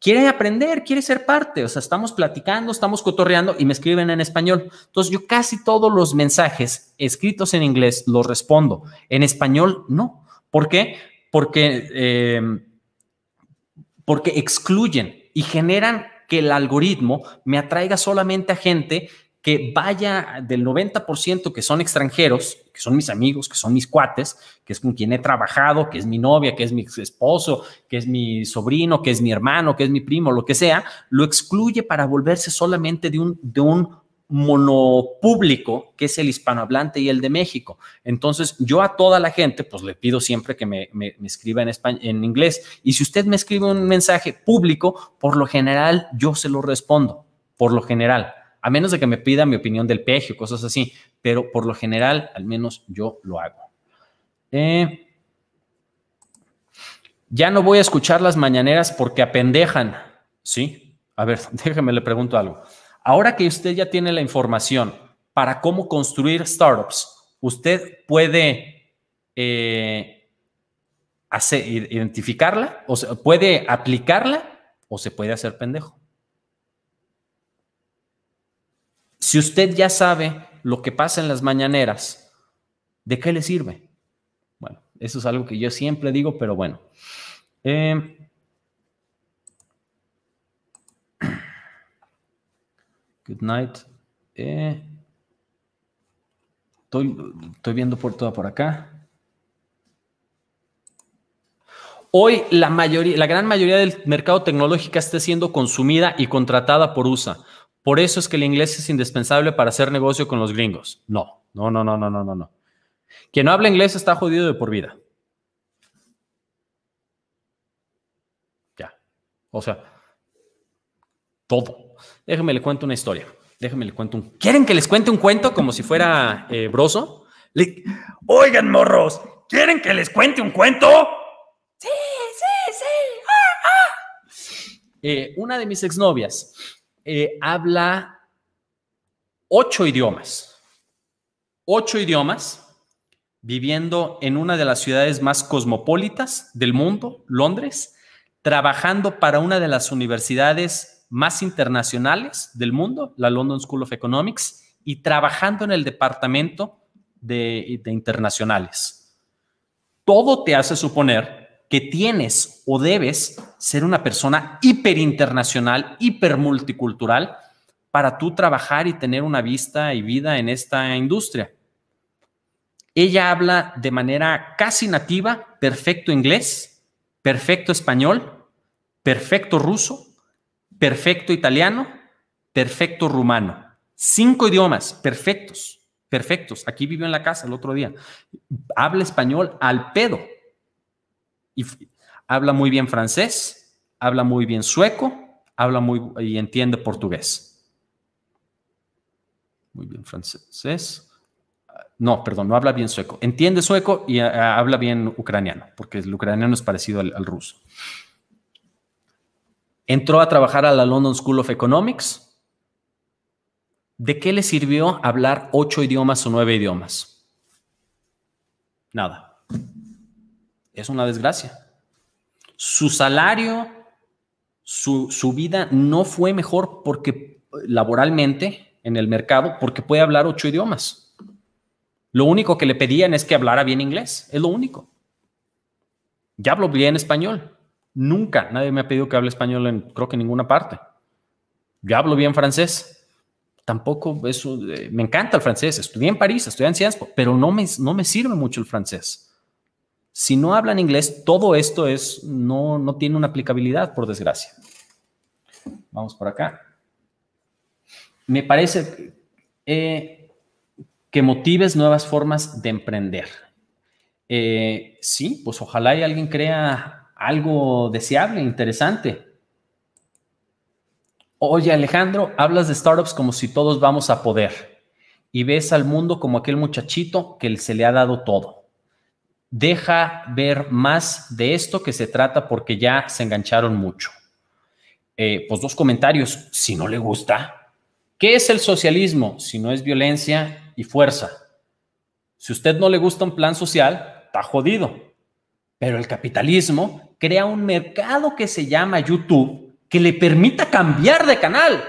quiere aprender, quiere ser parte. O sea, estamos platicando, estamos cotorreando y me escriben en español. Entonces, yo casi todos los mensajes escritos en inglés los respondo. En español, no. ¿Por qué? Porque eh, porque excluyen y generan que el algoritmo me atraiga solamente a gente que vaya del 90% que son extranjeros, que son mis amigos, que son mis cuates, que es con quien he trabajado, que es mi novia, que es mi esposo, que es mi sobrino, que es mi hermano, que es mi primo, lo que sea, lo excluye para volverse solamente de un, de un monopúblico que es el hispanohablante y el de México. Entonces, yo a toda la gente, pues le pido siempre que me, escriba en, en inglés. Y si usted me escribe un mensaje público, por lo general yo se lo respondo, por lo general, a menos de que me pida mi opinión del peje o cosas así, pero por lo general, al menos yo lo hago. Eh, ya no voy a escuchar las mañaneras porque apendejan. Sí, a ver, déjeme le pregunto algo. Ahora que usted ya tiene la información para cómo construir startups, usted puede eh, identificarla, o puede aplicarla o se puede hacer pendejo. Si usted ya sabe lo que pasa en las mañaneras, ¿de qué le sirve? Bueno, eso es algo que yo siempre digo, pero bueno. Eh, Good night. Eh, estoy, viendo por toda por acá. Hoy la mayoría, la gran mayoría del mercado tecnológico está siendo consumida y contratada por USA. Por eso es que el inglés es indispensable para hacer negocio con los gringos. No, no, no, no, no, no, no, no. Quien no habla inglés está jodido de por vida. Ya. O sea, todo. Déjenme le cuento una historia. Déjenme le cuento un. ¿Quieren que les cuente un cuento como si fuera eh, broso? Oigan, morros, ¿quieren que les cuente un cuento? Sí, sí, sí. Ah, ah. Eh, una de mis exnovias eh, habla ocho idiomas. Ocho idiomas viviendo en una de las ciudades más cosmopolitas del mundo, Londres, trabajando para una de las universidades más internacionales del mundo, la London School of Economics, y trabajando en el departamento de, internacionales. Todo te hace suponer que tienes o debes ser una persona hiperinternacional, multicultural para tú trabajar y tener una vista y vida en esta industria. Ella habla de manera casi nativa, perfecto inglés, perfecto español, perfecto ruso, perfecto italiano, perfecto rumano. Cinco idiomas perfectos, perfectos. Aquí vivió en la casa el otro día. Habla español al pedo. Y habla muy bien francés, habla muy bien sueco, habla muy y entiende portugués. Muy bien francés. No, perdón, no habla bien sueco. Entiende sueco y ah, habla bien ucraniano, porque el ucraniano es parecido al ruso. Entró a trabajar a la London School of Economics. ¿De qué le sirvió hablar ocho idiomas o nueve idiomas? Nada. Es una desgracia. Su salario, su, vida no fue mejor porque laboralmente en el mercado, porque puede hablar ocho idiomas. Lo único que le pedían es que hablara bien inglés, es lo único. Ya hablo bien español, Nunca nadie me ha pedido que hable español en creo que en ninguna parte. Yo hablo bien francés. Tampoco eso eh, me encanta el francés. Estudié en París, estudié en Sciences, pero no me, no me sirve mucho el francés. Si no hablan inglés, todo esto es no, no tiene una aplicabilidad, por desgracia. Vamos por acá. Me parece que eh, motives nuevas formas de emprender. Eh, sí, pues ojalá y alguien crea algo deseable, interesante. Oye, Alejandro, hablas de startups como si todos vamos a poder y ves al mundo como aquel muchachito que se le ha dado todo. Deja ver más de esto que se trata porque ya se engancharon mucho. Eh, pues dos comentarios, si no le gusta. ¿Qué es el socialismo si no es violencia y fuerza? Si usted no le gusta un plan social, está jodido. Pero el capitalismo crea un mercado que se llama YouTube que le permita cambiar de canal.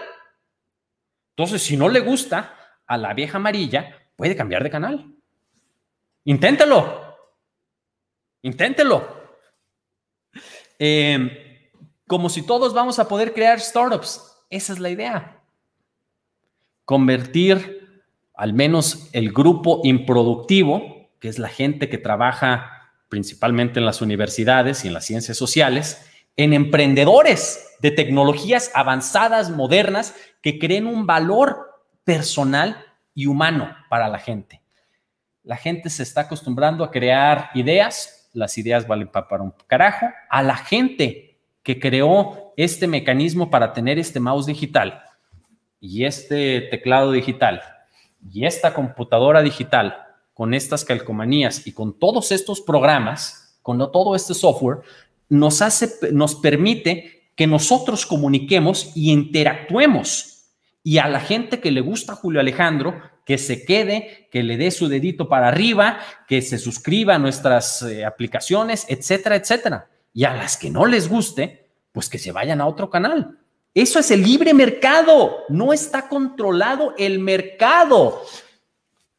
Entonces, si no le gusta a la vieja amarilla, puede cambiar de canal. Inténtelo. Inténtelo. Em, como si todos vamos a poder crear startups. Esa es la idea. Convertir al menos el grupo improductivo, que es la gente que trabaja principalmente en las universidades y en las ciencias sociales, en emprendedores de tecnologías avanzadas, modernas, que creen un valor personal y humano para la gente. La gente se está acostumbrando a crear ideas, las ideas valen para un carajo, a la gente que creó este mecanismo para tener este mouse digital y este teclado digital y esta computadora digital con estas calcomanías y con todos estos programas, con todo este software, nos, hace, nos permite que nosotros comuniquemos y interactuemos. Y a la gente que le gusta Julio Alejandro, que se quede, que le dé su dedito para arriba, que se suscriba a nuestras eh, aplicaciones, etcétera, etcétera. Y a las que no les guste, pues que se vayan a otro canal. Eso es el libre mercado. No está controlado el mercado.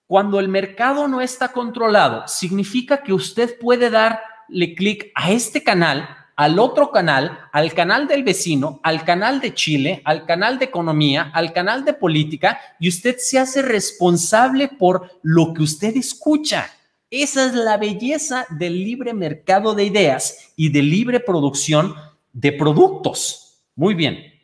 Cuando el mercado no está controlado, significa que usted puede darle clic a este canal, al otro canal, al canal del vecino, al canal de Chile, al canal de economía, al canal de política, y usted se hace responsable por lo que usted escucha. Esa es la belleza del libre mercado de ideas y de libre producción de productos. Muy bien.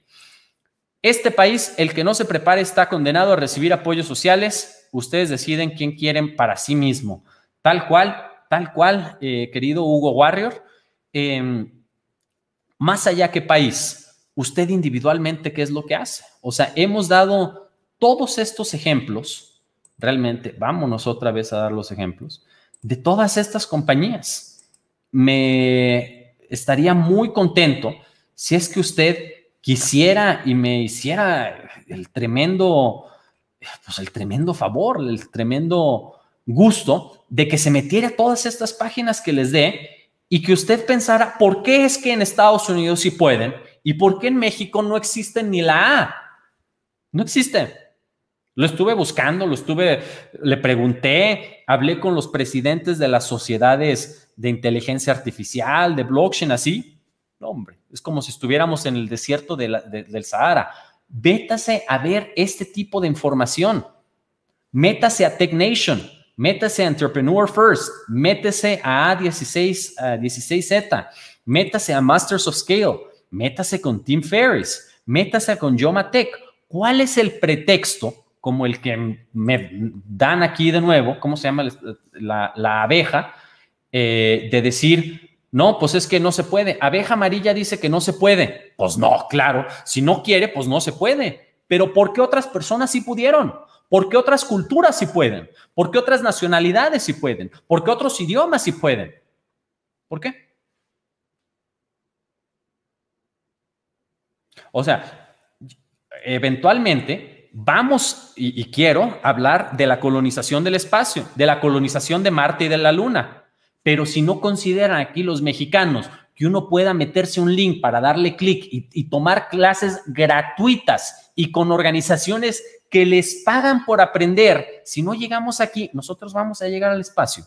Este país, el que no se prepare, está condenado a recibir apoyos sociales ustedes deciden quién quieren para sí mismo. Tal cual, tal cual, eh, querido Hugo Warrior. Em, más allá que país, usted individualmente, ¿qué es lo que hace? O sea, hemos dado todos estos ejemplos, realmente, vámonos otra vez a dar los ejemplos, de todas estas compañías. Me estaría muy contento si es que usted quisiera y me hiciera el tremendo pues, el tremendo favor, el tremendo gusto de que se metiera todas estas páginas que les dé y que usted pensara por qué es que en Estados Unidos sí pueden y por qué en México no existe ni la A. No existe. Lo estuve buscando, lo estuve, le pregunté, hablé con los presidentes de las sociedades de inteligencia artificial, de blockchain, así. No, hombre, es como si estuviéramos en el desierto del Sahara. Vétase a ver este tipo de información. Métase a Tech Nation, métase a Entrepreneur First, métase a A16, a 16 a z métase a Masters of Scale, métase con Tim Ferris, métase con Yoma Tech. ¿Cuál es el pretexto como el que me dan aquí de nuevo, ¿cómo se llama la, abeja? Eh, de decir, no, pues es que no se puede. Abeja amarilla dice que no se puede. Pues no, claro. Si no quiere, pues no se puede. Pero ¿por qué otras personas sí pudieron? ¿Por qué otras culturas sí pueden? ¿Por qué otras nacionalidades sí pueden? ¿Por qué otros idiomas sí pueden? ¿Por qué? O sea, eventualmente vamos, y, y quiero hablar de la colonización del espacio, de la colonización de Marte y de la Luna pero si no consideran aquí los mexicanos que uno pueda meterse un link para darle clic y, tomar clases gratuitas y con organizaciones que les pagan por aprender, si no llegamos aquí, nosotros vamos a llegar al espacio.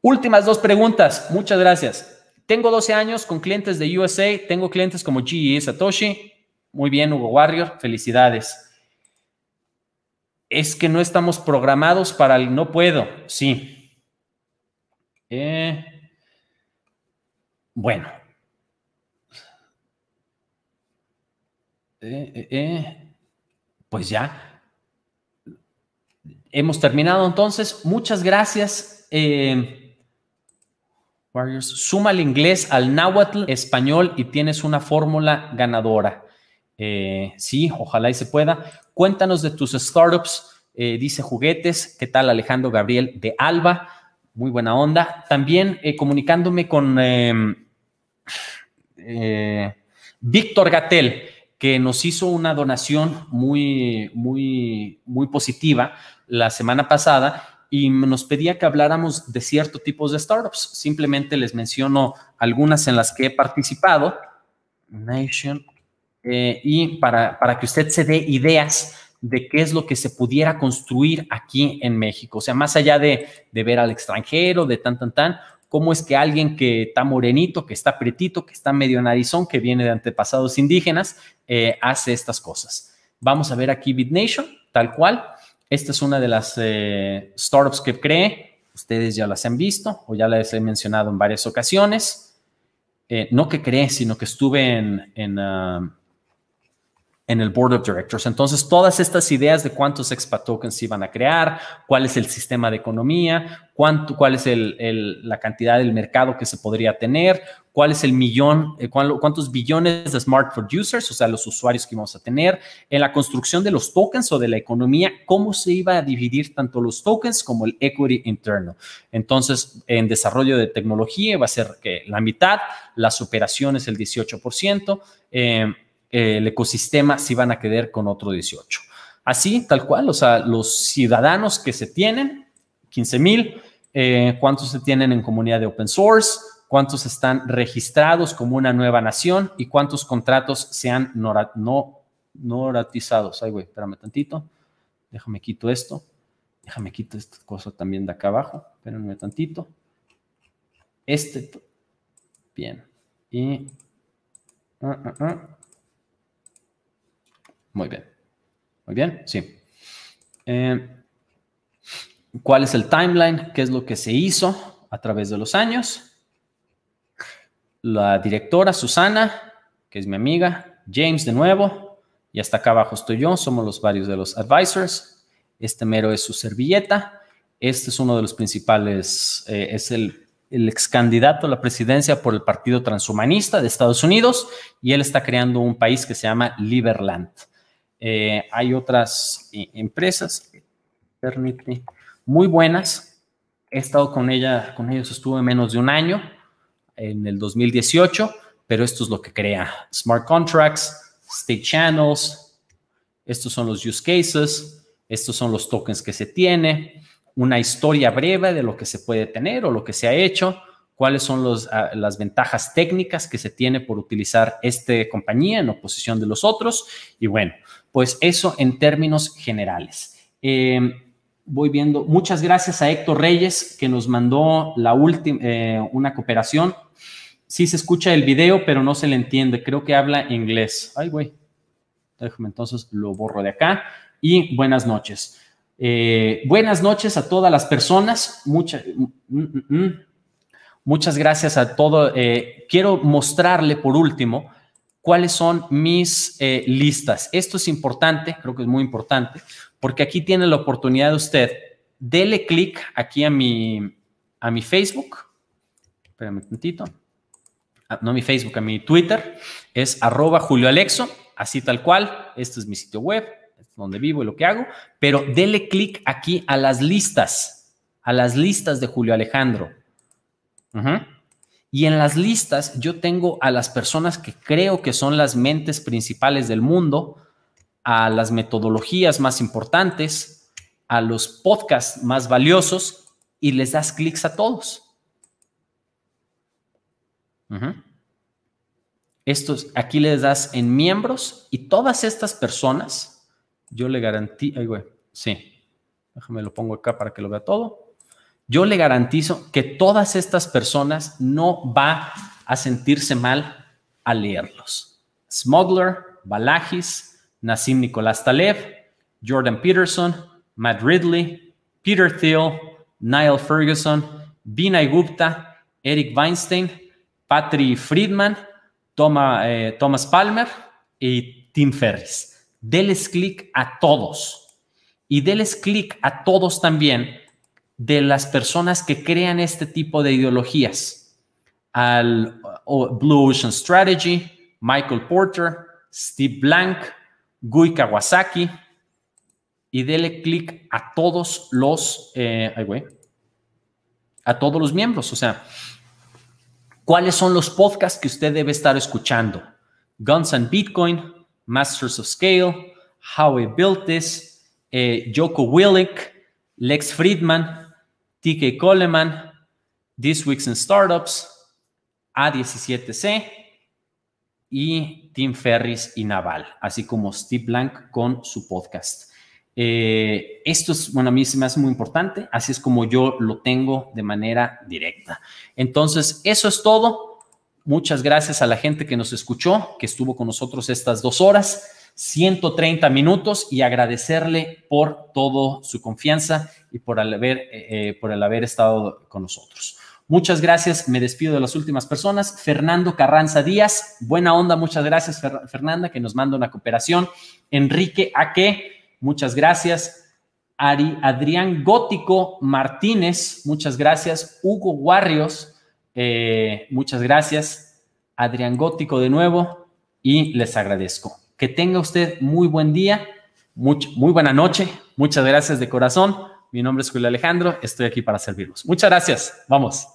Últimas dos preguntas. Muchas gracias. Tengo 12 años con clientes de USA, tengo clientes como GE Satoshi. Muy bien, Hugo Warrior, felicidades es que no estamos programados para el no puedo, sí. Eh, bueno. Eh, eh, pues ya. Hemos terminado entonces. Muchas gracias. Warriors, suma el inglés al náhuatl español y tienes una fórmula ganadora. sí, ojalá y se pueda. Cuéntanos de tus startups. Eh, dice juguetes, ¿qué tal Alejandro Gabriel de Alba? Muy buena onda. También eh, comunicándome con em, eh, Víctor Gatel, que nos hizo una donación muy, muy, muy positiva la semana pasada y nos pedía que habláramos de cierto tipos de startups. Simplemente les menciono algunas en las que he participado. Nation eh, y para, para que usted se dé ideas de qué es lo que se pudiera construir aquí en México. O sea, más allá de, de ver al extranjero, de tan, tan, tan, cómo es que alguien que está morenito, que está pretito, que está medio narizón, que viene de antepasados indígenas, eh, hace estas cosas. Vamos a ver aquí BitNation, tal cual. Esta es una de las eh, startups que cree. Ustedes ya las han visto o ya las he mencionado en varias ocasiones. no que cree, sino que estuve en, en ah, en el board of directors. Entonces, todas estas ideas de cuántos expat tokens se iban a crear, cuál es el sistema de economía, cuánto, cuál es la cantidad del mercado que se podría tener, cuál es el millón, eh, cuántos billones de smart producers, o sea, los usuarios que íbamos a tener, en la construcción de los tokens o de la economía, cómo se iba a dividir tanto los tokens como el equity interno. Entonces, en desarrollo de tecnología va a ser que la mitad, las operaciones el 18%, eh, el ecosistema si van a quedar con otro 18. Así, tal cual, o sea, los ciudadanos que se tienen, 15 mil, eh, cuántos se tienen en comunidad de open source, cuántos están registrados como una nueva nación y cuántos contratos se han noratizado. no, noratizados. Ay, güey, espérame tantito. Déjame quito esto. Déjame quito esta cosa también de acá abajo. Espérenme tantito. Este. Bien. Y. Ah, ah, ah, muy bien. Muy bien, sí. Eh, ¿Cuál es el timeline? ¿Qué es lo que se hizo a través de los años? La directora Susana, que es mi amiga, James de nuevo, y hasta acá abajo estoy yo, somos los varios de los advisors. Este mero es su servilleta. Este es uno de los principales, eh, es el, el ex candidato a la presidencia por el Partido Transhumanista de Estados Unidos, y él está creando un país que se llama Liberland. Eh, hay otras eh, empresas, muy buenas. He estado con ella, con ellos estuve menos de un año, en el 2018, pero esto es lo que crea smart contracts, state channels, estos son los use cases, estos son los tokens que se tiene, una historia breve de lo que se puede tener o lo que se ha hecho, cuáles son ah, las ventajas técnicas que se tiene por utilizar esta compañía en oposición de los otros. Y bueno, pues eso en términos generales. Eh, voy viendo, muchas gracias a Héctor Reyes que nos mandó la última, eh, una cooperación. Sí se escucha el video, pero no se le entiende. Creo que habla inglés. Ay, güey. Déjame entonces, lo borro de acá. Y buenas noches. Eh, buenas noches a todas las personas. Muchas mm, mm, mm. Muchas gracias a todo. quiero mostrarle por último cuáles son mis eh, listas. Esto es importante, creo que es muy importante, porque aquí tiene la oportunidad de usted. Dele clic aquí a mi, a mi Facebook. Espérame un tantito. Ah, no mi Facebook, a mi Twitter. Es arroba Julio Alexo, así tal cual. Este es mi sitio web, donde vivo y lo que hago. Pero dele clic aquí a las listas, a las listas de Julio Alejandro. Ajá. Y en las listas yo tengo a las personas que creo que son las mentes principales del mundo, a las metodologías más importantes, a los podcasts más valiosos y les das clics a todos. Estos, aquí les das en miembros y todas estas personas, yo le garantizo, sí, déjame lo pongo acá para que lo vea todo. Yo le garantizo que todas estas personas no va a sentirse mal al leerlos. Smuggler, Balagis, Nassim Nicolás Taleb, Jordan Peterson, Matt Ridley, Peter Thiel, Niall Ferguson, Bina Gupta, Eric Weinstein, Patrick Friedman, eh, Thomas Palmer y Tim Ferris. Deles clic a todos. Y deles clic a todos también de las personas que crean este tipo de ideologías. Al Blue Ocean Strategy, Michael Porter, Steve Blank, Guy Kawasaki. Y dele clic a todos los, eh, a todos los miembros. O sea, ¿cuáles son los podcasts que usted debe estar escuchando? Guns and Bitcoin, Masters of Scale, How We Built This, Joko eh, Willick, Lex Friedman, TK Coleman, This Weeks in Startups, A17C y Tim Ferris y Naval, así como Steve Blank con su podcast. Eh, esto es, bueno, a mí se me hace muy importante, así es como yo lo tengo de manera directa. Entonces, eso es todo. Muchas gracias a la gente que nos escuchó, que estuvo con nosotros estas dos horas. 130 minutos y agradecerle por todo su confianza y por, el haber, eh, eh, por el haber estado con nosotros. Muchas gracias. Me despido de las últimas personas. Fernando Carranza Díaz, buena onda. Muchas gracias, Fernanda, que nos manda una cooperación. Enrique Aque, muchas gracias. Adrián Gótico Martínez, muchas gracias. Hugo Guarrios eh, muchas gracias. Adrián Gótico de nuevo y les agradezco. Que tenga usted muy buen día, muy, buena noche. Muchas gracias de corazón. Mi nombre es Julio Alejandro. Estoy aquí para servirlos. Muchas gracias. Vamos.